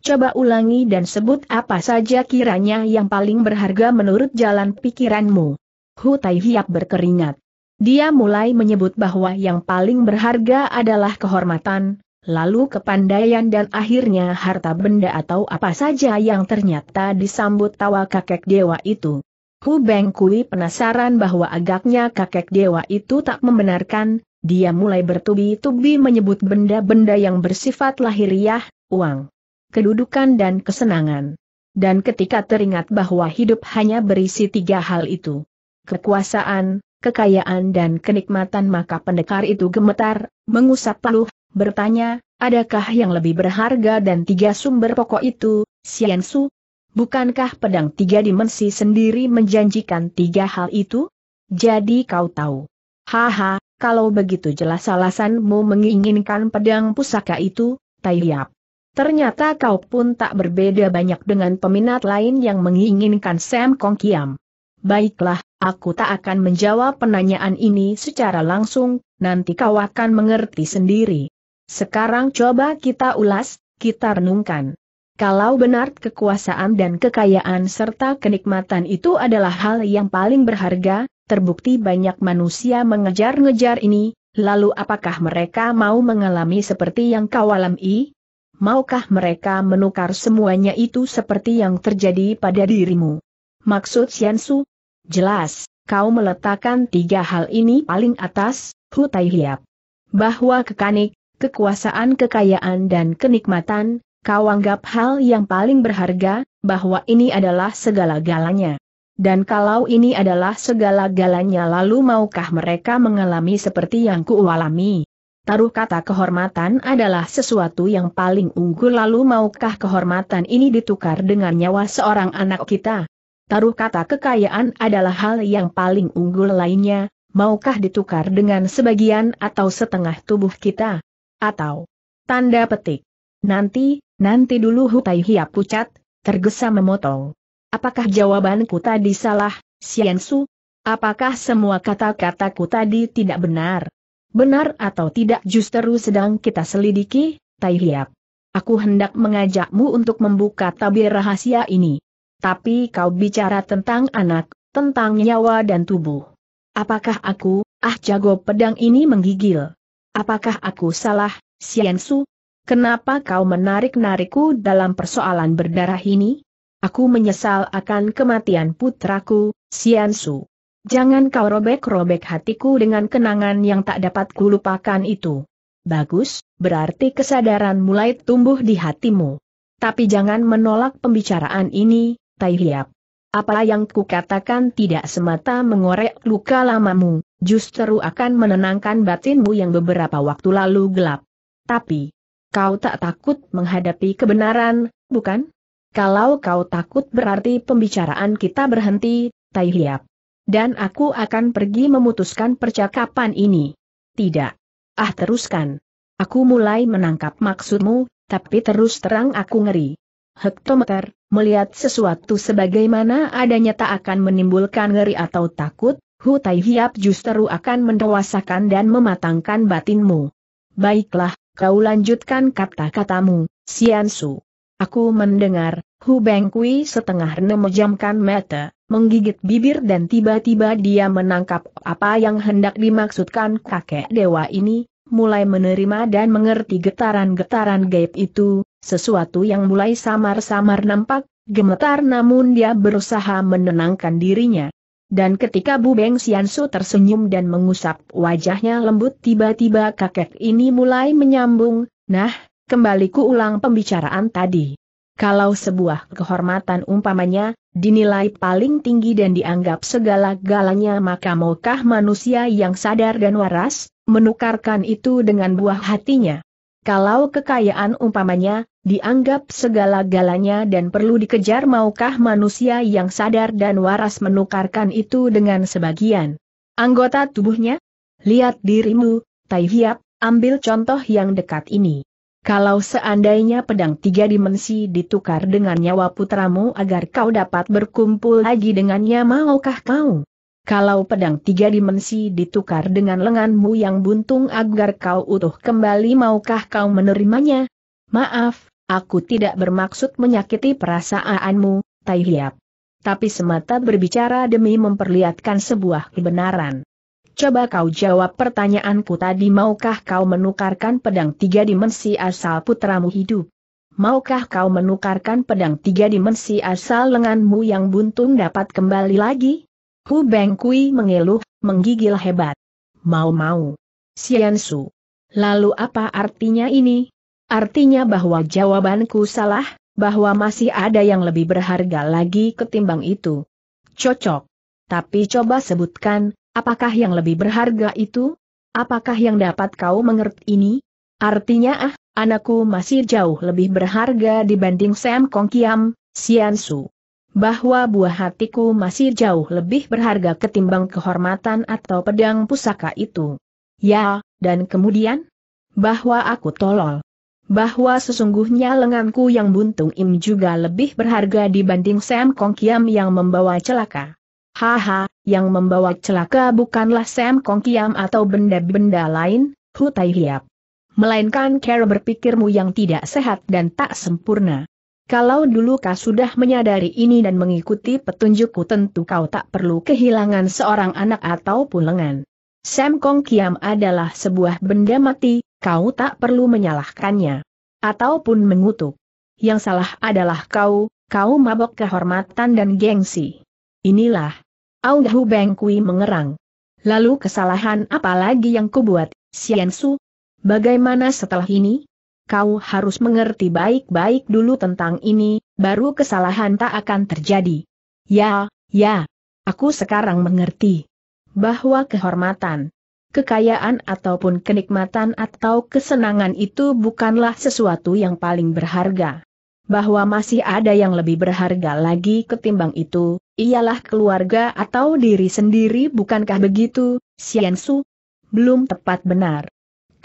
Coba ulangi dan sebut apa saja kiranya yang paling berharga menurut jalan pikiranmu. Hu Tai Hiap berkeringat. Dia mulai menyebut bahwa yang paling berharga adalah kehormatan, lalu kepandaian dan akhirnya harta benda atau apa saja yang ternyata disambut tawa kakek dewa itu. Ku Beng penasaran bahwa agaknya kakek dewa itu tak membenarkan, dia mulai bertubi-tubi menyebut benda-benda yang bersifat lahiriah, uang, kedudukan dan kesenangan. Dan ketika teringat bahwa hidup hanya berisi tiga hal itu. Kekuasaan, kekayaan dan kenikmatan maka pendekar itu gemetar, mengusap paluh, bertanya, adakah yang lebih berharga dan tiga sumber pokok itu, Su? Bukankah pedang tiga dimensi sendiri menjanjikan tiga hal itu? Jadi kau tahu. Haha, kalau begitu jelas alasanmu menginginkan pedang pusaka itu, Taiyap. Ternyata kau pun tak berbeda banyak dengan peminat lain yang menginginkan Sam Kong Kiam. Baiklah, Aku tak akan menjawab penanyaan ini secara langsung, nanti kau akan mengerti sendiri. Sekarang coba kita ulas, kita renungkan. Kalau benar kekuasaan dan kekayaan serta kenikmatan itu adalah hal yang paling berharga, terbukti banyak manusia mengejar-ngejar ini, lalu apakah mereka mau mengalami seperti yang kau alami? Maukah mereka menukar semuanya itu seperti yang terjadi pada dirimu? Maksud Xiansu, Jelas, kau meletakkan tiga hal ini paling atas, Hutai Hiap. Bahwa kekanik, kekuasaan kekayaan dan kenikmatan, kau anggap hal yang paling berharga, bahwa ini adalah segala-galanya. Dan kalau ini adalah segala-galanya lalu maukah mereka mengalami seperti yang kualami? Taruh kata kehormatan adalah sesuatu yang paling unggul lalu maukah kehormatan ini ditukar dengan nyawa seorang anak kita? taruh kata kekayaan adalah hal yang paling unggul lainnya, maukah ditukar dengan sebagian atau setengah tubuh kita? Atau tanda petik. Nanti, nanti dulu Hutai Hiap pucat, tergesa memotong. Apakah jawabanku tadi salah, Su? Apakah semua kata-kataku tadi tidak benar? Benar atau tidak justru sedang kita selidiki, Tai Hiap. Aku hendak mengajakmu untuk membuka tabir rahasia ini. Tapi kau bicara tentang anak, tentang nyawa dan tubuh. Apakah aku, ah jago pedang ini menggigil? Apakah aku salah, Su? Kenapa kau menarik-narikku dalam persoalan berdarah ini? Aku menyesal akan kematian putraku, Su. Jangan kau robek-robek hatiku dengan kenangan yang tak dapat kulupakan itu. Bagus, berarti kesadaran mulai tumbuh di hatimu. Tapi jangan menolak pembicaraan ini, Tai Hiap. Apa yang kukatakan tidak semata mengorek luka lamamu, justru akan menenangkan batinmu yang beberapa waktu lalu gelap. Tapi, kau tak takut menghadapi kebenaran, bukan? Kalau kau takut berarti pembicaraan kita berhenti, Tai Hiap. Dan aku akan pergi memutuskan percakapan ini. Tidak. Ah teruskan. Aku mulai menangkap maksudmu, tapi terus terang aku ngeri. Hektometer, Melihat sesuatu sebagaimana adanya tak akan menimbulkan ngeri atau takut, Hu Tai Hiap justru akan mendewasakan dan mematangkan batinmu. Baiklah, kau lanjutkan kata-katamu, Sian Su. Aku mendengar, Hu Beng Kui setengah memejamkan mata, menggigit bibir dan tiba-tiba dia menangkap apa yang hendak dimaksudkan kakek dewa ini, mulai menerima dan mengerti getaran-getaran gaib itu, sesuatu yang mulai samar-samar nampak, gemetar namun dia berusaha menenangkan dirinya. Dan ketika Bu Beng Siansu tersenyum dan mengusap wajahnya lembut tiba-tiba kakek ini mulai menyambung, nah, kembali ku ulang pembicaraan tadi. Kalau sebuah kehormatan umpamanya, dinilai paling tinggi dan dianggap segala-galanya maka maukah manusia yang sadar dan waras, menukarkan itu dengan buah hatinya. Kalau kekayaan umpamanya, dianggap segala-galanya dan perlu dikejar maukah manusia yang sadar dan waras menukarkan itu dengan sebagian anggota tubuhnya? Lihat dirimu, Taihiap. ambil contoh yang dekat ini. Kalau seandainya pedang tiga dimensi ditukar dengan nyawa putramu agar kau dapat berkumpul lagi dengannya maukah kau? Kalau pedang tiga dimensi ditukar dengan lenganmu yang buntung agar kau utuh kembali maukah kau menerimanya? Maaf, aku tidak bermaksud menyakiti perasaanmu, Tai Hiap. Tapi semata berbicara demi memperlihatkan sebuah kebenaran. Coba kau jawab pertanyaanku tadi maukah kau menukarkan pedang tiga dimensi asal putramu hidup? Maukah kau menukarkan pedang tiga dimensi asal lenganmu yang buntung dapat kembali lagi? Hu Beng Kui mengeluh, menggigil hebat. Mau-mau. Sian Su. Lalu apa artinya ini? Artinya bahwa jawabanku salah, bahwa masih ada yang lebih berharga lagi ketimbang itu. Cocok. Tapi coba sebutkan, apakah yang lebih berharga itu? Apakah yang dapat kau mengerti ini? Artinya ah, anakku masih jauh lebih berharga dibanding Sam Kong Kiam, Sian Su bahwa buah hatiku masih jauh lebih berharga ketimbang kehormatan atau pedang pusaka itu. Ya, dan kemudian? Bahwa aku tolol. Bahwa sesungguhnya lenganku yang buntung im juga lebih berharga dibanding Sam Kong Kiam yang membawa celaka. Haha, yang membawa celaka bukanlah Sam Kong Kiam atau benda-benda lain, Hutai Hiap melainkan cara berpikirmu yang tidak sehat dan tak sempurna. Kalau dulu kau sudah menyadari ini dan mengikuti petunjukku tentu kau tak perlu kehilangan seorang anak ataupun lengan. Sam Kong Kiam adalah sebuah benda mati, kau tak perlu menyalahkannya. Ataupun mengutuk. Yang salah adalah kau, kau mabok kehormatan dan gengsi. Inilah. Aung Hu Beng Kui mengerang. Lalu kesalahan apa lagi yang kubuat, Sian Su? Bagaimana setelah ini? kau harus mengerti baik-baik dulu tentang ini, baru kesalahan tak akan terjadi. Ya, ya. Aku sekarang mengerti bahwa kehormatan, kekayaan ataupun kenikmatan atau kesenangan itu bukanlah sesuatu yang paling berharga. Bahwa masih ada yang lebih berharga lagi ketimbang itu, ialah keluarga atau diri sendiri bukankah begitu, Su? Belum tepat benar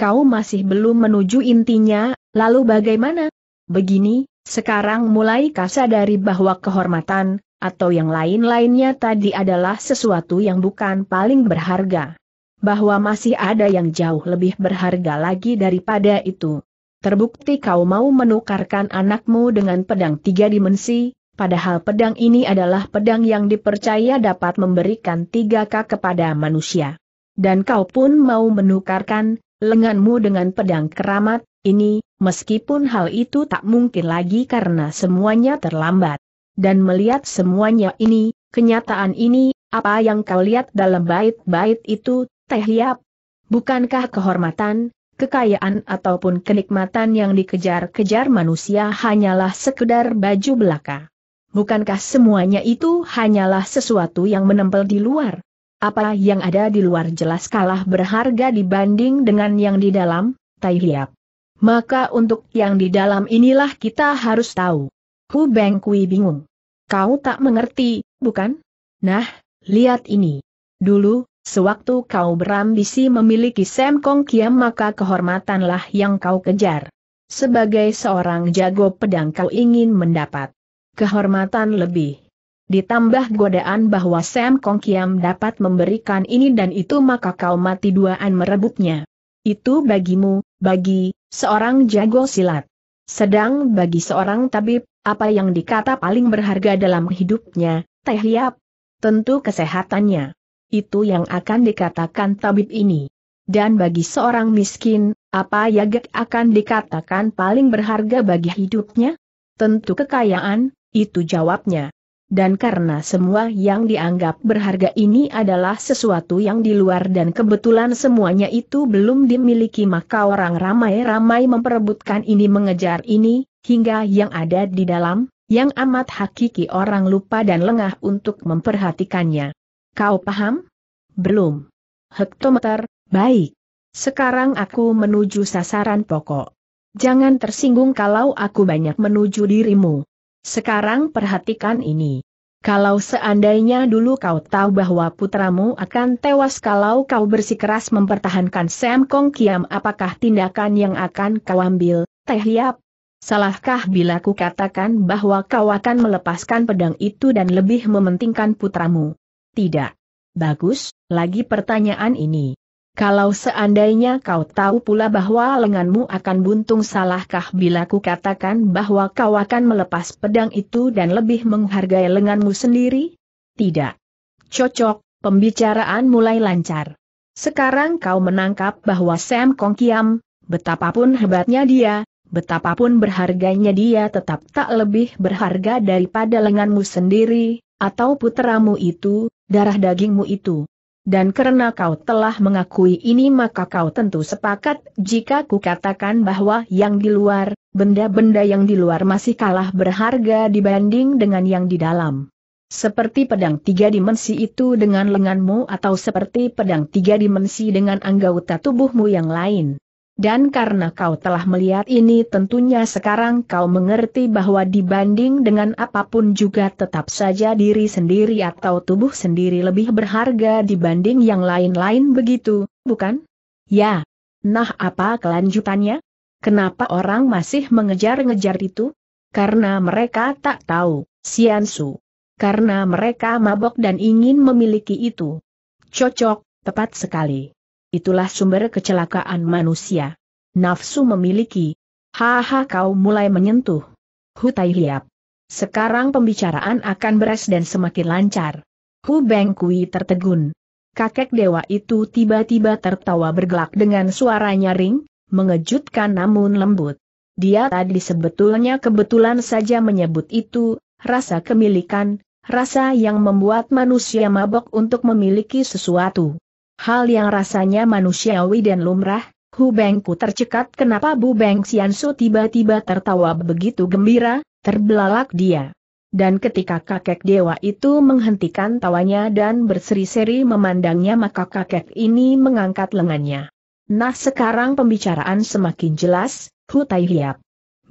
kau masih belum menuju intinya, lalu bagaimana? Begini, sekarang mulai dari bahwa kehormatan, atau yang lain-lainnya tadi adalah sesuatu yang bukan paling berharga. Bahwa masih ada yang jauh lebih berharga lagi daripada itu. Terbukti kau mau menukarkan anakmu dengan pedang tiga dimensi, padahal pedang ini adalah pedang yang dipercaya dapat memberikan tiga k kepada manusia. Dan kau pun mau menukarkan, lenganmu dengan pedang keramat, ini, meskipun hal itu tak mungkin lagi karena semuanya terlambat. Dan melihat semuanya ini, kenyataan ini, apa yang kau lihat dalam bait-bait itu, Teh Hiap? Bukankah kehormatan, kekayaan ataupun kenikmatan yang dikejar-kejar manusia hanyalah sekedar baju belaka? Bukankah semuanya itu hanyalah sesuatu yang menempel di luar? Apa yang ada di luar jelas kalah berharga dibanding dengan yang di dalam, Tai Hiap. Maka untuk yang di dalam inilah kita harus tahu. Hu Beng Kui bingung. Kau tak mengerti, bukan? Nah, lihat ini. Dulu, sewaktu kau berambisi memiliki Sam Kong Kiam maka kehormatanlah yang kau kejar. Sebagai seorang jago pedang kau ingin mendapat kehormatan lebih, Ditambah godaan bahwa Sam Kong Kiam dapat memberikan ini dan itu maka kau mati duaan merebutnya. Itu bagimu, bagi, seorang jago silat. Sedang bagi seorang tabib, apa yang dikata paling berharga dalam hidupnya, teh hiap. Tentu kesehatannya. Itu yang akan dikatakan tabib ini. Dan bagi seorang miskin, apa yang akan dikatakan paling berharga bagi hidupnya? Tentu kekayaan, itu jawabnya dan karena semua yang dianggap berharga ini adalah sesuatu yang di luar dan kebetulan semuanya itu belum dimiliki maka orang ramai-ramai memperebutkan ini mengejar ini, hingga yang ada di dalam, yang amat hakiki orang lupa dan lengah untuk memperhatikannya. Kau paham? Belum. Hektometer, baik. Sekarang aku menuju sasaran pokok. Jangan tersinggung kalau aku banyak menuju dirimu. Sekarang perhatikan ini. Kalau seandainya dulu kau tahu bahwa putramu akan tewas kalau kau bersikeras mempertahankan Sam Kong Kiam apakah tindakan yang akan kau ambil, Teh Yap? Salahkah bila ku katakan bahwa kau akan melepaskan pedang itu dan lebih mementingkan putramu? Tidak. Bagus, lagi pertanyaan ini. Kalau seandainya kau tahu pula bahwa lenganmu akan buntung salahkah bila ku katakan bahwa kau akan melepas pedang itu dan lebih menghargai lenganmu sendiri? Tidak. Cocok, pembicaraan mulai lancar. Sekarang kau menangkap bahwa Sam Kong Kiam, betapapun hebatnya dia, betapapun berharganya dia tetap tak lebih berharga daripada lenganmu sendiri, atau putramu itu, darah dagingmu itu. Dan karena kau telah mengakui ini maka kau tentu sepakat jika ku katakan bahwa yang di luar, benda-benda yang di luar masih kalah berharga dibanding dengan yang di dalam. Seperti pedang tiga dimensi itu dengan lenganmu atau seperti pedang tiga dimensi dengan anggota tubuhmu yang lain. Dan karena kau telah melihat ini tentunya sekarang kau mengerti bahwa dibanding dengan apapun juga tetap saja diri sendiri atau tubuh sendiri lebih berharga dibanding yang lain-lain begitu, bukan? Ya. Nah apa kelanjutannya? Kenapa orang masih mengejar-ngejar itu? Karena mereka tak tahu, Siansu. Karena mereka mabok dan ingin memiliki itu. Cocok, tepat sekali itulah sumber kecelakaan manusia. Nafsu memiliki. Haha kau mulai menyentuh. Hutai liap. Sekarang pembicaraan akan beres dan semakin lancar. Hu Beng Kui tertegun. Kakek dewa itu tiba-tiba tertawa bergelak dengan suara nyaring, mengejutkan namun lembut. Dia tadi sebetulnya kebetulan saja menyebut itu, rasa kemilikan, rasa yang membuat manusia mabok untuk memiliki sesuatu hal yang rasanya manusiawi dan lumrah, Hu Bengku tercekat kenapa Bu Beng Xiansu tiba-tiba tertawa begitu gembira, terbelalak dia. Dan ketika kakek dewa itu menghentikan tawanya dan berseri-seri memandangnya maka kakek ini mengangkat lengannya. Nah sekarang pembicaraan semakin jelas, Hu Tai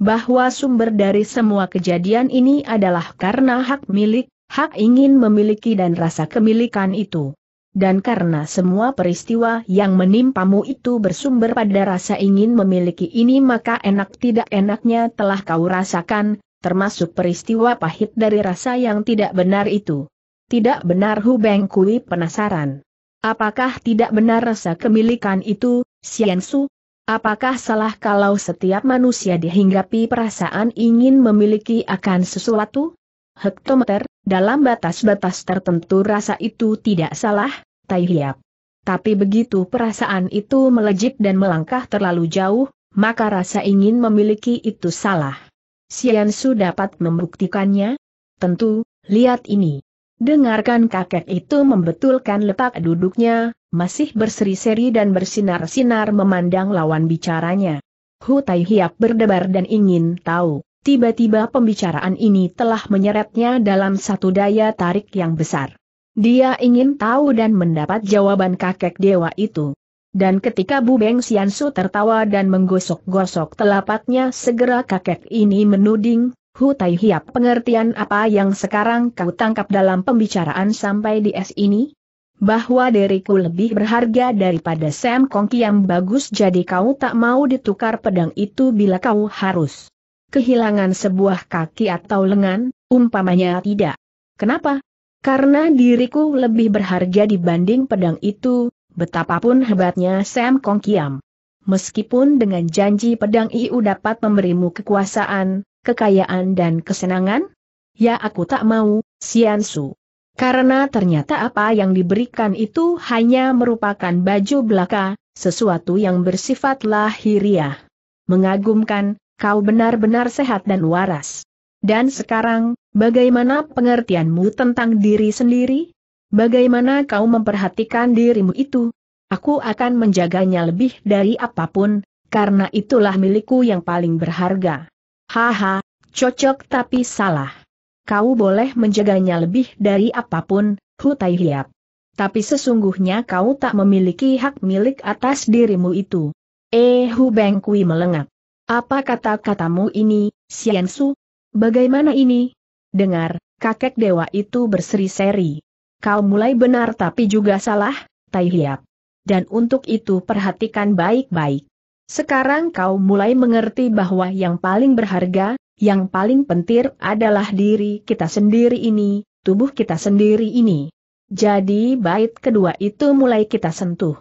Bahwa sumber dari semua kejadian ini adalah karena hak milik, hak ingin memiliki dan rasa kemilikan itu dan karena semua peristiwa yang menimpamu itu bersumber pada rasa ingin memiliki ini maka enak tidak enaknya telah kau rasakan, termasuk peristiwa pahit dari rasa yang tidak benar itu. Tidak benar Hu Beng Kui penasaran. Apakah tidak benar rasa kemilikan itu, Xian Su? Apakah salah kalau setiap manusia dihinggapi perasaan ingin memiliki akan sesuatu? hektometer, dalam batas-batas tertentu rasa itu tidak salah, Tai Hiap. Tapi begitu perasaan itu melejit dan melangkah terlalu jauh, maka rasa ingin memiliki itu salah. Sian Su dapat membuktikannya? Tentu, lihat ini. Dengarkan kakek itu membetulkan letak duduknya, masih berseri-seri dan bersinar-sinar memandang lawan bicaranya. Hu Tai Hiap berdebar dan ingin tahu. Tiba-tiba pembicaraan ini telah menyeretnya dalam satu daya tarik yang besar. Dia ingin tahu dan mendapat jawaban kakek dewa itu. Dan ketika Bu Beng Siansu tertawa dan menggosok-gosok telapaknya segera kakek ini menuding, Hu Tai Hiap pengertian apa yang sekarang kau tangkap dalam pembicaraan sampai di es ini? Bahwa diriku lebih berharga daripada Sam Kong yang bagus jadi kau tak mau ditukar pedang itu bila kau harus kehilangan sebuah kaki atau lengan, umpamanya tidak. Kenapa? Karena diriku lebih berharga dibanding pedang itu, betapapun hebatnya Sam Kong Kiam. Meskipun dengan janji pedang itu dapat memberimu kekuasaan, kekayaan dan kesenangan? Ya aku tak mau, Sian Su. Karena ternyata apa yang diberikan itu hanya merupakan baju belaka, sesuatu yang bersifat lahiriah. Mengagumkan, kau benar-benar sehat dan waras. Dan sekarang, bagaimana pengertianmu tentang diri sendiri? Bagaimana kau memperhatikan dirimu itu? Aku akan menjaganya lebih dari apapun, karena itulah milikku yang paling berharga. Haha, cocok tapi salah. Kau boleh menjaganya lebih dari apapun, Hutai Hiap. Tapi sesungguhnya kau tak memiliki hak milik atas dirimu itu. Eh Hu Bengkui melengak. Apa kata-katamu ini, Su? Bagaimana ini? Dengar, kakek dewa itu berseri-seri. Kau mulai benar tapi juga salah, Tai Hiap. Dan untuk itu perhatikan baik-baik. Sekarang kau mulai mengerti bahwa yang paling berharga, yang paling pentir adalah diri kita sendiri ini, tubuh kita sendiri ini. Jadi bait kedua itu mulai kita sentuh.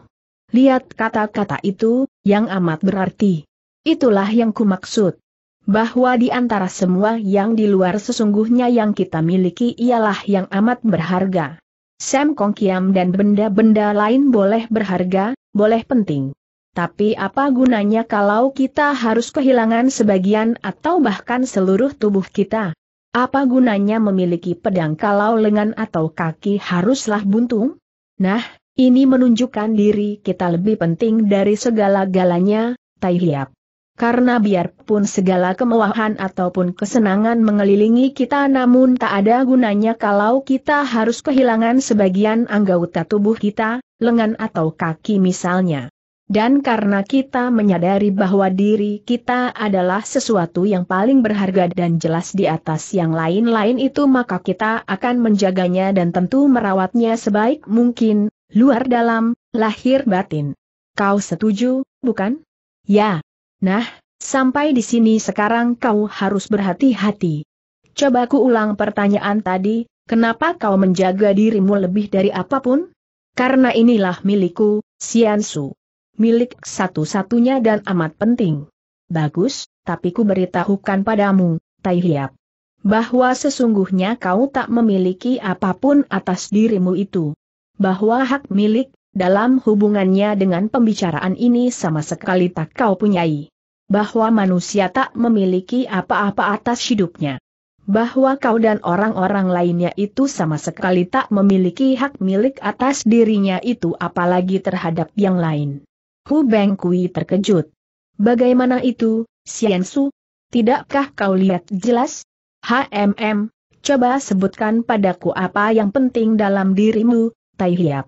Lihat kata-kata itu, yang amat berarti. Itulah yang kumaksud. Bahwa di antara semua yang di luar sesungguhnya yang kita miliki ialah yang amat berharga. Sam Kong Kiam dan benda-benda lain boleh berharga, boleh penting. Tapi apa gunanya kalau kita harus kehilangan sebagian atau bahkan seluruh tubuh kita? Apa gunanya memiliki pedang kalau lengan atau kaki haruslah buntung? Nah, ini menunjukkan diri kita lebih penting dari segala-galanya, Tai Hiap karena biarpun segala kemewahan ataupun kesenangan mengelilingi kita namun tak ada gunanya kalau kita harus kehilangan sebagian anggota tubuh kita, lengan atau kaki misalnya. Dan karena kita menyadari bahwa diri kita adalah sesuatu yang paling berharga dan jelas di atas yang lain-lain itu maka kita akan menjaganya dan tentu merawatnya sebaik mungkin, luar dalam, lahir batin. Kau setuju, bukan? Ya, Nah, sampai di sini sekarang kau harus berhati-hati. Coba ku ulang pertanyaan tadi, kenapa kau menjaga dirimu lebih dari apapun? Karena inilah milikku, Siansu. Milik satu-satunya dan amat penting. Bagus, tapi ku beritahukan padamu, Tai Hiap. Bahwa sesungguhnya kau tak memiliki apapun atas dirimu itu. Bahwa hak milik, dalam hubungannya dengan pembicaraan ini sama sekali tak kau punyai. Bahwa manusia tak memiliki apa-apa atas hidupnya. Bahwa kau dan orang-orang lainnya itu sama sekali tak memiliki hak milik atas dirinya itu apalagi terhadap yang lain. Hu Beng Kui terkejut. Bagaimana itu, Su? Tidakkah kau lihat jelas? HMM, coba sebutkan padaku apa yang penting dalam dirimu, Tai Hiap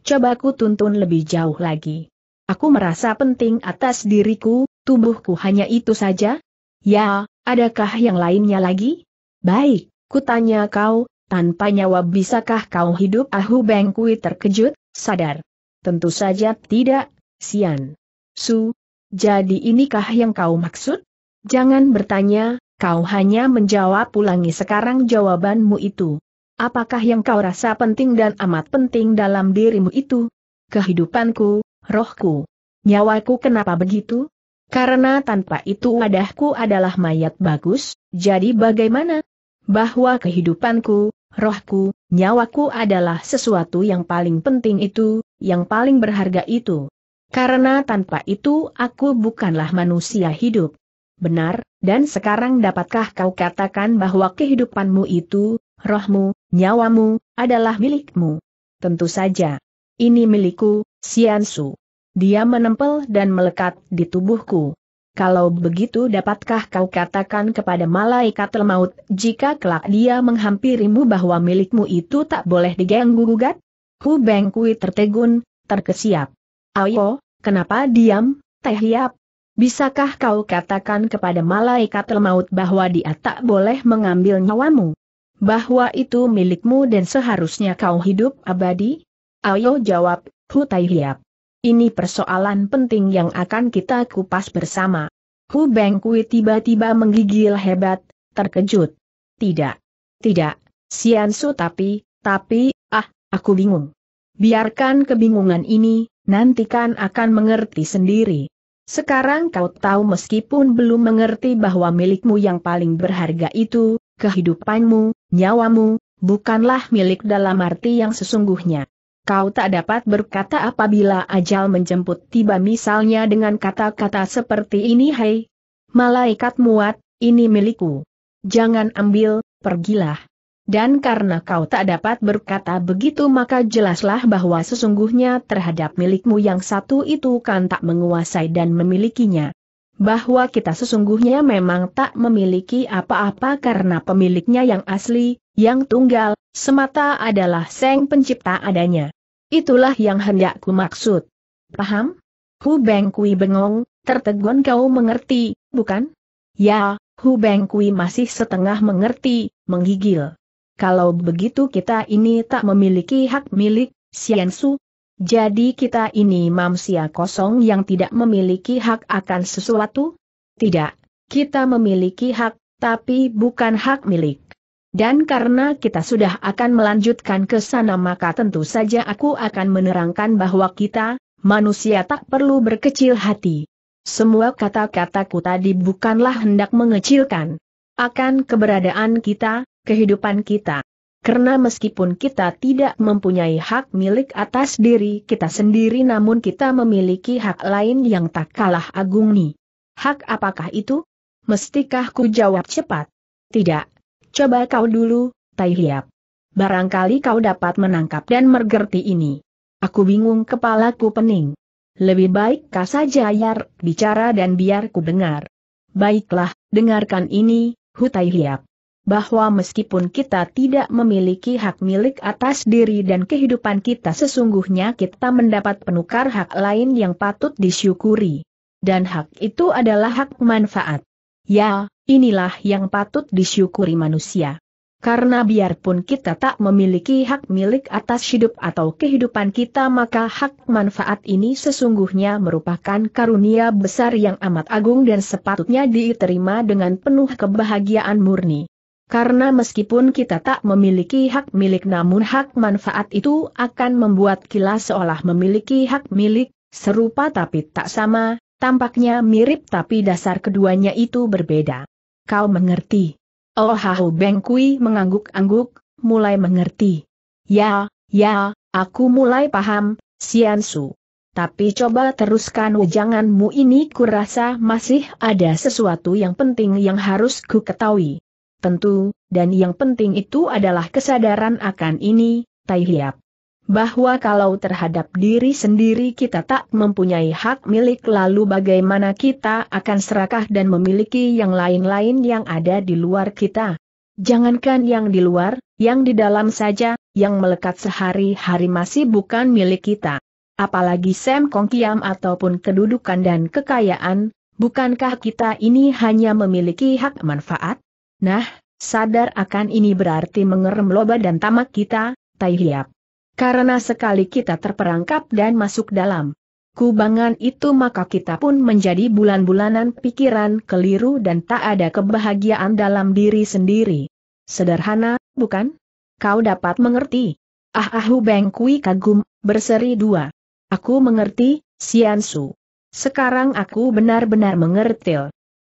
coba ku tuntun lebih jauh lagi. Aku merasa penting atas diriku, tubuhku hanya itu saja? Ya, adakah yang lainnya lagi? Baik, kutanya kau, tanpa nyawa bisakah kau hidup? Ahu Bengkui terkejut, sadar. Tentu saja tidak, Sian. Su, jadi inikah yang kau maksud? Jangan bertanya, kau hanya menjawab ulangi sekarang jawabanmu itu. Apakah yang kau rasa penting dan amat penting dalam dirimu itu? Kehidupanku, rohku, nyawaku kenapa begitu? Karena tanpa itu wadahku adalah mayat bagus, jadi bagaimana? Bahwa kehidupanku, rohku, nyawaku adalah sesuatu yang paling penting itu, yang paling berharga itu. Karena tanpa itu aku bukanlah manusia hidup. Benar, dan sekarang dapatkah kau katakan bahwa kehidupanmu itu, rohmu, nyawamu, adalah milikmu. Tentu saja. Ini milikku, Siansu. Dia menempel dan melekat di tubuhku. Kalau begitu dapatkah kau katakan kepada malaikat lemaut jika kelak dia menghampirimu bahwa milikmu itu tak boleh diganggu gugat? Hu Bengkui tertegun, terkesiap. Ayo, kenapa diam, Teh Hiap? Bisakah kau katakan kepada malaikat lemaut bahwa dia tak boleh mengambil nyawamu? bahwa itu milikmu dan seharusnya kau hidup abadi? Ayo jawab, Hu Tai Hiap. Ini persoalan penting yang akan kita kupas bersama. Hu Beng Kui tiba-tiba menggigil hebat, terkejut. Tidak. Tidak, Sian Su tapi, tapi, ah, aku bingung. Biarkan kebingungan ini, nantikan akan mengerti sendiri. Sekarang kau tahu meskipun belum mengerti bahwa milikmu yang paling berharga itu, kehidupanmu, Nyawamu, bukanlah milik dalam arti yang sesungguhnya. Kau tak dapat berkata apabila ajal menjemput tiba misalnya dengan kata-kata seperti ini hei. Malaikat muat, ini milikku. Jangan ambil, pergilah. Dan karena kau tak dapat berkata begitu maka jelaslah bahwa sesungguhnya terhadap milikmu yang satu itu kan tak menguasai dan memilikinya bahwa kita sesungguhnya memang tak memiliki apa-apa karena pemiliknya yang asli, yang tunggal, semata adalah Seng Pencipta adanya. Itulah yang hendakku maksud. Paham? Hu Bengkui bengong, tertegun kau mengerti, bukan? Ya, Hu Bengkui masih setengah mengerti, menggigil. Kalau begitu kita ini tak memiliki hak milik, Xian Su, jadi kita ini mamsia kosong yang tidak memiliki hak akan sesuatu? Tidak, kita memiliki hak, tapi bukan hak milik. Dan karena kita sudah akan melanjutkan ke sana maka tentu saja aku akan menerangkan bahwa kita, manusia tak perlu berkecil hati. Semua kata-kataku tadi bukanlah hendak mengecilkan akan keberadaan kita, kehidupan kita karena meskipun kita tidak mempunyai hak milik atas diri kita sendiri namun kita memiliki hak lain yang tak kalah agung nih. Hak apakah itu? Mestikah ku jawab cepat? Tidak. Coba kau dulu, Tai Hiap. Barangkali kau dapat menangkap dan mergerti ini. Aku bingung kepalaku pening. Lebih baik kau saja ayar, bicara dan biar ku dengar. Baiklah, dengarkan ini, Tai Hiap bahwa meskipun kita tidak memiliki hak milik atas diri dan kehidupan kita sesungguhnya kita mendapat penukar hak lain yang patut disyukuri. Dan hak itu adalah hak manfaat. Ya, inilah yang patut disyukuri manusia. Karena biarpun kita tak memiliki hak milik atas hidup atau kehidupan kita maka hak manfaat ini sesungguhnya merupakan karunia besar yang amat agung dan sepatutnya diterima dengan penuh kebahagiaan murni. Karena meskipun kita tak memiliki hak milik namun hak manfaat itu akan membuat kilas seolah memiliki hak milik, serupa tapi tak sama, tampaknya mirip tapi dasar keduanya itu berbeda. Kau mengerti? Oh Hau Bengkui mengangguk-angguk, mulai mengerti. Ya, ya, aku mulai paham, Siansu. Tapi coba teruskan wejanganmu ini kurasa masih ada sesuatu yang penting yang harus ku ketahui tentu, dan yang penting itu adalah kesadaran akan ini, Tai Hiap. Bahwa kalau terhadap diri sendiri kita tak mempunyai hak milik lalu bagaimana kita akan serakah dan memiliki yang lain-lain yang ada di luar kita. Jangankan yang di luar, yang di dalam saja, yang melekat sehari-hari masih bukan milik kita. Apalagi Sam Kong Kiam ataupun kedudukan dan kekayaan, bukankah kita ini hanya memiliki hak manfaat? Nah, sadar akan ini berarti mengerem loba dan tamak kita, Tai Hiap. Karena sekali kita terperangkap dan masuk dalam kubangan itu maka kita pun menjadi bulan-bulanan pikiran keliru dan tak ada kebahagiaan dalam diri sendiri. Sederhana, bukan? Kau dapat mengerti. Ah ahu ah, bengkui kagum, berseri dua. Aku mengerti, Siansu. Sekarang aku benar-benar mengerti.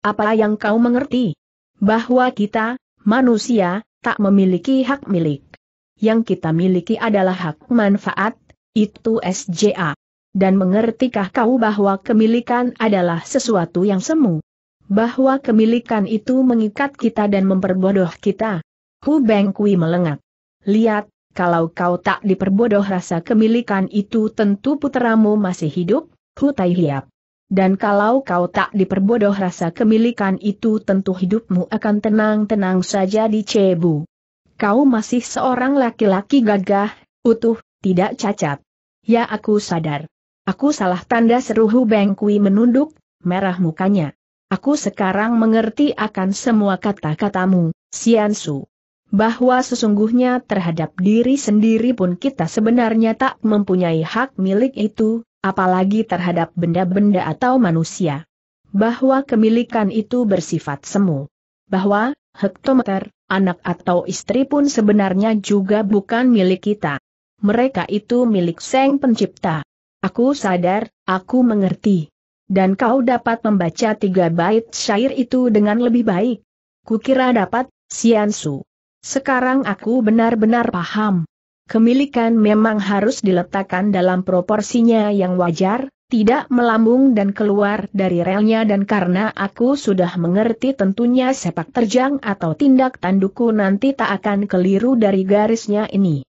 Apa yang kau mengerti? bahwa kita, manusia, tak memiliki hak milik. Yang kita miliki adalah hak manfaat, itu SJA. Dan mengertikah kau bahwa kemilikan adalah sesuatu yang semu? Bahwa kemilikan itu mengikat kita dan memperbodoh kita? Hu Beng Kui melengak. Lihat, kalau kau tak diperbodoh rasa kemilikan itu tentu puteramu masih hidup, Hu Tai Hiap. Dan kalau kau tak diperbodoh rasa kemilikan itu tentu hidupmu akan tenang-tenang saja di Cebu. Kau masih seorang laki-laki gagah, utuh, tidak cacat. Ya aku sadar. Aku salah tanda seruhu Bengkui menunduk, merah mukanya. Aku sekarang mengerti akan semua kata-katamu, Su. Bahwa sesungguhnya terhadap diri sendiri pun kita sebenarnya tak mempunyai hak milik itu, apalagi terhadap benda-benda atau manusia. Bahwa kemilikan itu bersifat semu. Bahwa, hektometer, anak atau istri pun sebenarnya juga bukan milik kita. Mereka itu milik Seng Pencipta. Aku sadar, aku mengerti. Dan kau dapat membaca tiga bait syair itu dengan lebih baik. Kukira dapat, Siansu. Sekarang aku benar-benar paham kemilikan memang harus diletakkan dalam proporsinya yang wajar, tidak melambung dan keluar dari relnya dan karena aku sudah mengerti tentunya sepak terjang atau tindak tandukku nanti tak akan keliru dari garisnya ini.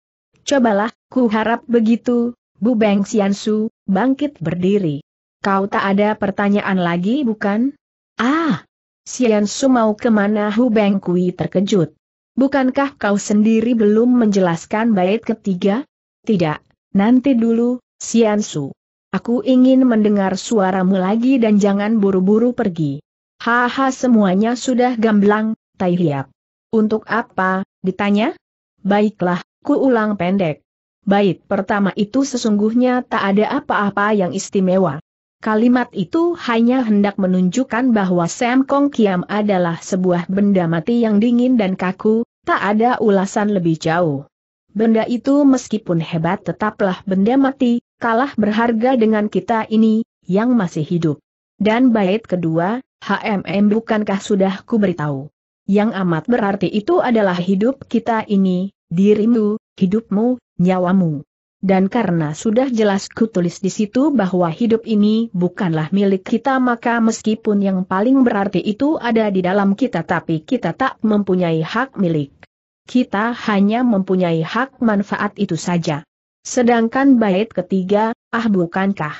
Cobalah, ku harap begitu, Bu Beng Siansu, bangkit berdiri. Kau tak ada pertanyaan lagi bukan? Ah! Xiansu mau kemana Hu Beng Kui terkejut. Bukankah kau sendiri belum menjelaskan bait ketiga? Tidak, nanti dulu, Siansu. Aku ingin mendengar suaramu lagi dan jangan buru-buru pergi. Haha semuanya sudah gamblang, Tai Hiap. Untuk apa, ditanya? Baiklah, ku ulang pendek. Bait pertama itu sesungguhnya tak ada apa-apa yang istimewa. Kalimat itu hanya hendak menunjukkan bahwa Sam Kong Kiam adalah sebuah benda mati yang dingin dan kaku, tak ada ulasan lebih jauh. Benda itu meskipun hebat tetaplah benda mati, kalah berharga dengan kita ini, yang masih hidup. Dan bait kedua, HMM bukankah sudah ku beritahu. Yang amat berarti itu adalah hidup kita ini, dirimu, hidupmu, nyawamu dan karena sudah jelas kutulis di situ bahwa hidup ini bukanlah milik kita maka meskipun yang paling berarti itu ada di dalam kita tapi kita tak mempunyai hak milik. Kita hanya mempunyai hak manfaat itu saja. Sedangkan bait ketiga, ah bukankah?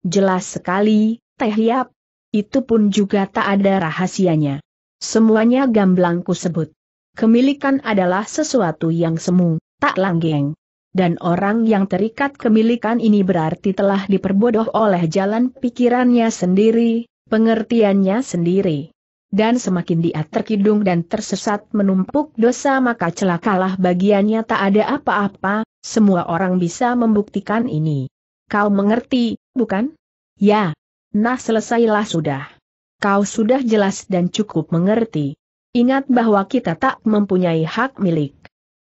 Jelas sekali, Teh Yap. Itu pun juga tak ada rahasianya. Semuanya ku sebut. Kemilikan adalah sesuatu yang semu, tak langgeng dan orang yang terikat kemilikan ini berarti telah diperbodoh oleh jalan pikirannya sendiri, pengertiannya sendiri. Dan semakin dia terkidung dan tersesat menumpuk dosa maka celakalah bagiannya tak ada apa-apa, semua orang bisa membuktikan ini. Kau mengerti, bukan? Ya. Nah selesailah sudah. Kau sudah jelas dan cukup mengerti. Ingat bahwa kita tak mempunyai hak milik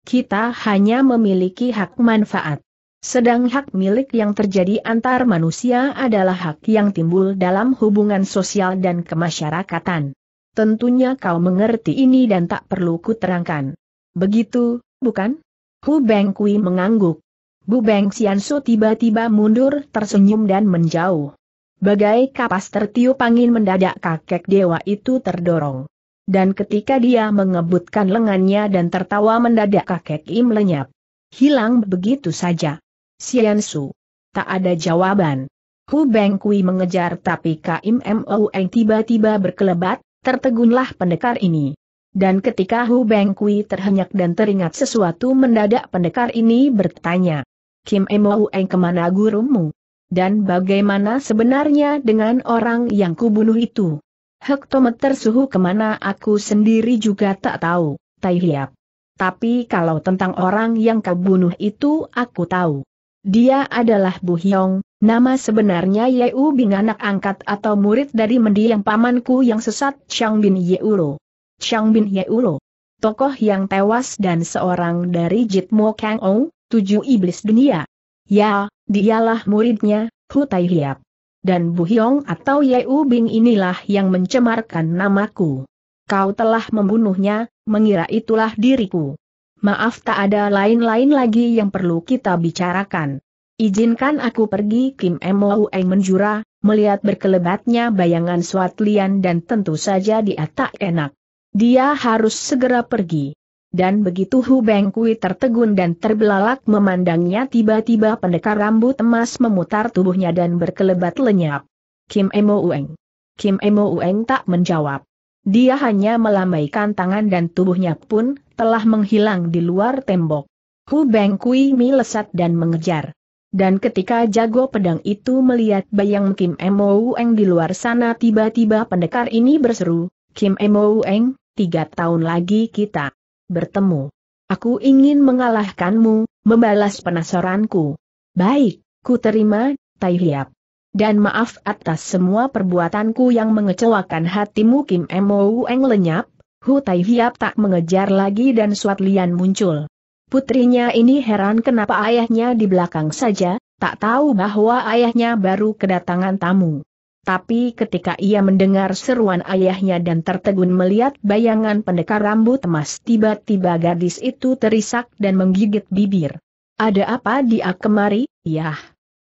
kita hanya memiliki hak manfaat. Sedang hak milik yang terjadi antar manusia adalah hak yang timbul dalam hubungan sosial dan kemasyarakatan. Tentunya kau mengerti ini dan tak perlu kuterangkan. Begitu, bukan? Hu Beng Kui mengangguk. Bu Beng tiba-tiba mundur tersenyum dan menjauh. Bagai kapas tertiup angin mendadak kakek dewa itu terdorong dan ketika dia mengebutkan lengannya dan tertawa mendadak kakek Im lenyap. Hilang begitu saja. Sian Su. Tak ada jawaban. Hu Beng Kui mengejar tapi Kim Moueng tiba-tiba berkelebat, tertegunlah pendekar ini. Dan ketika Hu Beng Kui terhenyak dan teringat sesuatu mendadak pendekar ini bertanya. Kim Eng kemana gurumu? Dan bagaimana sebenarnya dengan orang yang kubunuh itu? Hektometer suhu kemana aku sendiri juga tak tahu, Tai Hiap. Tapi kalau tentang orang yang kau bunuh itu aku tahu. Dia adalah Bu Hyong, nama sebenarnya Yeu Bing anak angkat atau murid dari mendiang pamanku yang sesat Chang Bin Yeulo. Chang Bin Yeulo. Tokoh yang tewas dan seorang dari Jitmo Kang Ou, tujuh iblis dunia. Ya, dialah muridnya, Hu Tai Hiap dan Bu Hyong atau Yeu Bing inilah yang mencemarkan namaku. Kau telah membunuhnya, mengira itulah diriku. Maaf tak ada lain-lain lagi yang perlu kita bicarakan. Izinkan aku pergi Kim Emo Eng menjura, melihat berkelebatnya bayangan Swatlian Lian dan tentu saja dia tak enak. Dia harus segera pergi. Dan begitu Hu Bengkui tertegun dan terbelalak memandangnya tiba-tiba pendekar rambut emas memutar tubuhnya dan berkelebat lenyap. Kim Emo Ueng. Kim Emo Ueng tak menjawab. Dia hanya melambaikan tangan dan tubuhnya pun telah menghilang di luar tembok. Hu Bengkui mi dan mengejar. Dan ketika jago pedang itu melihat bayang Kim Emo Ueng di luar sana tiba-tiba pendekar ini berseru, Kim Emo Ueng, tiga tahun lagi kita bertemu. Aku ingin mengalahkanmu, membalas penasaranku. Baik, ku terima, Tai Hiap. Dan maaf atas semua perbuatanku yang mengecewakan hatimu Kim Emo Eng lenyap, Hu Tai Hiap tak mengejar lagi dan Suat Lian muncul. Putrinya ini heran kenapa ayahnya di belakang saja, tak tahu bahwa ayahnya baru kedatangan tamu. Tapi ketika ia mendengar seruan ayahnya dan tertegun melihat bayangan pendekar rambut emas tiba-tiba gadis itu terisak dan menggigit bibir. Ada apa dia kemari, yah?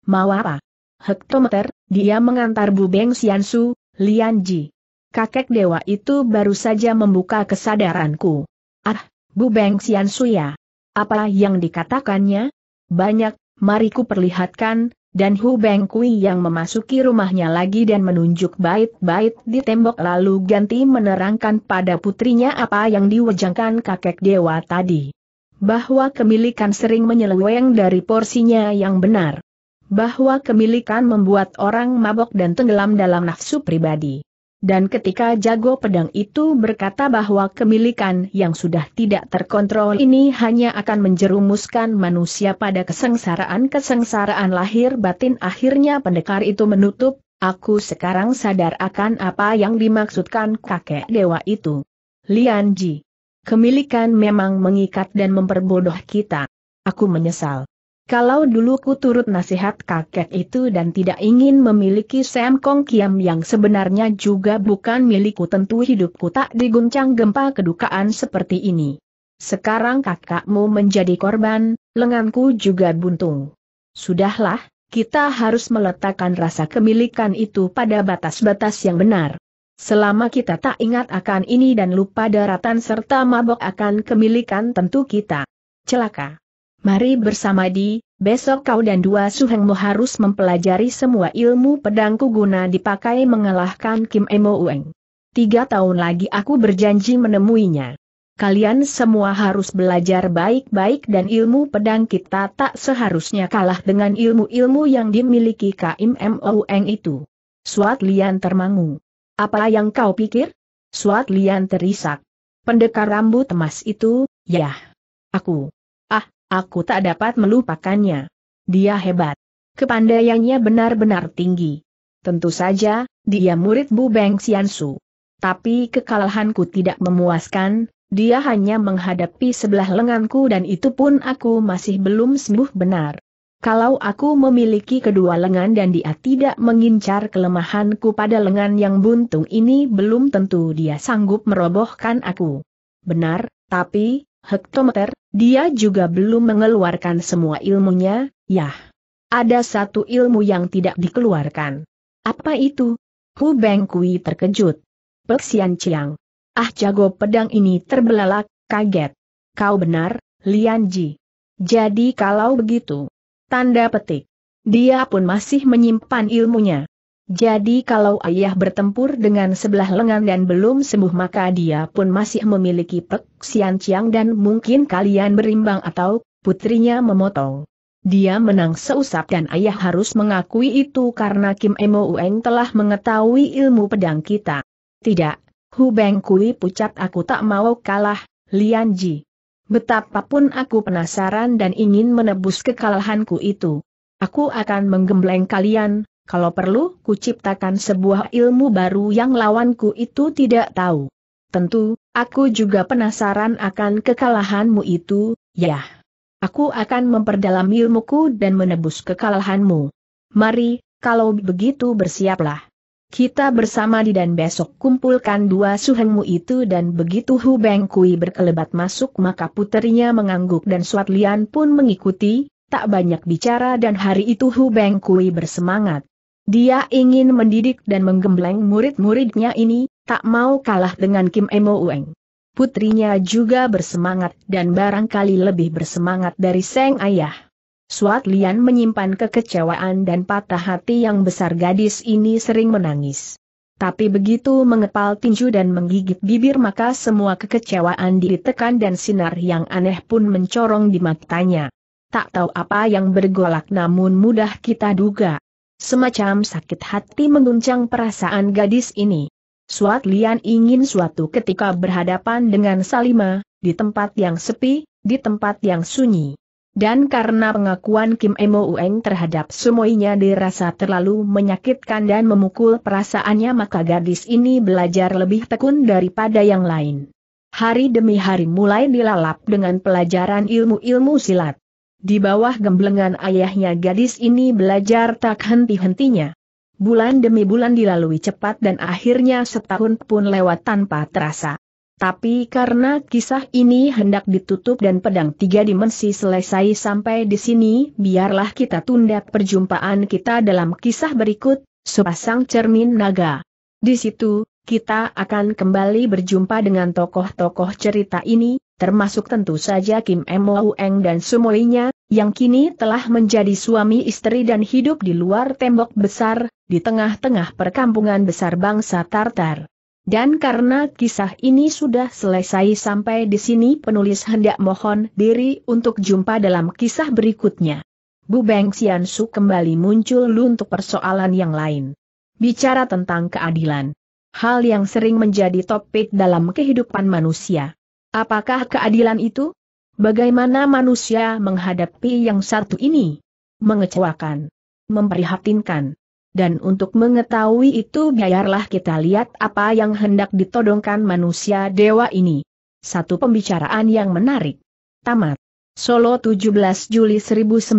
Mau apa? Hektometer, dia mengantar Bu Beng Xiansu, Lian Ji. Kakek dewa itu baru saja membuka kesadaranku. Ah, Bu Beng Xiansu ya. Apa yang dikatakannya? Banyak, mari ku perlihatkan, dan Hu Beng Kui yang memasuki rumahnya lagi dan menunjuk bait-bait di tembok lalu ganti menerangkan pada putrinya apa yang diwejangkan kakek dewa tadi. Bahwa kemilikan sering menyeleweng dari porsinya yang benar. Bahwa kemilikan membuat orang mabok dan tenggelam dalam nafsu pribadi. Dan ketika jago pedang itu berkata bahwa kemilikan yang sudah tidak terkontrol ini hanya akan menjerumuskan manusia pada kesengsaraan-kesengsaraan lahir batin akhirnya pendekar itu menutup, aku sekarang sadar akan apa yang dimaksudkan kakek dewa itu. Lian Ji. Kemilikan memang mengikat dan memperbodoh kita. Aku menyesal. Kalau dulu ku turut nasihat kakek itu dan tidak ingin memiliki Sam Kong Kiam yang sebenarnya juga bukan milikku tentu hidupku tak diguncang gempa kedukaan seperti ini. Sekarang kakakmu menjadi korban, lenganku juga buntung. Sudahlah, kita harus meletakkan rasa kemilikan itu pada batas-batas yang benar. Selama kita tak ingat akan ini dan lupa daratan serta mabok akan kemilikan tentu kita celaka. Mari bersama di, besok kau dan dua suhengmu harus mempelajari semua ilmu pedangku guna dipakai mengalahkan Kim Emo Ueng. Tiga tahun lagi aku berjanji menemuinya. Kalian semua harus belajar baik-baik dan ilmu pedang kita tak seharusnya kalah dengan ilmu-ilmu yang dimiliki Kim Emo Ueng itu. Suat Lian termangu. Apa yang kau pikir? Suat Lian terisak. Pendekar rambut emas itu, ya, Aku. Aku tak dapat melupakannya. Dia hebat. Kepandaiannya benar-benar tinggi. Tentu saja, dia murid Bu Beng Xiansu. Tapi kekalahanku tidak memuaskan, dia hanya menghadapi sebelah lenganku dan itu pun aku masih belum sembuh benar. Kalau aku memiliki kedua lengan dan dia tidak mengincar kelemahanku pada lengan yang buntung ini belum tentu dia sanggup merobohkan aku. Benar, tapi, hektometer, dia juga belum mengeluarkan semua ilmunya, yah. Ada satu ilmu yang tidak dikeluarkan. Apa itu? Hu Beng Kui terkejut. Peksian Ciang. Ah jago pedang ini terbelalak, kaget. Kau benar, Lian Ji. Jadi kalau begitu. Tanda petik. Dia pun masih menyimpan ilmunya. Jadi kalau ayah bertempur dengan sebelah lengan dan belum sembuh maka dia pun masih memiliki pek sian ciang dan mungkin kalian berimbang atau putrinya memotong. Dia menang seusap dan ayah harus mengakui itu karena Kim Emo Ueng telah mengetahui ilmu pedang kita. Tidak, Hu Beng Kui pucat aku tak mau kalah, Lian Ji. Betapapun aku penasaran dan ingin menebus kekalahanku itu. Aku akan menggembleng kalian, kalau perlu, kuciptakan sebuah ilmu baru yang lawanku itu tidak tahu. Tentu, aku juga penasaran akan kekalahanmu itu, ya. Aku akan memperdalam ilmuku dan menebus kekalahanmu. Mari, kalau begitu bersiaplah. Kita bersama di dan besok kumpulkan dua suhengmu itu dan begitu Hu Beng Kui berkelebat masuk maka puterinya mengangguk dan Suat Lian pun mengikuti, tak banyak bicara dan hari itu Hu Beng Kui bersemangat. Dia ingin mendidik dan menggembleng murid-muridnya ini, tak mau kalah dengan Kim Emo Ueng. Putrinya juga bersemangat dan barangkali lebih bersemangat dari Seng Ayah. Suat Lian menyimpan kekecewaan dan patah hati yang besar gadis ini sering menangis. Tapi begitu mengepal tinju dan menggigit bibir maka semua kekecewaan ditekan dan sinar yang aneh pun mencorong di matanya. Tak tahu apa yang bergolak namun mudah kita duga. Semacam sakit hati mengguncang perasaan gadis ini. Suat Lian ingin suatu ketika berhadapan dengan Salima, di tempat yang sepi, di tempat yang sunyi. Dan karena pengakuan Kim Emo Ueng terhadap semuanya dirasa terlalu menyakitkan dan memukul perasaannya maka gadis ini belajar lebih tekun daripada yang lain. Hari demi hari mulai dilalap dengan pelajaran ilmu-ilmu silat. Di bawah gemblengan ayahnya gadis ini belajar tak henti-hentinya. Bulan demi bulan dilalui cepat dan akhirnya setahun pun lewat tanpa terasa. Tapi karena kisah ini hendak ditutup dan pedang tiga dimensi selesai sampai di sini, biarlah kita tunda perjumpaan kita dalam kisah berikut, sepasang cermin naga. Di situ, kita akan kembali berjumpa dengan tokoh-tokoh cerita ini, termasuk tentu saja Kim Mo Eng dan sumolinya, yang kini telah menjadi suami istri dan hidup di luar tembok besar, di tengah-tengah perkampungan besar bangsa Tartar. Dan karena kisah ini sudah selesai sampai di sini penulis hendak mohon diri untuk jumpa dalam kisah berikutnya. Bu Beng Sian Su kembali muncul untuk persoalan yang lain. Bicara tentang keadilan. Hal yang sering menjadi topik dalam kehidupan manusia. Apakah keadilan itu? Bagaimana manusia menghadapi yang satu ini? Mengecewakan. Memprihatinkan. Dan untuk mengetahui itu biarlah kita lihat apa yang hendak ditodongkan manusia dewa ini. Satu pembicaraan yang menarik. Tamat. Solo 17 Juli 1986